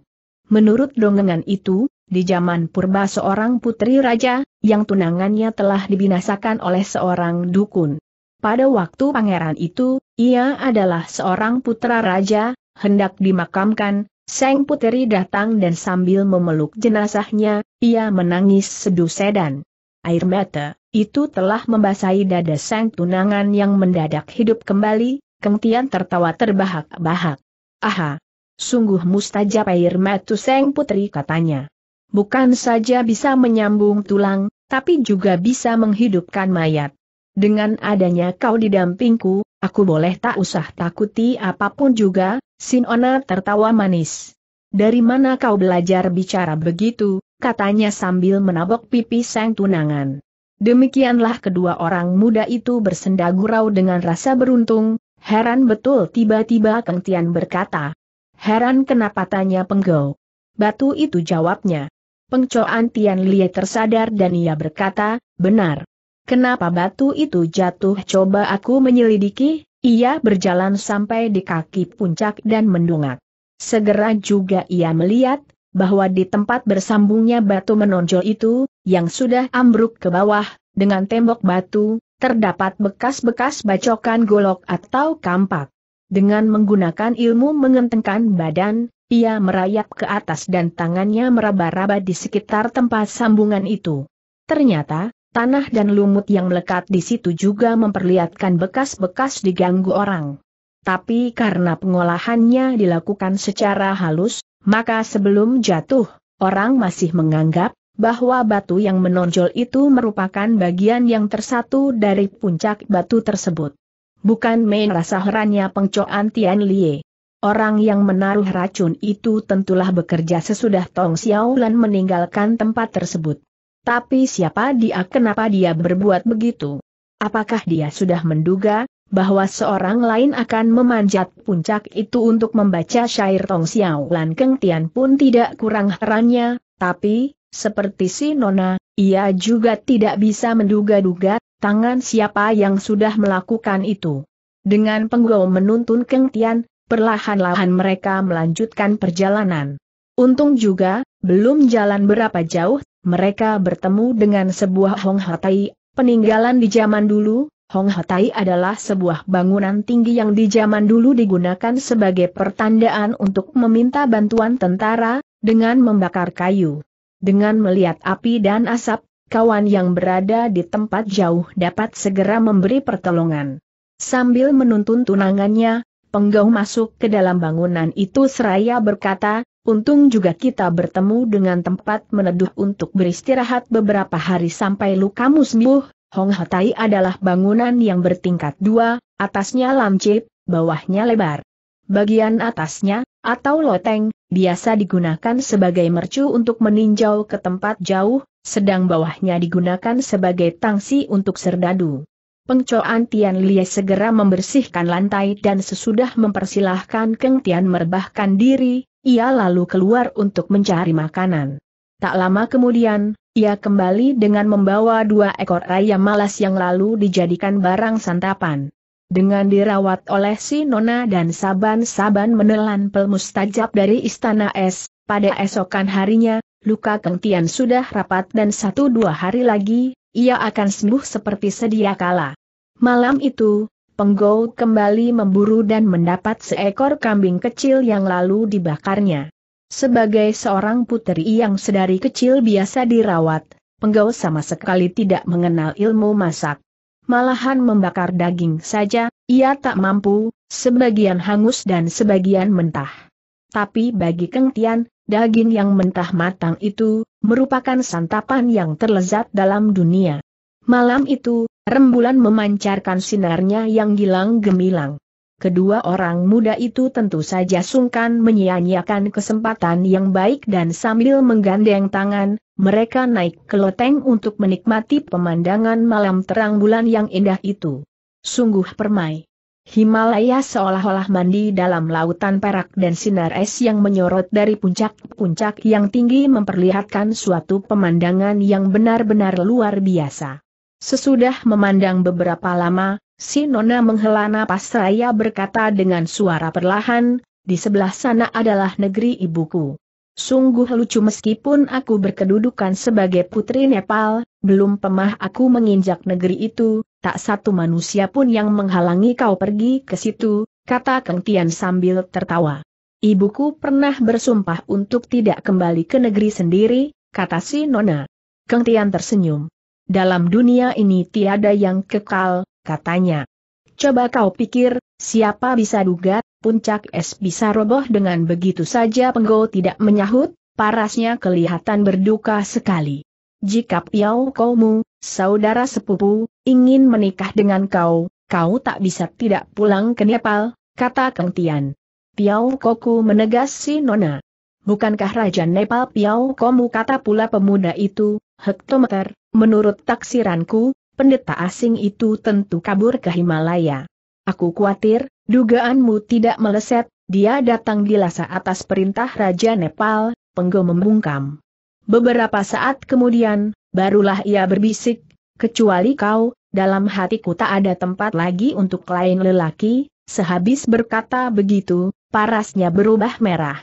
Speaker 1: Menurut dongengan itu, di zaman purba seorang putri raja, yang tunangannya telah dibinasakan oleh seorang dukun. Pada waktu pangeran itu, ia adalah seorang putra raja, hendak dimakamkan, Seng Puteri datang dan sambil memeluk jenazahnya, ia menangis seduh sedan. Air mata, itu telah membasahi dada Seng tunangan yang mendadak hidup kembali, Kengtian tertawa terbahak-bahak. Aha! Sungguh mustajab air mata Seng Puteri katanya. Bukan saja bisa menyambung tulang, tapi juga bisa menghidupkan mayat dengan adanya kau di dampingku, aku boleh tak usah takuti apapun juga, Sinona tertawa manis. Dari mana kau belajar bicara begitu, katanya sambil menabok pipi sang tunangan. Demikianlah kedua orang muda itu bersenda gurau dengan rasa beruntung, heran betul tiba-tiba Kang Tian berkata. Heran kenapa tanya penggau. Batu itu jawabnya. Pengcoan Tian Lie tersadar dan ia berkata, benar, Kenapa batu itu jatuh? Coba aku menyelidiki, ia berjalan sampai di kaki puncak dan mendungak. Segera juga ia melihat, bahwa di tempat bersambungnya batu menonjol itu, yang sudah ambruk ke bawah, dengan tembok batu, terdapat bekas-bekas bacokan golok atau kampak. Dengan menggunakan ilmu mengentengkan badan, ia merayap ke atas dan tangannya meraba-raba di sekitar tempat sambungan itu. Ternyata, Tanah dan lumut yang melekat di situ juga memperlihatkan bekas-bekas diganggu orang. Tapi karena pengolahannya dilakukan secara halus, maka sebelum jatuh, orang masih menganggap bahwa batu yang menonjol itu merupakan bagian yang tersatu dari puncak batu tersebut. Bukan main rasa herannya pengcoan Tian Lie. Orang yang menaruh racun itu tentulah bekerja sesudah Tong Xiaolan meninggalkan tempat tersebut. Tapi siapa dia kenapa dia berbuat begitu? Apakah dia sudah menduga, bahwa seorang lain akan memanjat puncak itu untuk membaca syair Tong Xiao Lan Keng Tian pun tidak kurang herannya, tapi, seperti si Nona, ia juga tidak bisa menduga-duga, tangan siapa yang sudah melakukan itu. Dengan penggau menuntun Keng Tian, perlahan-lahan mereka melanjutkan perjalanan. Untung juga, belum jalan berapa jauh mereka bertemu dengan sebuah Hong Hatai, peninggalan di zaman dulu, Hong Hatai adalah sebuah bangunan tinggi yang di zaman dulu digunakan sebagai pertandaan untuk meminta bantuan tentara, dengan membakar kayu. Dengan melihat api dan asap, kawan yang berada di tempat jauh dapat segera memberi pertolongan. Sambil menuntun tunangannya, penggau masuk ke dalam bangunan itu seraya berkata, Untung juga kita bertemu dengan tempat meneduh untuk beristirahat beberapa hari sampai lukamu sembuh. Hong Hotai adalah bangunan yang bertingkat dua, atasnya lancip, bawahnya lebar. Bagian atasnya, atau loteng, biasa digunakan sebagai mercu untuk meninjau ke tempat jauh, sedang bawahnya digunakan sebagai tangsi untuk serdadu. Pengcoan Tian Lie segera membersihkan lantai dan sesudah mempersilahkan Keng Tian merbahkan diri, ia lalu keluar untuk mencari makanan. Tak lama kemudian, ia kembali dengan membawa dua ekor ayam malas yang lalu dijadikan barang santapan. Dengan dirawat oleh si Nona dan Saban-Saban menelan pelmustajab dari istana es, pada esokan harinya, luka kentian sudah rapat dan satu dua hari lagi, ia akan sembuh seperti sedia kala. Malam itu, Penggo kembali memburu dan mendapat seekor kambing kecil yang lalu dibakarnya. Sebagai seorang puteri yang sedari kecil biasa dirawat, Penggau sama sekali tidak mengenal ilmu masak. Malahan membakar daging saja, ia tak mampu, sebagian hangus dan sebagian mentah. Tapi bagi Kengtian, daging yang mentah matang itu, merupakan santapan yang terlezat dalam dunia. Malam itu, rembulan memancarkan sinarnya yang gilang gemilang. Kedua orang muda itu tentu saja sungkan menyia-nyiakan kesempatan yang baik dan sambil menggandeng tangan, mereka naik ke loteng untuk menikmati pemandangan malam terang bulan yang indah itu. Sungguh permai. Himalaya seolah-olah mandi dalam lautan perak dan sinar es yang menyorot dari puncak-puncak yang tinggi memperlihatkan suatu pemandangan yang benar-benar luar biasa. Sesudah memandang beberapa lama, si Nona menghela napas raya berkata dengan suara perlahan, di sebelah sana adalah negeri ibuku. Sungguh lucu meskipun aku berkedudukan sebagai putri Nepal, belum pernah aku menginjak negeri itu, tak satu manusia pun yang menghalangi kau pergi ke situ, kata Kang Tian sambil tertawa. Ibuku pernah bersumpah untuk tidak kembali ke negeri sendiri, kata si Nona. Kang Tian tersenyum dalam dunia ini tiada yang kekal, katanya. Coba kau pikir, siapa bisa duga, puncak es bisa roboh dengan begitu saja Penggo tidak menyahut, parasnya kelihatan berduka sekali. Jika piau kaumu, saudara sepupu, ingin menikah dengan kau, kau tak bisa tidak pulang ke Nepal, kata Kang Tian. Piau koku menegasi Nona. Bukankah Raja Nepal Piau komu kata pula pemuda itu, hektometer, menurut taksiranku, pendeta asing itu tentu kabur ke Himalaya. Aku khawatir, dugaanmu tidak meleset, dia datang di Lhasa atas perintah Raja Nepal, Penggo membungkam. Beberapa saat kemudian, barulah ia berbisik, kecuali kau, dalam hatiku tak ada tempat lagi untuk lain lelaki, sehabis berkata begitu, parasnya berubah merah.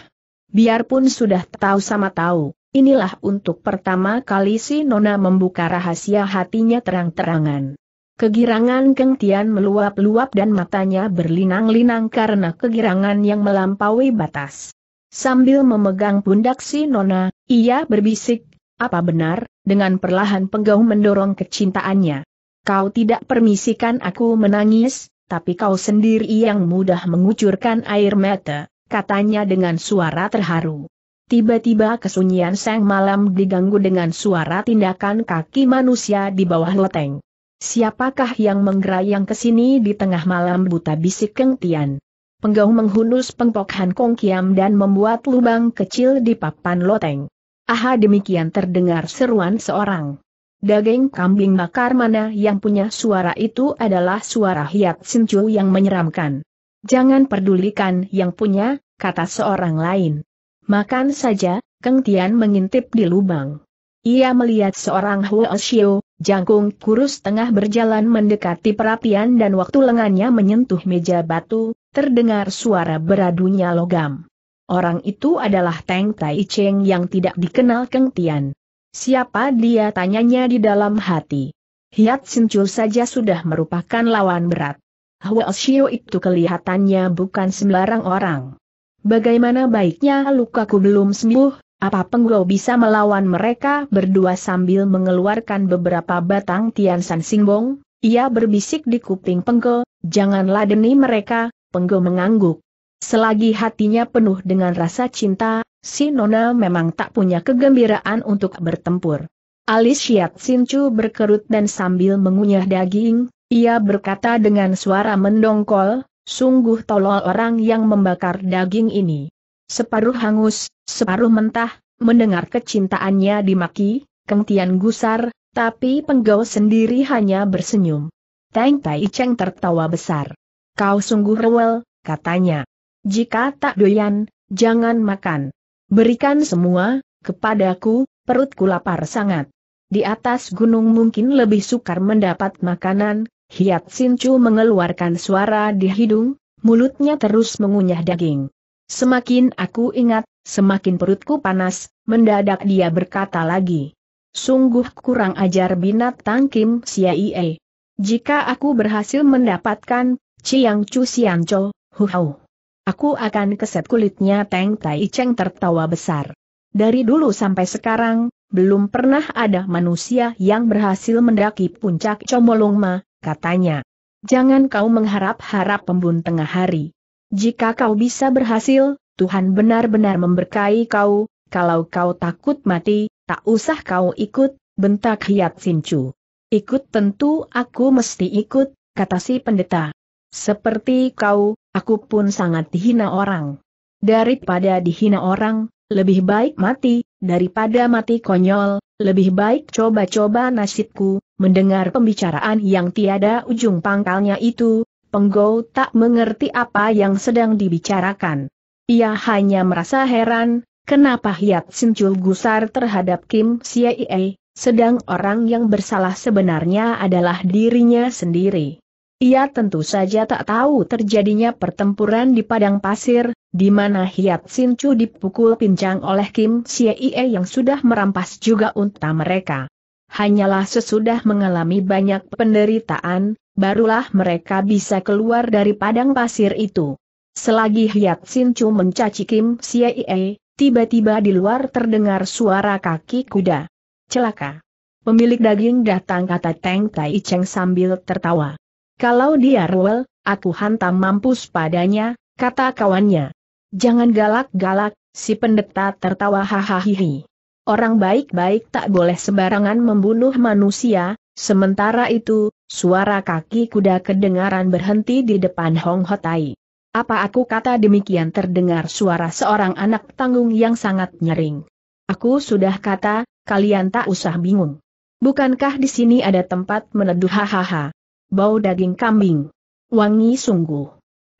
Speaker 1: Biarpun sudah tahu sama tahu, Inilah untuk pertama kali si Nona membuka rahasia hatinya terang-terangan. Kegirangan Keng Tian meluap-luap dan matanya berlinang-linang karena kegirangan yang melampaui batas. Sambil memegang pundak si Nona, ia berbisik, apa benar, dengan perlahan penggau mendorong kecintaannya. Kau tidak permisikan aku menangis, tapi kau sendiri yang mudah mengucurkan air mata, katanya dengan suara terharu. Tiba-tiba kesunyian sang malam diganggu dengan suara tindakan kaki manusia di bawah loteng. Siapakah yang menggerayang ke sini di tengah malam buta bisik Keng Tian? Penggau menghunus pengpokhan Kong Kiam dan membuat lubang kecil di papan loteng. Aha demikian terdengar seruan seorang. Daging kambing bakar mana yang punya suara itu adalah suara hiat sincu yang menyeramkan. Jangan pedulikan yang punya, kata seorang lain. Makan saja, Keng Tian mengintip di lubang. Ia melihat seorang Huo Xiu, jangkung kurus tengah berjalan mendekati perapian dan waktu lengannya menyentuh meja batu, terdengar suara beradunya logam. Orang itu adalah Teng Tai Cheng yang tidak dikenal Keng Tian. Siapa dia tanyanya di dalam hati. Hiat Sincul saja sudah merupakan lawan berat. Huo Xiu itu kelihatannya bukan sembarang orang. Bagaimana baiknya lukaku belum sembuh, apa Penggro bisa melawan mereka berdua sambil mengeluarkan beberapa batang Tian San Singbong? Ia berbisik di kuping Penggo, jangan ladeni mereka, Penggo mengangguk. Selagi hatinya penuh dengan rasa cinta, si Nona memang tak punya kegembiraan untuk bertempur. Alis Shiat Sinchu berkerut dan sambil mengunyah daging, ia berkata dengan suara mendongkol, Sungguh tolol orang yang membakar daging ini. Separuh hangus, separuh mentah, mendengar kecintaannya dimaki, kentian gusar, tapi penggau sendiri hanya bersenyum. Teng Tai Cheng tertawa besar. Kau sungguh rewel, katanya. Jika tak doyan, jangan makan. Berikan semua, kepadaku, perutku lapar sangat. Di atas gunung mungkin lebih sukar mendapat makanan, Hiat Sincu mengeluarkan suara di hidung, mulutnya terus mengunyah daging. Semakin aku ingat, semakin perutku panas, mendadak dia berkata lagi. Sungguh kurang ajar binatang Kim Siaie. Jika aku berhasil mendapatkan Chiang Chu hu huhau. Aku akan keset kulitnya Teng Tai Cheng tertawa besar. Dari dulu sampai sekarang, belum pernah ada manusia yang berhasil mendaki puncak Comolongma, katanya. Jangan kau mengharap-harap pembun tengah hari. Jika kau bisa berhasil, Tuhan benar-benar memberkahi kau, kalau kau takut mati, tak usah kau ikut, bentak Hiat Sincu. Ikut tentu aku mesti ikut, kata si pendeta. Seperti kau, aku pun sangat dihina orang. Daripada dihina orang, lebih baik mati, daripada mati konyol, lebih baik coba-coba nasibku, Mendengar pembicaraan yang tiada ujung pangkalnya itu, Penggou tak mengerti apa yang sedang dibicarakan. Ia hanya merasa heran, kenapa Hiat Sincul gusar terhadap Kim Siei, sedang orang yang bersalah sebenarnya adalah dirinya sendiri. Ia tentu saja tak tahu terjadinya pertempuran di padang pasir, di mana Hiat Sinchu dipukul pincang oleh Kim Siei yang sudah merampas juga unta mereka hanyalah sesudah mengalami banyak penderitaan, barulah mereka bisa keluar dari padang pasir itu. Selagi Hiat Chu mencaci Kim Siee, tiba-tiba di luar terdengar suara kaki kuda. Celaka. Pemilik daging datang kata Teng Tai Cheng sambil tertawa. Kalau dia ruwel, aku hantam mampus padanya, kata kawannya. Jangan galak-galak, si pendeta tertawa hahaha. Orang baik-baik tak boleh sembarangan membunuh manusia, sementara itu, suara kaki kuda kedengaran berhenti di depan Hong Hotai. Apa aku kata demikian terdengar suara seorang anak tanggung yang sangat nyering. Aku sudah kata, kalian tak usah bingung. Bukankah di sini ada tempat meneduh hahaha? Bau daging kambing. Wangi sungguh.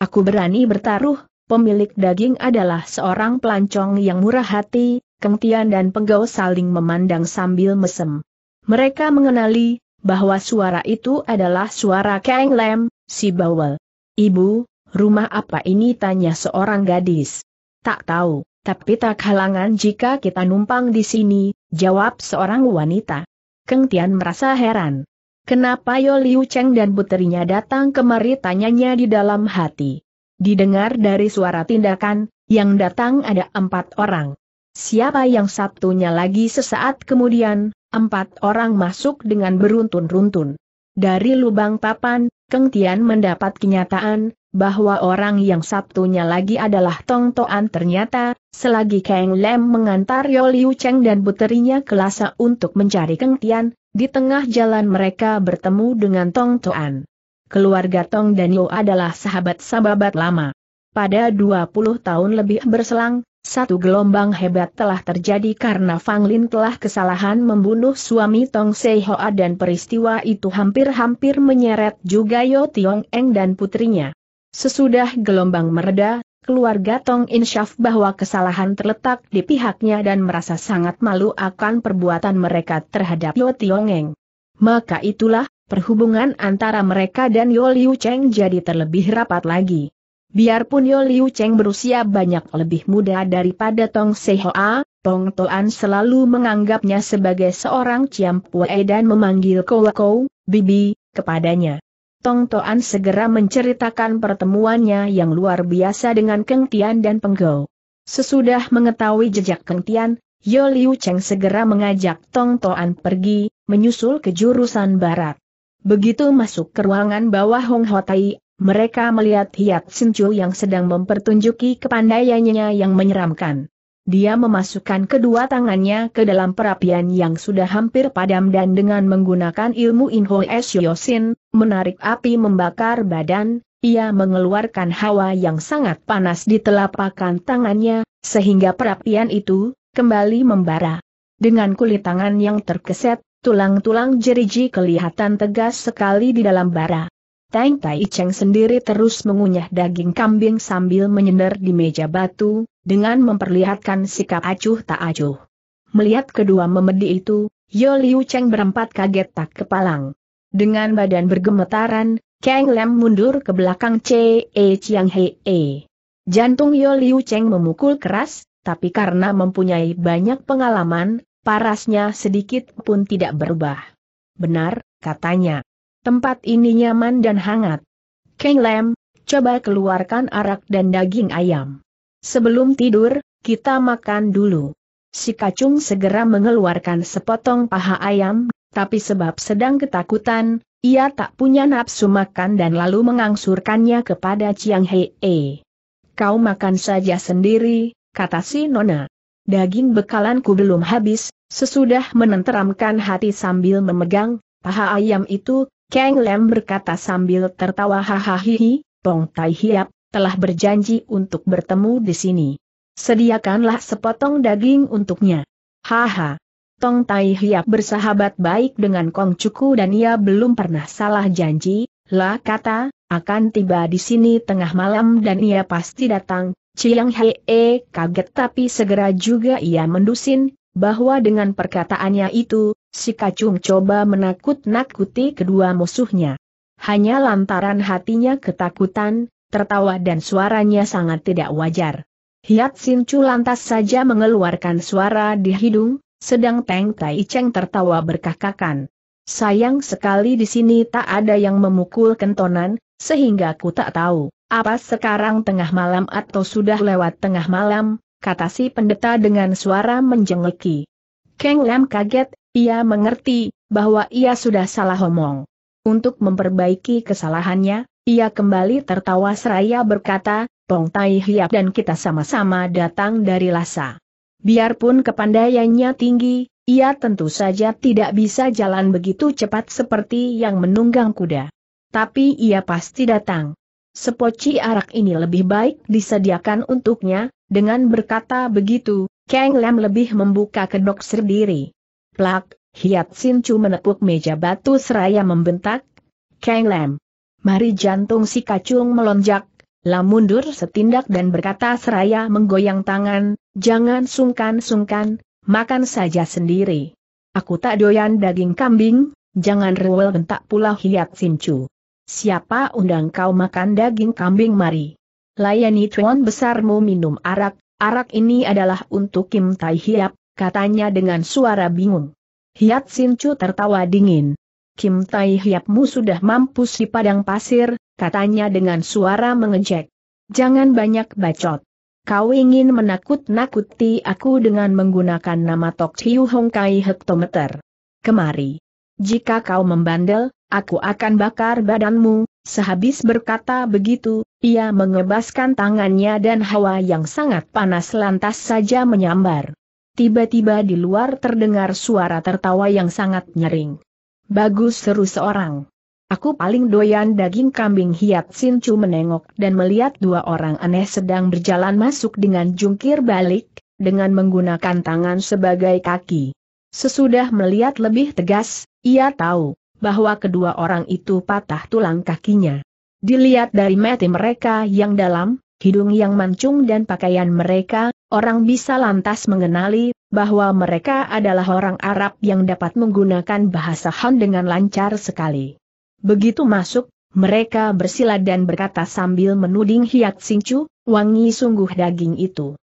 Speaker 1: Aku berani bertaruh, pemilik daging adalah seorang pelancong yang murah hati, Kengtian dan Penggau saling memandang sambil mesem. Mereka mengenali bahwa suara itu adalah suara Kang Lem, si Bawel. Ibu, rumah apa ini tanya seorang gadis. Tak tahu, tapi tak halangan jika kita numpang di sini, jawab seorang wanita. Keng merasa heran. Kenapa Yo Liu Cheng dan puterinya datang kemari tanyanya di dalam hati. Didengar dari suara tindakan, yang datang ada empat orang. Siapa yang Sabtunya lagi sesaat kemudian, empat orang masuk dengan beruntun-runtun. Dari lubang papan, Keng Tian mendapat kenyataan, bahwa orang yang Sabtunya lagi adalah Tong Toan ternyata, selagi Kang Lem mengantar Yo Liu Cheng dan puterinya ke Lhasa untuk mencari Keng Tian, di tengah jalan mereka bertemu dengan Tong Toan. Keluarga Tong dan Yo adalah sahabat-sahabat lama. Pada 20 tahun lebih berselang, satu gelombang hebat telah terjadi karena Fang Lin telah kesalahan membunuh suami Tong Sei Sehoa dan peristiwa itu hampir-hampir menyeret juga Yo Tiong Eng dan putrinya. Sesudah gelombang mereda, keluarga Tong Insyaf bahwa kesalahan terletak di pihaknya dan merasa sangat malu akan perbuatan mereka terhadap Yo Tiong Eng. Maka itulah, perhubungan antara mereka dan Yo Liu Cheng jadi terlebih rapat lagi. Biarpun Yo Liu Cheng berusia banyak lebih muda daripada Tong Sehoa, Tong Toan selalu menganggapnya sebagai seorang Pue dan memanggil Kowe Kou, Bibi, kepadanya. Tong Toan segera menceritakan pertemuannya yang luar biasa dengan Keng Tian dan Penggau. Sesudah mengetahui jejak Keng Tian, Yo Liu Cheng segera mengajak Tong Toan pergi, menyusul ke jurusan barat. Begitu masuk ke ruangan bawah Hong Hotai, mereka melihat Hiat Sinju yang sedang mempertunjuki kepandaiannya yang menyeramkan. Dia memasukkan kedua tangannya ke dalam perapian yang sudah hampir padam dan dengan menggunakan ilmu Inho Esyosin, menarik api membakar badan, ia mengeluarkan hawa yang sangat panas di telapakan tangannya, sehingga perapian itu kembali membara. Dengan kulit tangan yang terkeset, tulang-tulang jeriji kelihatan tegas sekali di dalam bara. Tang Tai Cheng sendiri terus mengunyah daging kambing sambil menyender di meja batu, dengan memperlihatkan sikap acuh tak acuh. Melihat kedua memedi itu, Yo Liu Cheng berempat kaget tak kepalang. Dengan badan bergemetaran, Kang Lem mundur ke belakang C C.E. E Chiang He. E. Jantung Yo Liu Cheng memukul keras, tapi karena mempunyai banyak pengalaman, parasnya sedikit pun tidak berubah. Benar, katanya. Tempat ini nyaman dan hangat. Keng Lem, coba keluarkan arak dan daging ayam. Sebelum tidur, kita makan dulu. Si kacung segera mengeluarkan sepotong paha ayam, tapi sebab sedang ketakutan, ia tak punya nafsu makan dan lalu mengangsurkannya kepada Chiang Hei. Kau makan saja sendiri, kata si Nona. Daging bekalanku belum habis, sesudah menenteramkan hati sambil memegang paha ayam itu, Kang Lem berkata sambil tertawa hahaha, Tong Tai Hiap, telah berjanji untuk bertemu di sini. Sediakanlah sepotong daging untuknya. Haha. Tong Tai Hiap bersahabat baik dengan Kong Cuku dan ia belum pernah salah janji, lah kata, akan tiba di sini tengah malam dan ia pasti datang. Chiang Hee kaget tapi segera juga ia mendusin, bahwa dengan perkataannya itu, si kacung coba menakut-nakuti kedua musuhnya. Hanya lantaran hatinya ketakutan, tertawa dan suaranya sangat tidak wajar. Hiat Sinchu lantas saja mengeluarkan suara di hidung, sedang Teng Tai Cheng tertawa berkakakan. Sayang sekali di sini tak ada yang memukul kentonan, sehingga ku tak tahu, apa sekarang tengah malam atau sudah lewat tengah malam, kata si pendeta dengan suara menjengeki. Keng Lam kaget, ia mengerti, bahwa ia sudah salah omong. Untuk memperbaiki kesalahannya, ia kembali tertawa seraya berkata, Pong Tai Hiap dan kita sama-sama datang dari Lhasa. Biarpun kepandaiannya tinggi, ia tentu saja tidak bisa jalan begitu cepat seperti yang menunggang kuda. Tapi ia pasti datang. Sepoci arak ini lebih baik disediakan untuknya, dengan berkata begitu, Kang Lam lebih membuka kedok sendiri. Plak, Hiat Sin Chu menepuk meja batu seraya membentak. Kang Lam. Mari jantung si kacung melonjak, Lam mundur setindak dan berkata seraya menggoyang tangan, jangan sungkan-sungkan, makan saja sendiri. Aku tak doyan daging kambing, jangan rewel bentak pula Hiat Sin Chu. Siapa undang kau makan daging kambing mari? Layani tuan besarmu minum arak, arak ini adalah untuk Kim Tai Hiap, katanya dengan suara bingung. Hiat Sin Chu tertawa dingin. Kim Tai Hiapmu sudah mampus di padang pasir, katanya dengan suara mengejek. Jangan banyak bacot. Kau ingin menakut-nakuti aku dengan menggunakan nama Tok Chiu Hong Kai hektometer. Kemari. Jika kau membandel, aku akan bakar badanmu, Sehabis berkata begitu, ia mengebaskan tangannya dan hawa yang sangat panas lantas saja menyambar. Tiba-tiba di luar terdengar suara tertawa yang sangat nyering. Bagus seru seorang. Aku paling doyan daging kambing hiat Sincu menengok dan melihat dua orang aneh sedang berjalan masuk dengan jungkir balik, dengan menggunakan tangan sebagai kaki. Sesudah melihat lebih tegas, ia tahu, bahwa kedua orang itu patah tulang kakinya. Dilihat dari mata mereka yang dalam, hidung yang mancung dan pakaian mereka, orang bisa lantas mengenali bahwa mereka adalah orang Arab yang dapat menggunakan bahasa Han dengan lancar sekali. Begitu masuk, mereka bersila dan berkata sambil menuding hiat sincu, wangi sungguh daging itu.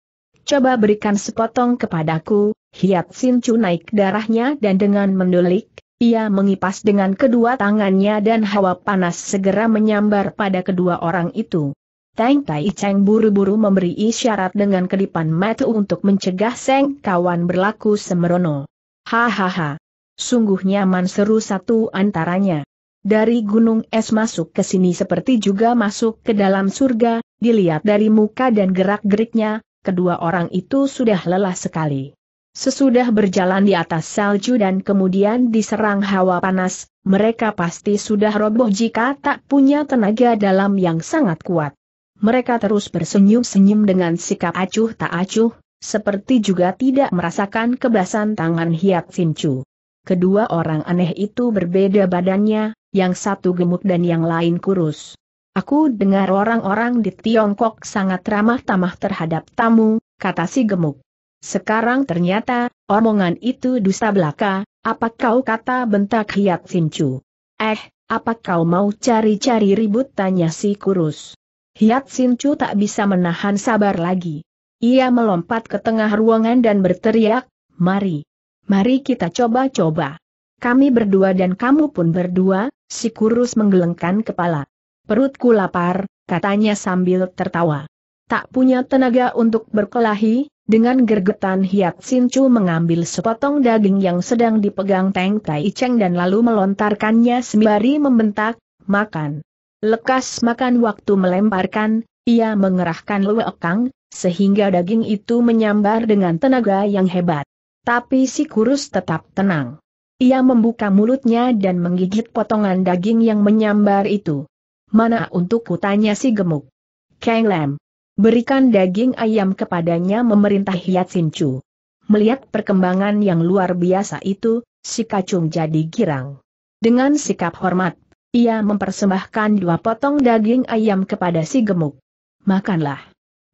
Speaker 1: Coba berikan sepotong kepadaku, hiat sincu naik darahnya dan dengan mendelik, ia mengipas dengan kedua tangannya dan hawa panas segera menyambar pada kedua orang itu. Tang Tai Cheng buru-buru memberi isyarat dengan kedipan mata untuk mencegah Seng kawan berlaku semerono. Hahaha. Sungguh nyaman seru satu antaranya. Dari gunung es masuk ke sini seperti juga masuk ke dalam surga, dilihat dari muka dan gerak-geriknya, kedua orang itu sudah lelah sekali. Sesudah berjalan di atas salju dan kemudian diserang hawa panas, mereka pasti sudah roboh jika tak punya tenaga dalam yang sangat kuat. Mereka terus bersenyum-senyum dengan sikap acuh tak acuh, seperti juga tidak merasakan kebasan tangan Hiat Sincu. Kedua orang aneh itu berbeda badannya, yang satu gemuk dan yang lain kurus. Aku dengar orang-orang di Tiongkok sangat ramah tamah terhadap tamu, kata si gemuk. Sekarang ternyata, omongan itu dusta belaka, apa kau kata bentak Hiat Sincu? Eh, apa kau mau cari-cari ribut tanya si kurus. Hiat Sincu tak bisa menahan sabar lagi. Ia melompat ke tengah ruangan dan berteriak, mari. Mari kita coba-coba. Kami berdua dan kamu pun berdua, si kurus menggelengkan kepala. Perutku lapar, katanya sambil tertawa. Tak punya tenaga untuk berkelahi, dengan gergetan Hiat Sin Chu mengambil sepotong daging yang sedang dipegang Teng Tai Cheng dan lalu melontarkannya sembari membentak, makan. Lekas makan waktu melemparkan, ia mengerahkan luekang, sehingga daging itu menyambar dengan tenaga yang hebat. Tapi si kurus tetap tenang. Ia membuka mulutnya dan menggigit potongan daging yang menyambar itu. Mana untuk kutanya si gemuk? Kang Lam. Berikan daging ayam kepadanya memerintah Hiat Chu. Melihat perkembangan yang luar biasa itu, si kacung jadi girang. Dengan sikap hormat, ia mempersembahkan dua potong daging ayam kepada si gemuk. Makanlah.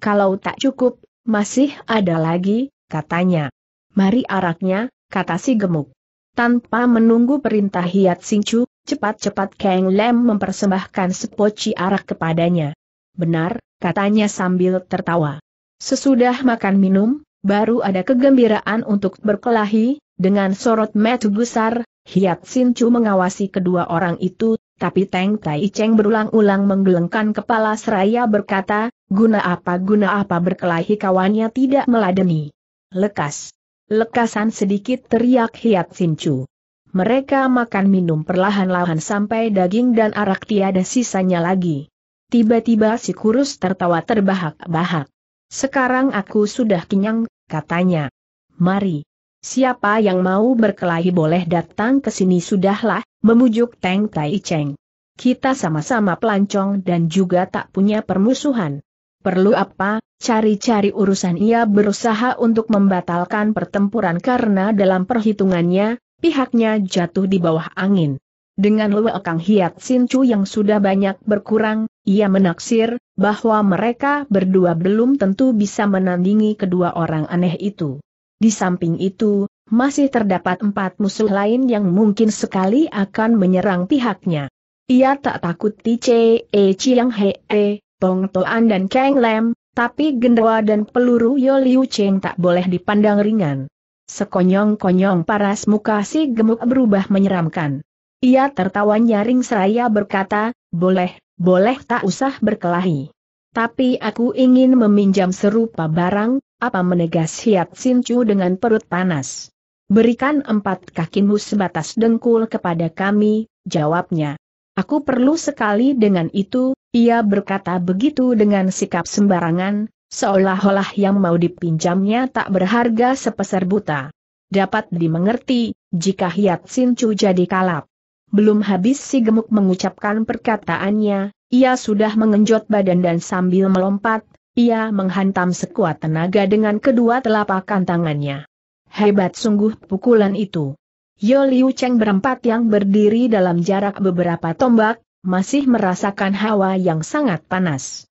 Speaker 1: Kalau tak cukup, masih ada lagi, katanya. Mari araknya, kata si gemuk. Tanpa menunggu perintah Hiat Singcu, cepat-cepat Kang Lem mempersembahkan sepoci arak kepadanya. Benar, katanya sambil tertawa. Sesudah makan minum, baru ada kegembiraan untuk berkelahi, dengan sorot metu besar, Hiat Sin Chu mengawasi kedua orang itu, tapi Teng Tai Cheng berulang-ulang menggelengkan kepala seraya berkata, guna apa guna apa berkelahi kawannya tidak meladeni. Lekas. Lekasan sedikit teriak Hiat Sin Chu. Mereka makan minum perlahan-lahan sampai daging dan arak tiada sisanya lagi. Tiba-tiba si kurus tertawa terbahak-bahak. Sekarang aku sudah kenyang, katanya. Mari. Siapa yang mau berkelahi boleh datang ke sini sudahlah, memujuk Teng Tai Cheng. Kita sama-sama pelancong dan juga tak punya permusuhan. Perlu apa, cari-cari urusan ia berusaha untuk membatalkan pertempuran karena dalam perhitungannya, pihaknya jatuh di bawah angin. Dengan Lue Kang Hiat Sin Chu yang sudah banyak berkurang, ia menaksir bahwa mereka berdua belum tentu bisa menandingi kedua orang aneh itu. Di samping itu, masih terdapat empat musuh lain yang mungkin sekali akan menyerang pihaknya. Ia tak takut Tice, E Chiang He, E, Tong Toan dan Kang Lam, tapi gendawa dan peluru Yo Liu Cheng tak boleh dipandang ringan. Sekonyong-konyong paras muka si gemuk berubah menyeramkan. Ia tertawa nyaring seraya berkata, boleh, boleh tak usah berkelahi. Tapi aku ingin meminjam serupa barang, apa menegas Hiat Sincu dengan perut panas. Berikan empat kakimu sebatas dengkul kepada kami, jawabnya. Aku perlu sekali dengan itu, ia berkata begitu dengan sikap sembarangan, seolah-olah yang mau dipinjamnya tak berharga sepeser buta. Dapat dimengerti, jika Hiat Sincu jadi kalap. Belum habis si gemuk mengucapkan perkataannya, ia sudah mengenjot badan dan sambil melompat, ia menghantam sekuat tenaga dengan kedua telapak tangannya. Hebat sungguh pukulan itu. Yo Liu Cheng berempat yang berdiri dalam jarak beberapa tombak, masih merasakan hawa yang sangat panas.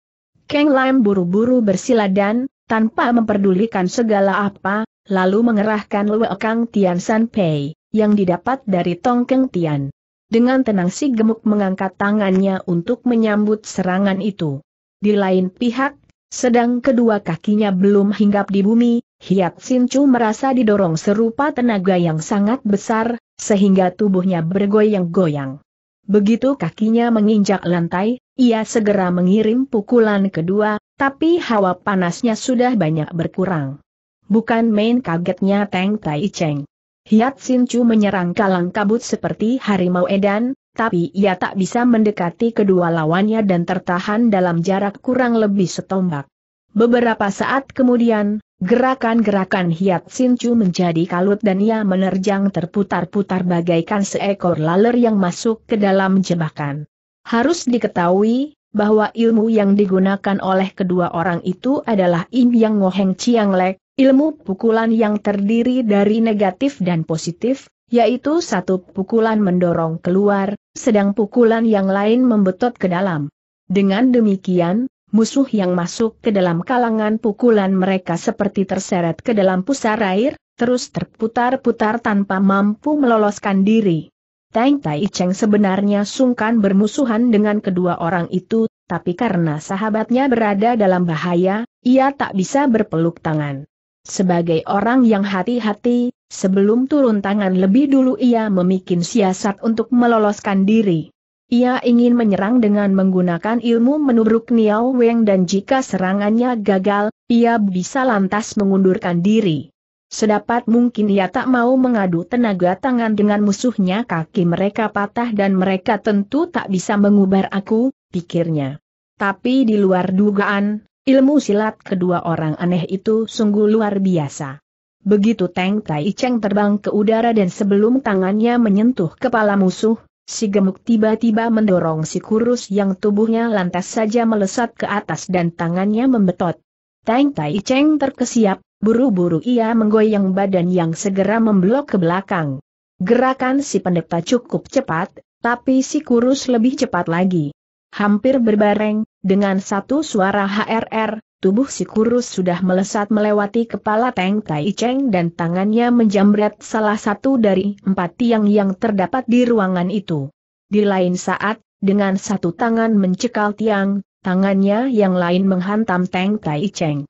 Speaker 1: Kang Lam buru-buru bersila dan, tanpa memperdulikan segala apa, lalu mengerahkan Lue Kang Tian San Pei, yang didapat dari Tong Keng Tian. Dengan tenang si gemuk mengangkat tangannya untuk menyambut serangan itu. Di lain pihak, sedang kedua kakinya belum hinggap di bumi, Hiat Sincu merasa didorong serupa tenaga yang sangat besar, sehingga tubuhnya bergoyang-goyang. Begitu kakinya menginjak lantai, ia segera mengirim pukulan kedua, tapi hawa panasnya sudah banyak berkurang. Bukan main kagetnya Teng Tai Cheng. Hiat Sin Chu menyerang kalang kabut seperti harimau edan, tapi ia tak bisa mendekati kedua lawannya dan tertahan dalam jarak kurang lebih setombak. Beberapa saat kemudian, gerakan-gerakan Hiat Sin Chu menjadi kalut dan ia menerjang terputar-putar bagaikan seekor laler yang masuk ke dalam jebakan. Harus diketahui, bahwa ilmu yang digunakan oleh kedua orang itu adalah Im Yang Ngoheng Chiang Lek, Ilmu pukulan yang terdiri dari negatif dan positif, yaitu satu pukulan mendorong keluar, sedang pukulan yang lain membetot ke dalam. Dengan demikian, musuh yang masuk ke dalam kalangan pukulan mereka seperti terseret ke dalam pusar air, terus terputar-putar tanpa mampu meloloskan diri. Tang Tai Cheng sebenarnya sungkan bermusuhan dengan kedua orang itu, tapi karena sahabatnya berada dalam bahaya, ia tak bisa berpeluk tangan. Sebagai orang yang hati-hati, sebelum turun tangan lebih dulu ia memikin siasat untuk meloloskan diri. Ia ingin menyerang dengan menggunakan ilmu menubruk Niao Weng dan jika serangannya gagal, ia bisa lantas mengundurkan diri. Sedapat mungkin ia tak mau mengadu tenaga tangan dengan musuhnya kaki mereka patah dan mereka tentu tak bisa mengubar aku, pikirnya. Tapi di luar dugaan, Ilmu silat kedua orang aneh itu sungguh luar biasa. Begitu Teng Tai Cheng terbang ke udara dan sebelum tangannya menyentuh kepala musuh, si gemuk tiba-tiba mendorong si kurus yang tubuhnya lantas saja melesat ke atas dan tangannya membetot. Teng Tai Cheng terkesiap, buru-buru ia menggoyang badan yang segera memblok ke belakang. Gerakan si pendeta cukup cepat, tapi si kurus lebih cepat lagi. Hampir berbareng, dengan satu suara HRR, tubuh si kurus sudah melesat melewati kepala Teng Tai Cheng dan tangannya menjamret salah satu dari empat tiang yang terdapat di ruangan itu. Di lain saat, dengan satu tangan mencekal tiang, tangannya yang lain menghantam Teng Tai Cheng.